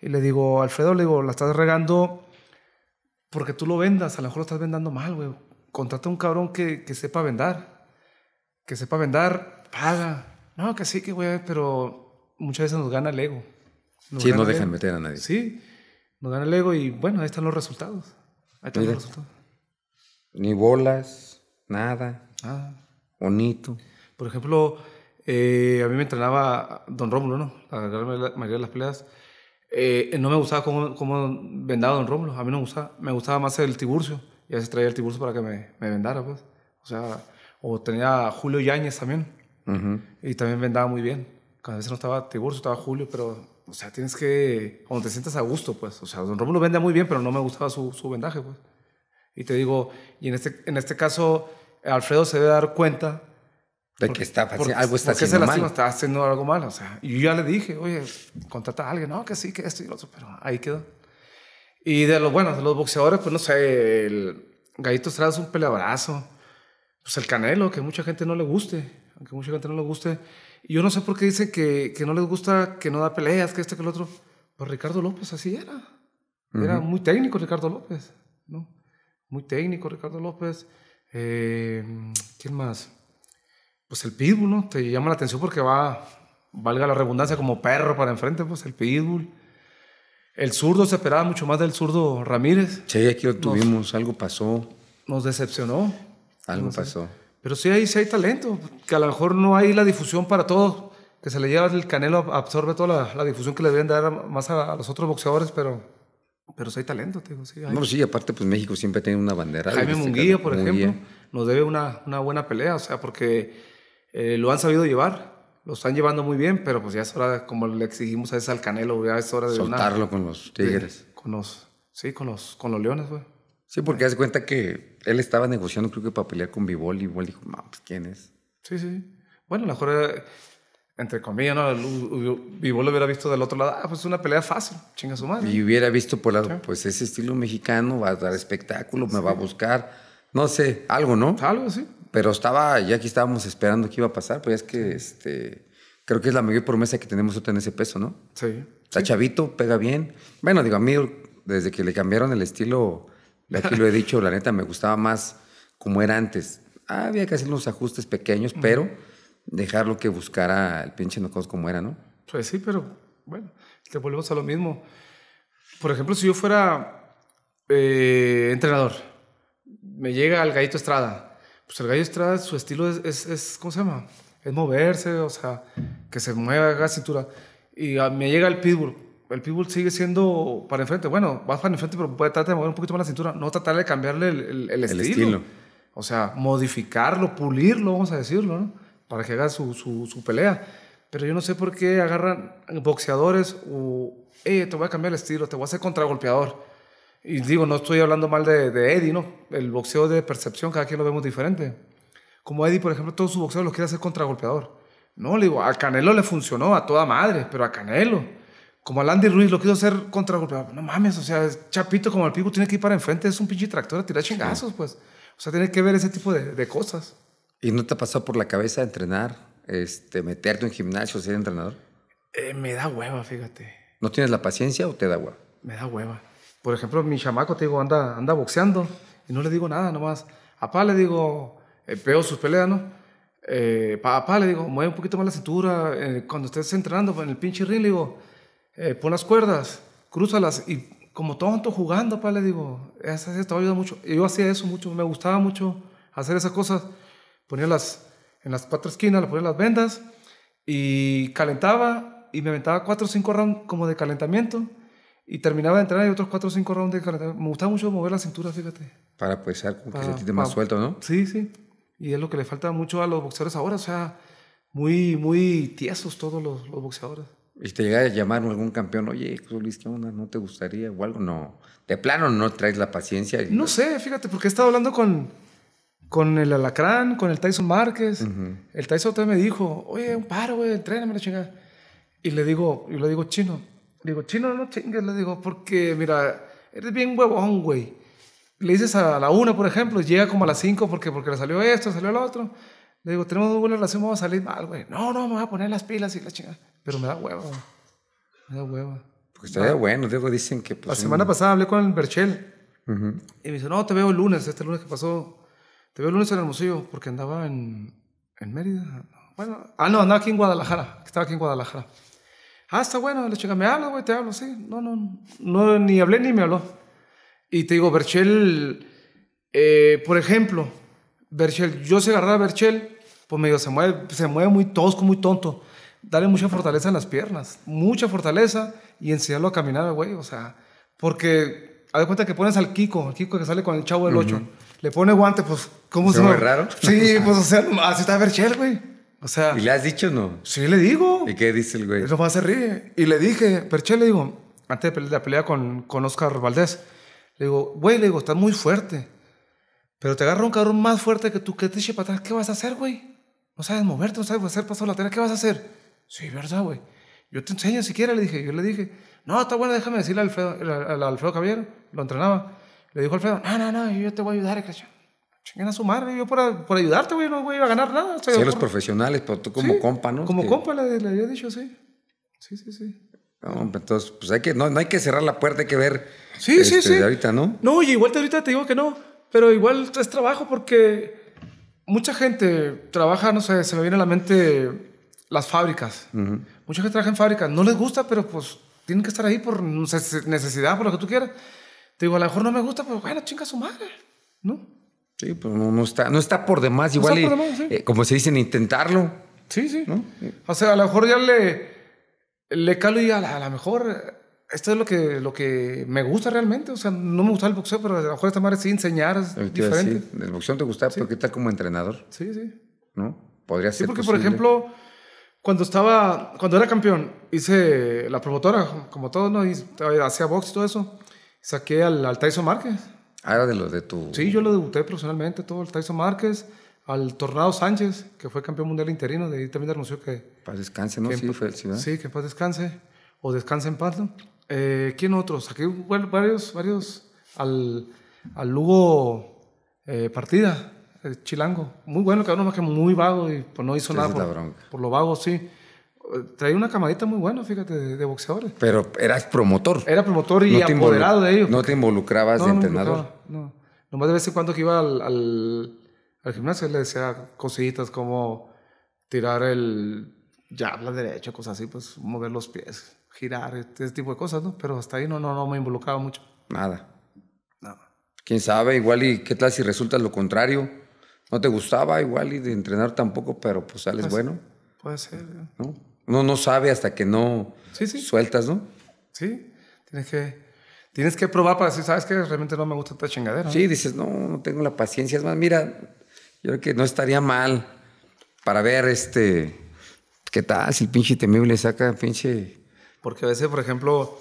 y le digo, Alfredo, le digo, la estás regando porque tú lo vendas, a lo mejor lo estás vendando mal, güey. Contrata un cabrón que, sepa vendar que sepa vendar, paga. No, que sí, que güey, pero muchas veces nos gana el ego. sí, no dejan meter a nadie. Sí, nos gana el ego y bueno, ahí están los resultados. Ahí están los resultados. Ni bolas, nada. Ah. Bonito. Por ejemplo, eh, a mí me entrenaba Don Rómulo, ¿no? La mayoría de las peleas. Eh, no me gustaba cómo, cómo, vendaba Don Rómulo, a mí no me gustaba. Me gustaba más el Tiburcio. Y a veces traía el Tiburcio para que me, me vendara, pues. O sea, o tenía Julio Yáñez también. Y también vendaba muy bien. Cada vez no estaba Tiburcio, estaba Julio, pero, o sea, tienes que. Cuando te sientas a gusto, pues. O sea, Don Rómulo vende muy bien, pero no me gustaba su, su vendaje, pues. Y te digo, y en este, en este caso, Alfredo se debe dar cuenta. De que está, algo está haciendo mal. algo mal. O sea, y yo ya le dije, oye, contrata a alguien. No, que sí, que esto y lo otro. Pero ahí quedó. Y de los, buenos, de los boxeadores, pues no sé, el Gallito Estrada es un peleabrazo. Pues el Canelo, que mucha gente no le guste. Aunque mucha gente no le guste. Y yo no sé por qué dicen que, que no les gusta, que no da peleas, que este, que el otro. Pues Ricardo López así era. Era muy técnico Ricardo López, ¿no? muy técnico, Ricardo López. Eh, ¿Quién más? Pues el Pitbull, ¿no? Te llama la atención porque va, valga la redundancia, como perro para enfrente, pues el Pitbull. El zurdo se esperaba mucho más del zurdo Ramírez. Sí, aquí lo tuvimos, algo pasó. Nos decepcionó. Algo pasó. Pero sí hay, sí hay talento, que a lo mejor no hay la difusión para todos, que se le lleva el canelo, absorbe toda la, difusión que le deben dar más a los otros boxeadores, pero pero soy talento, te digo. Sí, sí, aparte, pues México siempre tiene una bandera. Jaime este Munguía, por ejemplo, nos debe una, buena pelea, o sea, porque eh, lo han sabido llevar, lo están llevando muy bien, pero pues ya es hora, como le exigimos a ese al Canelo, ya es hora de. Soltarlo con los Tigres. con los, sí, con los, con los Leones, güey. Sí, porque hace cuenta que él estaba negociando, creo que para pelear con Bivol, y igual dijo, no, pues quién es. Sí, sí. Bueno, a lo mejor eh, entre comillas, ¿no? Vivo lo hubiera visto del otro lado, ah, pues es una pelea fácil, chinga su madre. Y hubiera visto por la, pues ese estilo mexicano, va a dar espectáculo, me va a buscar, no sé, algo, ¿no? Algo, sí. Pero estaba, ya aquí estábamos esperando qué iba a pasar, pues es que este, creo que es la mayor promesa que tenemos ahorita en ese peso, ¿no? Sí. Está chavito, pega bien. Bueno, digo, a mí, desde que le cambiaron el estilo, aquí lo he dicho, la neta, me gustaba más como era antes. había que hacer unos ajustes pequeños, pero dejarlo que buscara el pinche Nocos como era, ¿no? Pues sí, pero bueno, te volvemos a lo mismo. Por ejemplo, si yo fuera eh, entrenador, me llega el Gallito Estrada. Pues el gallito Estrada, su estilo es, es, ¿cómo se llama? Es moverse, o sea, que se mueva, la cintura. Y me llega el Pitbull. El Pitbull sigue siendo para enfrente. Bueno, vas para enfrente, pero puede tratar de mover un poquito más la cintura. No tratar de cambiarle el, el, estilo. el estilo. O sea, modificarlo, pulirlo, vamos a decirlo, ¿no? para que haga su, su, su pelea. Pero yo no sé por qué agarran boxeadores o, eh, te voy a cambiar el estilo, te voy a hacer contragolpeador. Y digo, no estoy hablando mal de, Eddie, ¿no? El boxeo de percepción, cada quien lo vemos diferente. Como Eddie, por ejemplo, todo su boxeo lo quiere hacer contragolpeador. No, le digo, a Canelo le funcionó a toda madre, pero a Canelo. Como a Landy Ruiz lo quiso hacer contragolpeador. No mames, o sea, Chapito como el pico tiene que ir para enfrente, es un pinche tractor a tirar chingazos, pues. O sea, tiene que ver ese tipo de, de cosas. ¿Y no te ha pasado por la cabeza entrenar, este, meterte en gimnasio, ser entrenador? Eh, me da hueva, fíjate. ¿No tienes la paciencia o te da hueva? Me da hueva. Por ejemplo, mi chamaco, te digo, anda, anda boxeando y no le digo nada nomás. A Papá le digo, eh, sus peleas, ¿no? Eh, papá, le digo, mueve un poquito más la cintura. Eh, cuando estés entrenando pues, en el pinche ring, le digo, eh, pon las cuerdas, crúzalas. Y como tonto jugando, papá, le digo, eso, eso te va mucho. yo hacía eso mucho, me gustaba mucho hacer esas cosas ponía las, en las cuatro esquinas, le ponía las vendas y calentaba y me aventaba cuatro o cinco rounds como de calentamiento y terminaba de entrenar y otros cuatro o cinco rounds de calentamiento. Me gustaba mucho mover la cintura, fíjate. Para pues ser que se más suelto, ¿no? Sí, sí. Y es lo que le falta mucho a los boxeadores ahora, o sea, muy, muy tiesos todos los, boxeadores. Y te llega a llamar algún campeón, oye, Luis, ¿qué onda? ¿No te gustaría o algo? No. De plano no traes la paciencia. no sé, fíjate, porque he estado hablando con, con el Alacrán, con el Tyson Márquez. El Tyson también me dijo, oye, un paro, güey, entréname la chingada. Y le digo, y le digo, chino, le digo, chino, no chingues, le digo, porque, mira, eres bien huevón, güey. Le dices a la una, por ejemplo, llega como a las cinco porque, porque le salió esto, salió lo otro. Le digo, tenemos buena relación, vamos a salir mal, güey. No, no, me voy a poner las pilas y la chingada. Pero me da hueva, Me da hueva. Porque estaría bueno, digo, dicen que... Pues, la semana pasada hablé con el Berchel. Y me dice, no, te veo el lunes, este lunes que pasó te veo el lunes en Hermosillo porque andaba en, Mérida. Bueno, ah, no, andaba aquí en Guadalajara, estaba aquí en Guadalajara. Ah, está bueno, le chica, me habla, güey, te hablo, sí. No, no, no, ni hablé ni me habló. Y te digo, Berchel, eh, por ejemplo, Berchel, yo se agarrar a Berchel, pues me se mueve, se mueve muy tosco, muy tonto. Dale mucha fortaleza en las piernas, mucha fortaleza y enseñarlo a caminar, güey, o sea, porque, haz de cuenta que pones al Kiko, el Kiko que sale con el chavo del 8 le pone guante, pues, ¿cómo se ve raro? Sí, pues, o sea, así está Berchel, güey. O sea. ¿Y le has dicho no? Sí, le digo. ¿Y qué dice el güey? Eso más se ríe. Y le dije, Berchel, le digo, antes de la pelea con, con Oscar Valdés, le digo, güey, le digo, estás muy fuerte. Pero te agarra un cabrón más fuerte que tú, que te eche para atrás, ¿qué vas a hacer, güey? No sabes moverte, no sabes hacer paso lateral, ¿qué vas a hacer? Sí, verdad, güey. Yo te enseño siquiera, le dije. Yo le dije, no, está bueno, déjame decirle al Alfredo, al lo entrenaba. Le dijo Alfredo, no, no, no, yo te voy a ayudar, Ignacio. Chinguen a su madre, yo por, ayudarte, güey, no voy a ganar nada. sí, los profesionales, pero tú como compa, ¿no? Como compa le, había dicho, sí. Sí, sí, sí. No, entonces, pues hay que, no, hay que cerrar la puerta, hay que ver. Sí, sí, este, sí. ahorita, ¿no? No, y igual te, ahorita te digo que no, pero igual es trabajo porque mucha gente trabaja, no sé, se me viene a la mente las fábricas. Mucha gente trabaja en fábricas, no les gusta, pero pues tienen que estar ahí por necesidad, por lo que tú quieras. Te digo, a lo mejor no me gusta, pero pues, bueno, chinga su madre, ¿no? Sí, pues no, no, está, no está por demás, igual, y eh, como se dicen, intentarlo. Sí, sí. ¿no? O sea, a lo mejor ya le, le calo y a lo mejor esto es lo que, lo que me gusta realmente. O sea, no me gusta el boxeo, pero a lo mejor esta madre sí enseñar es diferente. el boxeo te gusta porque pero ¿qué como entrenador? Sí, sí. ¿No? Podría ser. Sí, porque por ejemplo, cuando estaba, cuando era campeón, hice la promotora, como todo, ¿no? hacía box y todo eso. Saqué al, Taiso Márquez. Ah, era de los de tu... Sí, yo lo debuté personalmente, todo, al Tyson Márquez, al Tornado Sánchez, que fue campeón mundial interino, de ahí también anunció que... Paz descanse, ¿no? sí, sí, que paz descanse, o descanse en paz, eh, ¿Quién otro? Saqué varios, varios, al, al Lugo eh, Partida, Chilango. Muy bueno, cabrón, más que muy vago y pues no hizo nada por, lo vago, sí traía una camadita muy buena, fíjate, de, boxeadores. Pero eras promotor. Era promotor y apoderado de ellos. No te involucrabas no, de no entrenador. no, nomás de vez en cuando que iba al, gimnasio le decía cositas como tirar el jab, la derecha, cosas así, pues mover los pies, girar, ese tipo de cosas, ¿no? Pero hasta ahí no, no, no me involucraba mucho. Nada. Quién sabe, igual y qué tal si resulta lo contrario. No te gustaba igual y de entrenar tampoco, pero pues sales pues, bueno. Puede ser. ¿no? no, no sabe hasta que no sueltas, ¿no? Sí, tienes que, tienes que probar para decir, ¿sabes qué? Realmente no me gusta esta chingadera. Sí, dices, no, no tengo la paciencia. Es más, mira, yo creo que no estaría mal para ver este, qué tal si el pinche temible saca pinche... Porque a veces, por ejemplo,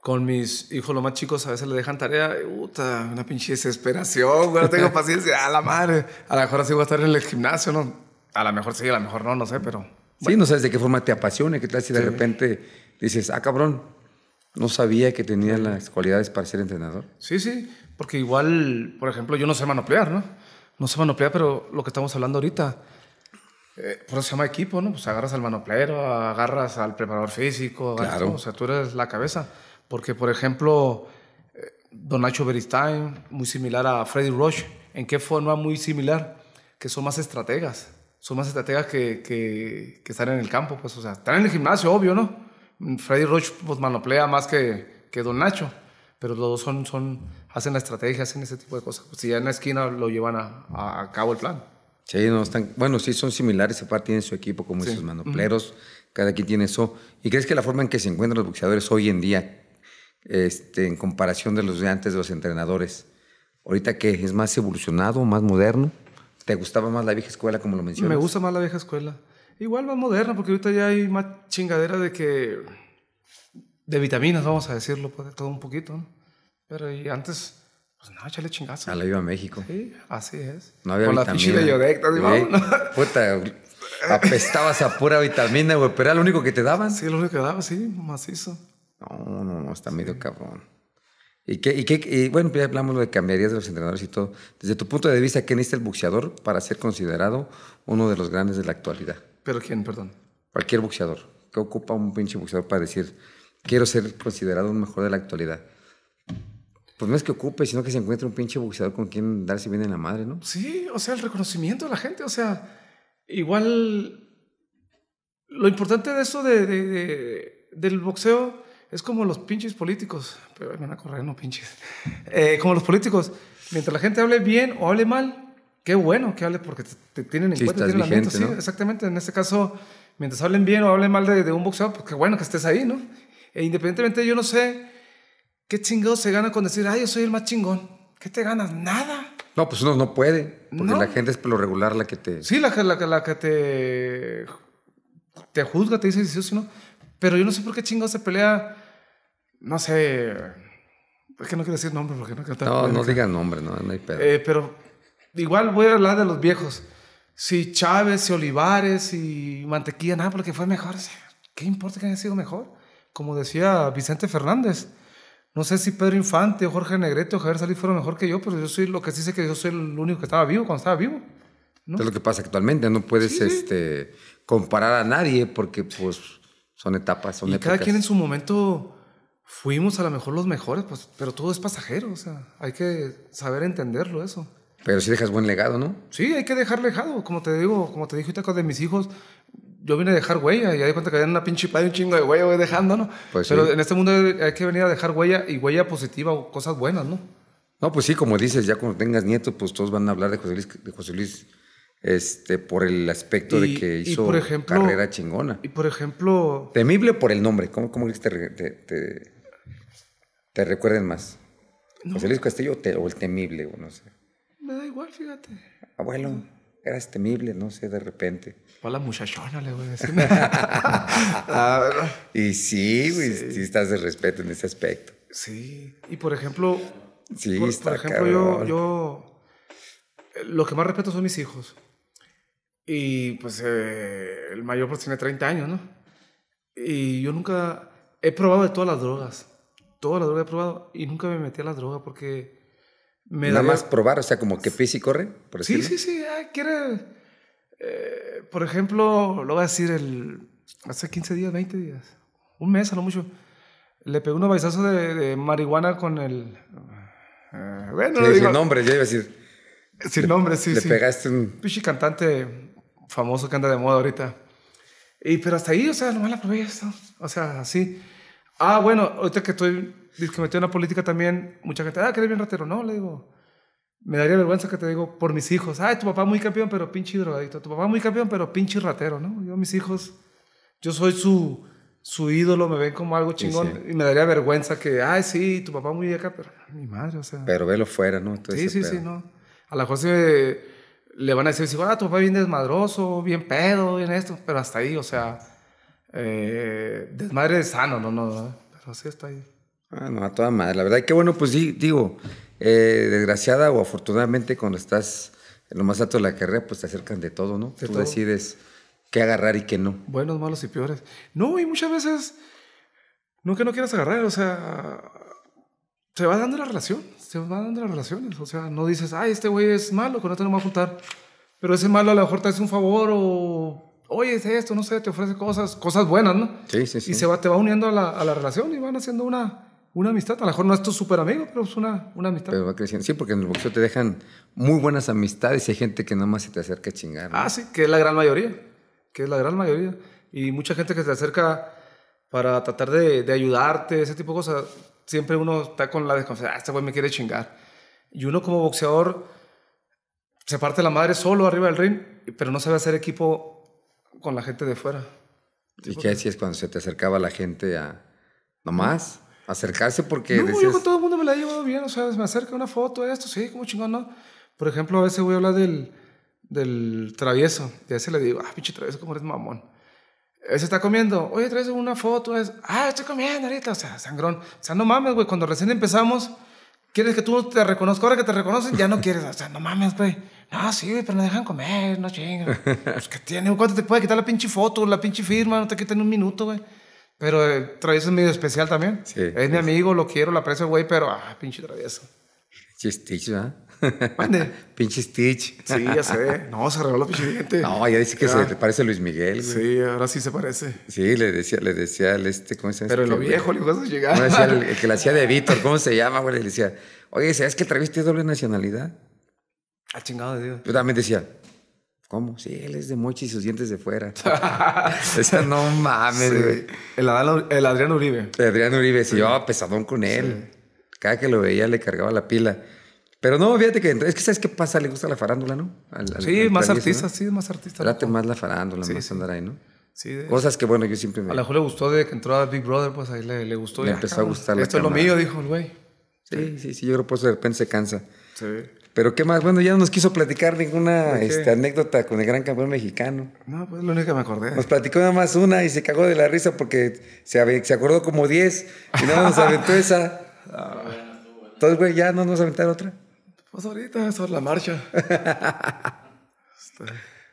con mis hijos, los más chicos, a veces le dejan tarea, puta, una pinche desesperación, no tengo paciencia, a la madre. A lo mejor así voy a estar en el gimnasio, ¿no? A lo mejor sí, a lo mejor no, no sé, pero Sí, no sabes de qué forma te apasiona, qué tal si de repente dices, ah, cabrón, no sabía que tenía las cualidades para ser entrenador. Sí, sí, porque igual, por ejemplo, yo no sé manoplear, ¿no? No sé manoplear, pero lo que estamos hablando ahorita, eh, por eso se llama equipo, ¿no? Pues agarras al manoplero, agarras al preparador físico, agarras, claro. o sea, tú eres la cabeza. Porque, por ejemplo, eh, Don Nacho Beristain, muy similar a Freddy Roche, ¿en qué forma muy similar? Que son más estrategas son más estrategas que, que, en el campo, pues, o sea, están en el gimnasio, obvio, ¿no? Freddy Roach pues, manoplea más que, que Don Nacho, pero los dos son, son, hacen la estrategia, hacen ese tipo de cosas. si ya en la esquina lo llevan a, a cabo el plan. Sí, no están, bueno, sí, son similares, aparte tienen su equipo, como esos manopleros, cada quien tiene eso. ¿Y crees que la forma en que se encuentran los boxeadores hoy en día, este, en comparación de los de antes, de los entrenadores, ahorita que es más evolucionado, más moderno? ¿Te gustaba más la vieja escuela como lo mencionas? Me gusta más la vieja escuela. Igual más moderna, porque ahorita ya hay más chingadera de que... De vitaminas, vamos a decirlo, pues, todo un poquito, Pero antes... Pues nada, échale chingazo. A la iba a México. Sí, así es. No había Con la ficha Puta, apestabas a pura vitamina, güey. Pero era lo único que te daban. Sí, lo único que daban, sí, macizo. No, no, no, está medio cabrón. ¿Y, qué, bueno, ya hablamos de cambiarías de los entrenadores y todo. Desde tu punto de vista, ¿qué necesita el boxeador para ser considerado uno de los grandes de la actualidad? ¿Pero quién, perdón? Cualquier boxeador. ¿Qué ocupa un pinche boxeador para decir, quiero ser considerado un mejor de la actualidad? Pues no es que ocupe, sino que se encuentre un pinche boxeador con quien darse bien en la madre, ¿no? Sí, o sea, el reconocimiento de la gente, o sea, igual lo importante de eso del boxeo es como los pinches políticos me van a correr, no pinches. Eh, como los políticos, mientras la gente hable bien o hable mal, qué bueno que hable porque te, tienen en cuenta cuenta, tienen la Sí, exactamente. En este caso, mientras hablen bien o hablen mal de, un boxeador, pues qué bueno que estés ahí, ¿no? E independientemente, yo no sé qué chingados se gana con decir, ay, yo soy el más chingón. ¿Qué te ganas? Nada. No, pues uno no puede, porque la gente es por lo regular la que te... Sí, la, la, la que te, te juzga, te dice si sí o si no. Pero yo no sé por qué chingados se pelea no sé, es que no quiero decir nombre porque no No, no digan nombre, no, hay pedo. Eh, pero igual voy a hablar de los viejos. Si Chávez, si Olivares, si Mantequilla, nada, porque fue mejor. ¿Qué importa que haya sido mejor? Como decía Vicente Fernández. No sé si Pedro Infante o Jorge Negrete o Javier Salí fueron mejor que yo, pero yo soy lo que sí sé que yo soy el único que estaba vivo cuando estaba vivo. Es lo que pasa actualmente, no puedes este, comparar a nadie porque pues son etapas, son y Cada quien en su momento fuimos a lo mejor los mejores, pues, pero todo es pasajero, o sea, hay que saber entenderlo eso. Pero si dejas buen legado, ¿no? Sí, hay que dejar legado, como te digo, como te dije ahorita de mis hijos, yo vine a dejar huella y di cuenta que había una pinche padre un chingo de huella voy dejando, ¿no? Pues pero en este mundo hay que venir a dejar huella y huella positiva o cosas buenas, ¿no? No, pues sí, como dices, ya cuando tengas nietos, pues todos van a hablar de José Luis, de José Luis este, por el aspecto de que hizo carrera chingona. Y por ejemplo. Temible por el nombre. ¿Cómo, cómo te, te, recuerden más? ¿José Luis Castillo o, el temible? O no sé. Me da igual, fíjate. Abuelo, eras temible, no sé, de repente. O la muchachona, le ah, y sí, güey, sí. estás de respeto en ese aspecto. Sí. Y por ejemplo. Sí, por, ejemplo, yo, yo. Lo que más respeto son mis hijos. Y pues eh, el mayor pues tiene 30 años, ¿no? Y yo nunca he probado de todas las drogas. Todas las drogas he probado y nunca me metí a las drogas porque me Nada más probar, o sea, como que pis y corre, Sí, sí, sí. Ah, quiere... Eh, por ejemplo, lo voy a decir el... Hace 15 días, 20 días. Un mes a lo mucho. Le pegó unos baisazos de, marihuana con el... Eh, bueno, digo, sin nombre, ya iba a decir. Sin nombre, sí, sí. Le pegaste un... Pichi cantante famoso que anda de moda ahorita. Y, pero hasta ahí, o sea, nomás la probé, esto. o sea, así. Ah, bueno, ahorita que estoy que metido en la política también, mucha gente, ah, que eres bien ratero. No, le digo, me daría vergüenza que te digo por mis hijos, ay, ah, tu papá muy campeón, pero pinche drogadito, tu papá muy campeón, pero pinche ratero, ¿no? Yo, mis hijos, yo soy su, su ídolo, me ven como algo chingón y me daría vergüenza que, ay, sí, tu papá muy acá, pero mi madre, o sea. Pero velo fuera, ¿no? sí, sí, sí, no. A la José le van a decir, bueno, ah, tu papá bien desmadroso, bien pedo, bien esto, pero hasta ahí, o sea, eh, desmadre de sano, no, no, pero así está ahí. Ah, no, a toda madre. La verdad que bueno, pues digo, eh, desgraciada o afortunadamente cuando estás en lo más alto de la carrera, pues te acercan de todo, ¿no? Tú decides qué agarrar y qué no. Buenos, malos y peores. No, y muchas veces, no que no quieras agarrar, o sea, se va dando la relación, se van dando las relaciones. O sea, no dices, ay, este güey es malo, con este no me va a juntar. Pero ese malo a lo mejor te hace un favor o, oye, es esto, no sé, te ofrece cosas, cosas buenas, ¿no? Sí, sí, sí. Y se va, te va uniendo a la, a la relación y van haciendo una, una amistad. A lo mejor no es tu súper amigo, pero es una, una amistad. Pero va creciendo. Sí, porque en el boxeo te dejan muy buenas amistades y hay gente que nada más se te acerca a chingar. Ah, sí, que es la gran mayoría. Que es la gran mayoría. Y mucha gente que se te acerca para tratar de, de ayudarte, ese tipo de cosas siempre uno está con la desconfianza, ah, este güey me quiere chingar. Y uno como boxeador se parte la madre solo arriba del ring, pero no sabe hacer equipo con la gente de fuera. ¿Y qué hacías cuando se te acercaba la gente a... nomás? Acercarse porque... No, yo con todo el mundo me la llevado bien, o sea, me acerca una foto, esto, sí, como chingón, ¿no? Por ejemplo, a veces voy a hablar del, del travieso, y a veces le digo, ah, pinche travieso, cómo eres mamón se está comiendo, oye, traes una foto, es, ah, estoy comiendo ahorita, o sea, sangrón, o sea, no mames, güey, cuando recién empezamos, quieres que tú te reconozcas, ahora que te reconocen, ya no quieres, o sea, no mames, güey, no, sí, pero no dejan comer, no chingas, pues que tiene, ¿cuánto te puede quitar la pinche foto, la pinche firma, no te quiten un minuto, güey? Pero eh, travieso es medio especial también. Sí, es, mi amigo, lo quiero, lo aprecio, güey, pero, ah, pinche travieso. Chisticho, ¿ah? ¿eh? pinche Stitch. Sí, ya sé. No, se la pinche diente. No, ya dice que se se parece a Luis Miguel. Sí, ahora sí se parece. Sí, le decía, le decía al este, ¿cómo se llama? Pero este lo viejo, le iba a llegar. No, decía el, que la hacía de Víctor, ¿cómo se llama, güey? Le decía, oye, ¿sabes que traviste doble nacionalidad? Al chingado de Dios. Yo también decía, ¿Cómo? Sí, él es de mochi y sus dientes de fuera. o no mames, güey. El, Adrián Uribe. El Adrián Uribe sí. Yo pesadón con él. Cada que lo veía le cargaba la pila. Pero no, fíjate que es que sabes qué pasa, le gusta la farándula, ¿no? sí, más artistas, sí, más artistas. Trate más la farándula, más sí. andar ahí, ¿no? Sí, de... Cosas que, bueno, yo siempre me... A lo mejor le gustó de que entró a Big Brother, pues ahí le, le gustó. Le y empezó a ah, pues, gustar Esto es lo mío, dijo el güey. Sí, sí, sí, yo creo que por eso de repente se cansa. Sí. Pero qué más, bueno, ya no nos quiso platicar ninguna este, anécdota con el gran campeón mexicano. No, pues lo único que me acordé. Nos platicó nada más una y se cagó de la risa porque se, se acordó como 10 y nada nos aventó esa. Ah. Entonces, güey, ya no nos aventar otra. Pues ahorita, sobre la marcha. Este,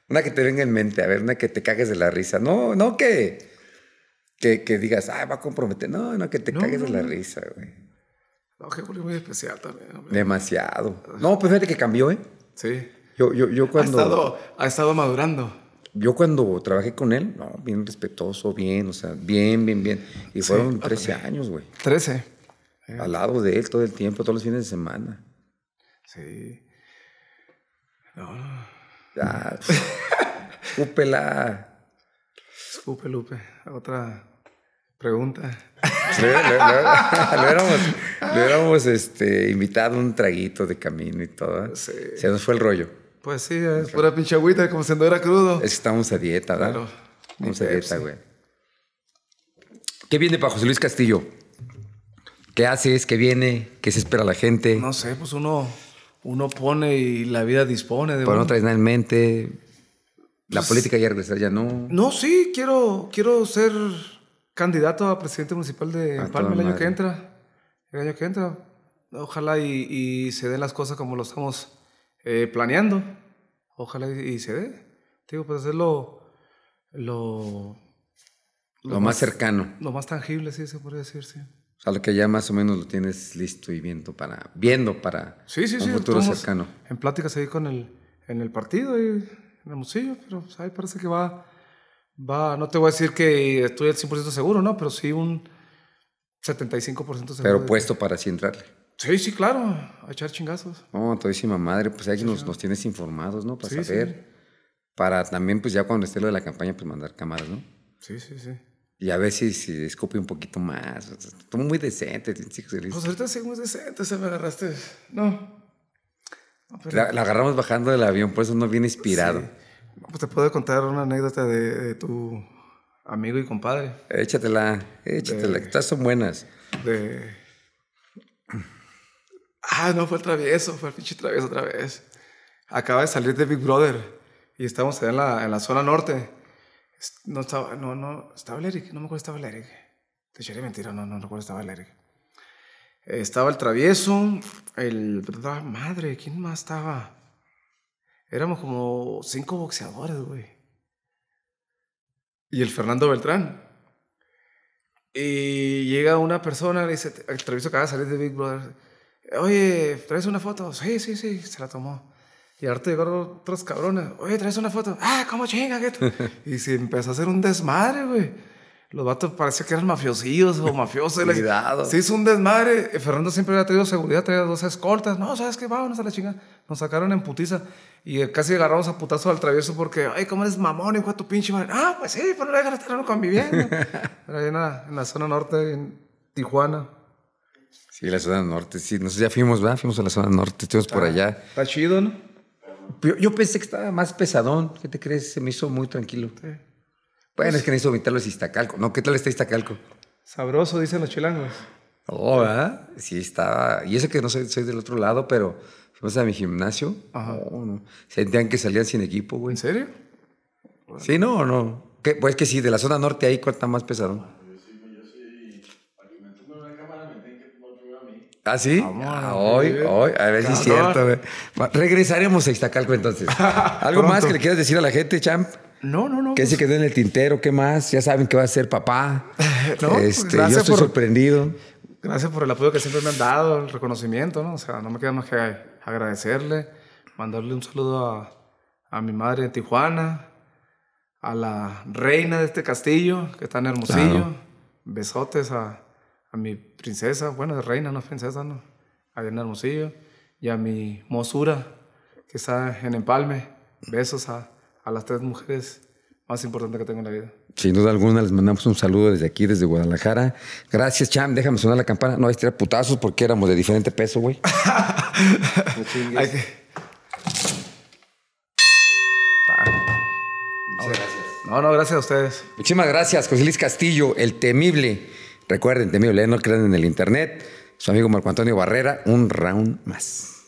una que te venga en mente, a ver, una que te cagues de la risa. No, no que, que, digas, ay, ah, va a comprometer. No, no, que te cagues de la risa, güey. No, que muy especial también. Demasiado. No, pues fíjate que cambió, ¿eh? Sí. Yo, yo, yo cuando... Ha estado, madurando yo cuando trabajé con él, no, bien respetuoso, bien, o sea, bien, bien, bien. Y fueron 13 ah, años, güey. 13. Al lado de él todo el tiempo, todos los fines de semana. Sí. Ah, no. Ya. Úpela. Lupe, Lupe, otra pregunta. Le, éramos, este, invitado un traguito de camino y todo. Se nos fue el rollo. Pues sí, es pura pinche agüita, como si no era crudo. Es estamos a dieta, ¿verdad? Claro. Estamos a dieta, güey. ¿Qué viene para José Luis Castillo? ¿Qué haces? ¿Qué viene? ¿Qué se espera la gente? No sé, pues uno uno pone y la vida dispone de Pero uno. no mente. La pues, política ya regresar ya no. No, sí, quiero, quiero ser candidato a presidente municipal de Palma el año que entra. El año que entra. Ojalá y, se den las cosas como lo estamos eh, planeando. Ojalá y, se dé. Digo, pues es lo, lo, más, más, cercano. Lo más tangible, sí, se podría decir, sí. O sea, lo que ya más o menos lo tienes listo y viendo para, viendo para sí, sí, sí, futuro cercano. En plática ahí con el, en el partido y en musillo, pero parece que va, va, no te voy a decir que estoy al 100% seguro, ¿no? Pero sí un 75% seguro. Pero puesto para así entrarle. Sí, sí, claro, a echar chingazos. No, todísima madre, pues ahí nos, nos tienes informados, ¿no? Para saber. Para también, pues ya cuando esté lo de la campaña, pues mandar cámaras, ¿no? Sí, sí, sí. Y a veces escupe un poquito más. Estuvo muy decente. Pues ahorita sí, muy decente. se me agarraste. No. la, agarramos bajando del avión, por eso no viene inspirado. Pues te puedo contar una anécdota de, tu amigo y compadre. Échatela, échatela. Que Estas son buenas. De. Ah, no, fue el travieso, fue el pinche travieso otra vez. Acaba de salir de Big Brother y estamos allá en la, en la zona norte. No estaba, no, no, estaba el Eric, no me acuerdo estaba el Eric. Te echaré mentira, no, no acuerdo estaba el Eric. Eh, estaba el travieso, el... madre, ¿quién más estaba? Éramos como cinco boxeadores, güey. Y el Fernando Beltrán. Y llega una persona, le dice, el travieso acaba de salir de Big Brother. Oye, ¿traes una foto? Sí, sí, sí, se la tomó. Y ahorita llegaron otros cabrones. Oye, traes una foto. Ah, ¿cómo chinga? y se empezó a hacer un desmadre, güey. Los vatos parecían que eran mafiosillos o mafiosos. Cuidado. Se hizo un desmadre. Eh, Fernando siempre había tenido seguridad, traía dos escoltas. No, ¿sabes qué? Vámonos a la chinga Nos sacaron en putiza. Y eh, casi agarramos a putazo al travieso porque, ay, ¿cómo eres mamón? Y de tu pinche madre. Ah, pues sí, pero no le estar conviviendo. ahí en la, en la zona norte, en Tijuana. Sí, la zona norte, sí. Nosotros ya fuimos, ¿verdad? Fuimos a la zona norte, estuvimos por allá. Está chido, ¿no? yo pensé que estaba más pesadón. ¿Qué te crees? Se me hizo muy tranquilo. Bueno, pues es que necesito evitarlo es Iztacalco. No, ¿qué tal está Iztacalco? Sabroso, dicen los chilangos. Oh, ah, Sí, estaba. Y eso que no soy, soy del otro lado, pero fuimos a mi gimnasio. Ajá. Sentían que salían sin equipo, güey. ¿En serio? Sí, no, o no. ¿Qué? Pues que sí, de la zona norte ahí está más pesadón. ¿Ah, sí? Ah, ah, hoy, hoy, a ver si es cierto. Regresaremos a Iztacalco entonces. ¿Algo más que le quieras decir a la gente, champ? No, no, no. Que se pues. quedó en el tintero? ¿Qué más? Ya saben que va a ser papá. no, pues este, yo estoy sorprendido gracias por el apoyo que siempre me han dado, el reconocimiento, ¿no? O sea, no me queda más que agradecerle, mandarle un saludo a, mi madre de Tijuana, a la reina de este castillo, que está en Hermosillo. Besotes a, a mi princesa, bueno, reina, no es princesa, ¿no? A Diana Hermosillo, y a mi mosura, que está en Empalme. Besos a, las tres mujeres más importantes que tengo en la vida. Sin duda alguna, les mandamos un saludo desde aquí, desde Guadalajara. Gracias, Cham. Déjame sonar la campana. No, hay tirar putazos porque éramos de diferente peso, güey. gracias. No, no, gracias a ustedes. Muchísimas gracias, José Luis Castillo, el temible. Recuerden, temible, no crean en el Internet. Su amigo Marco Antonio Barrera, un round más.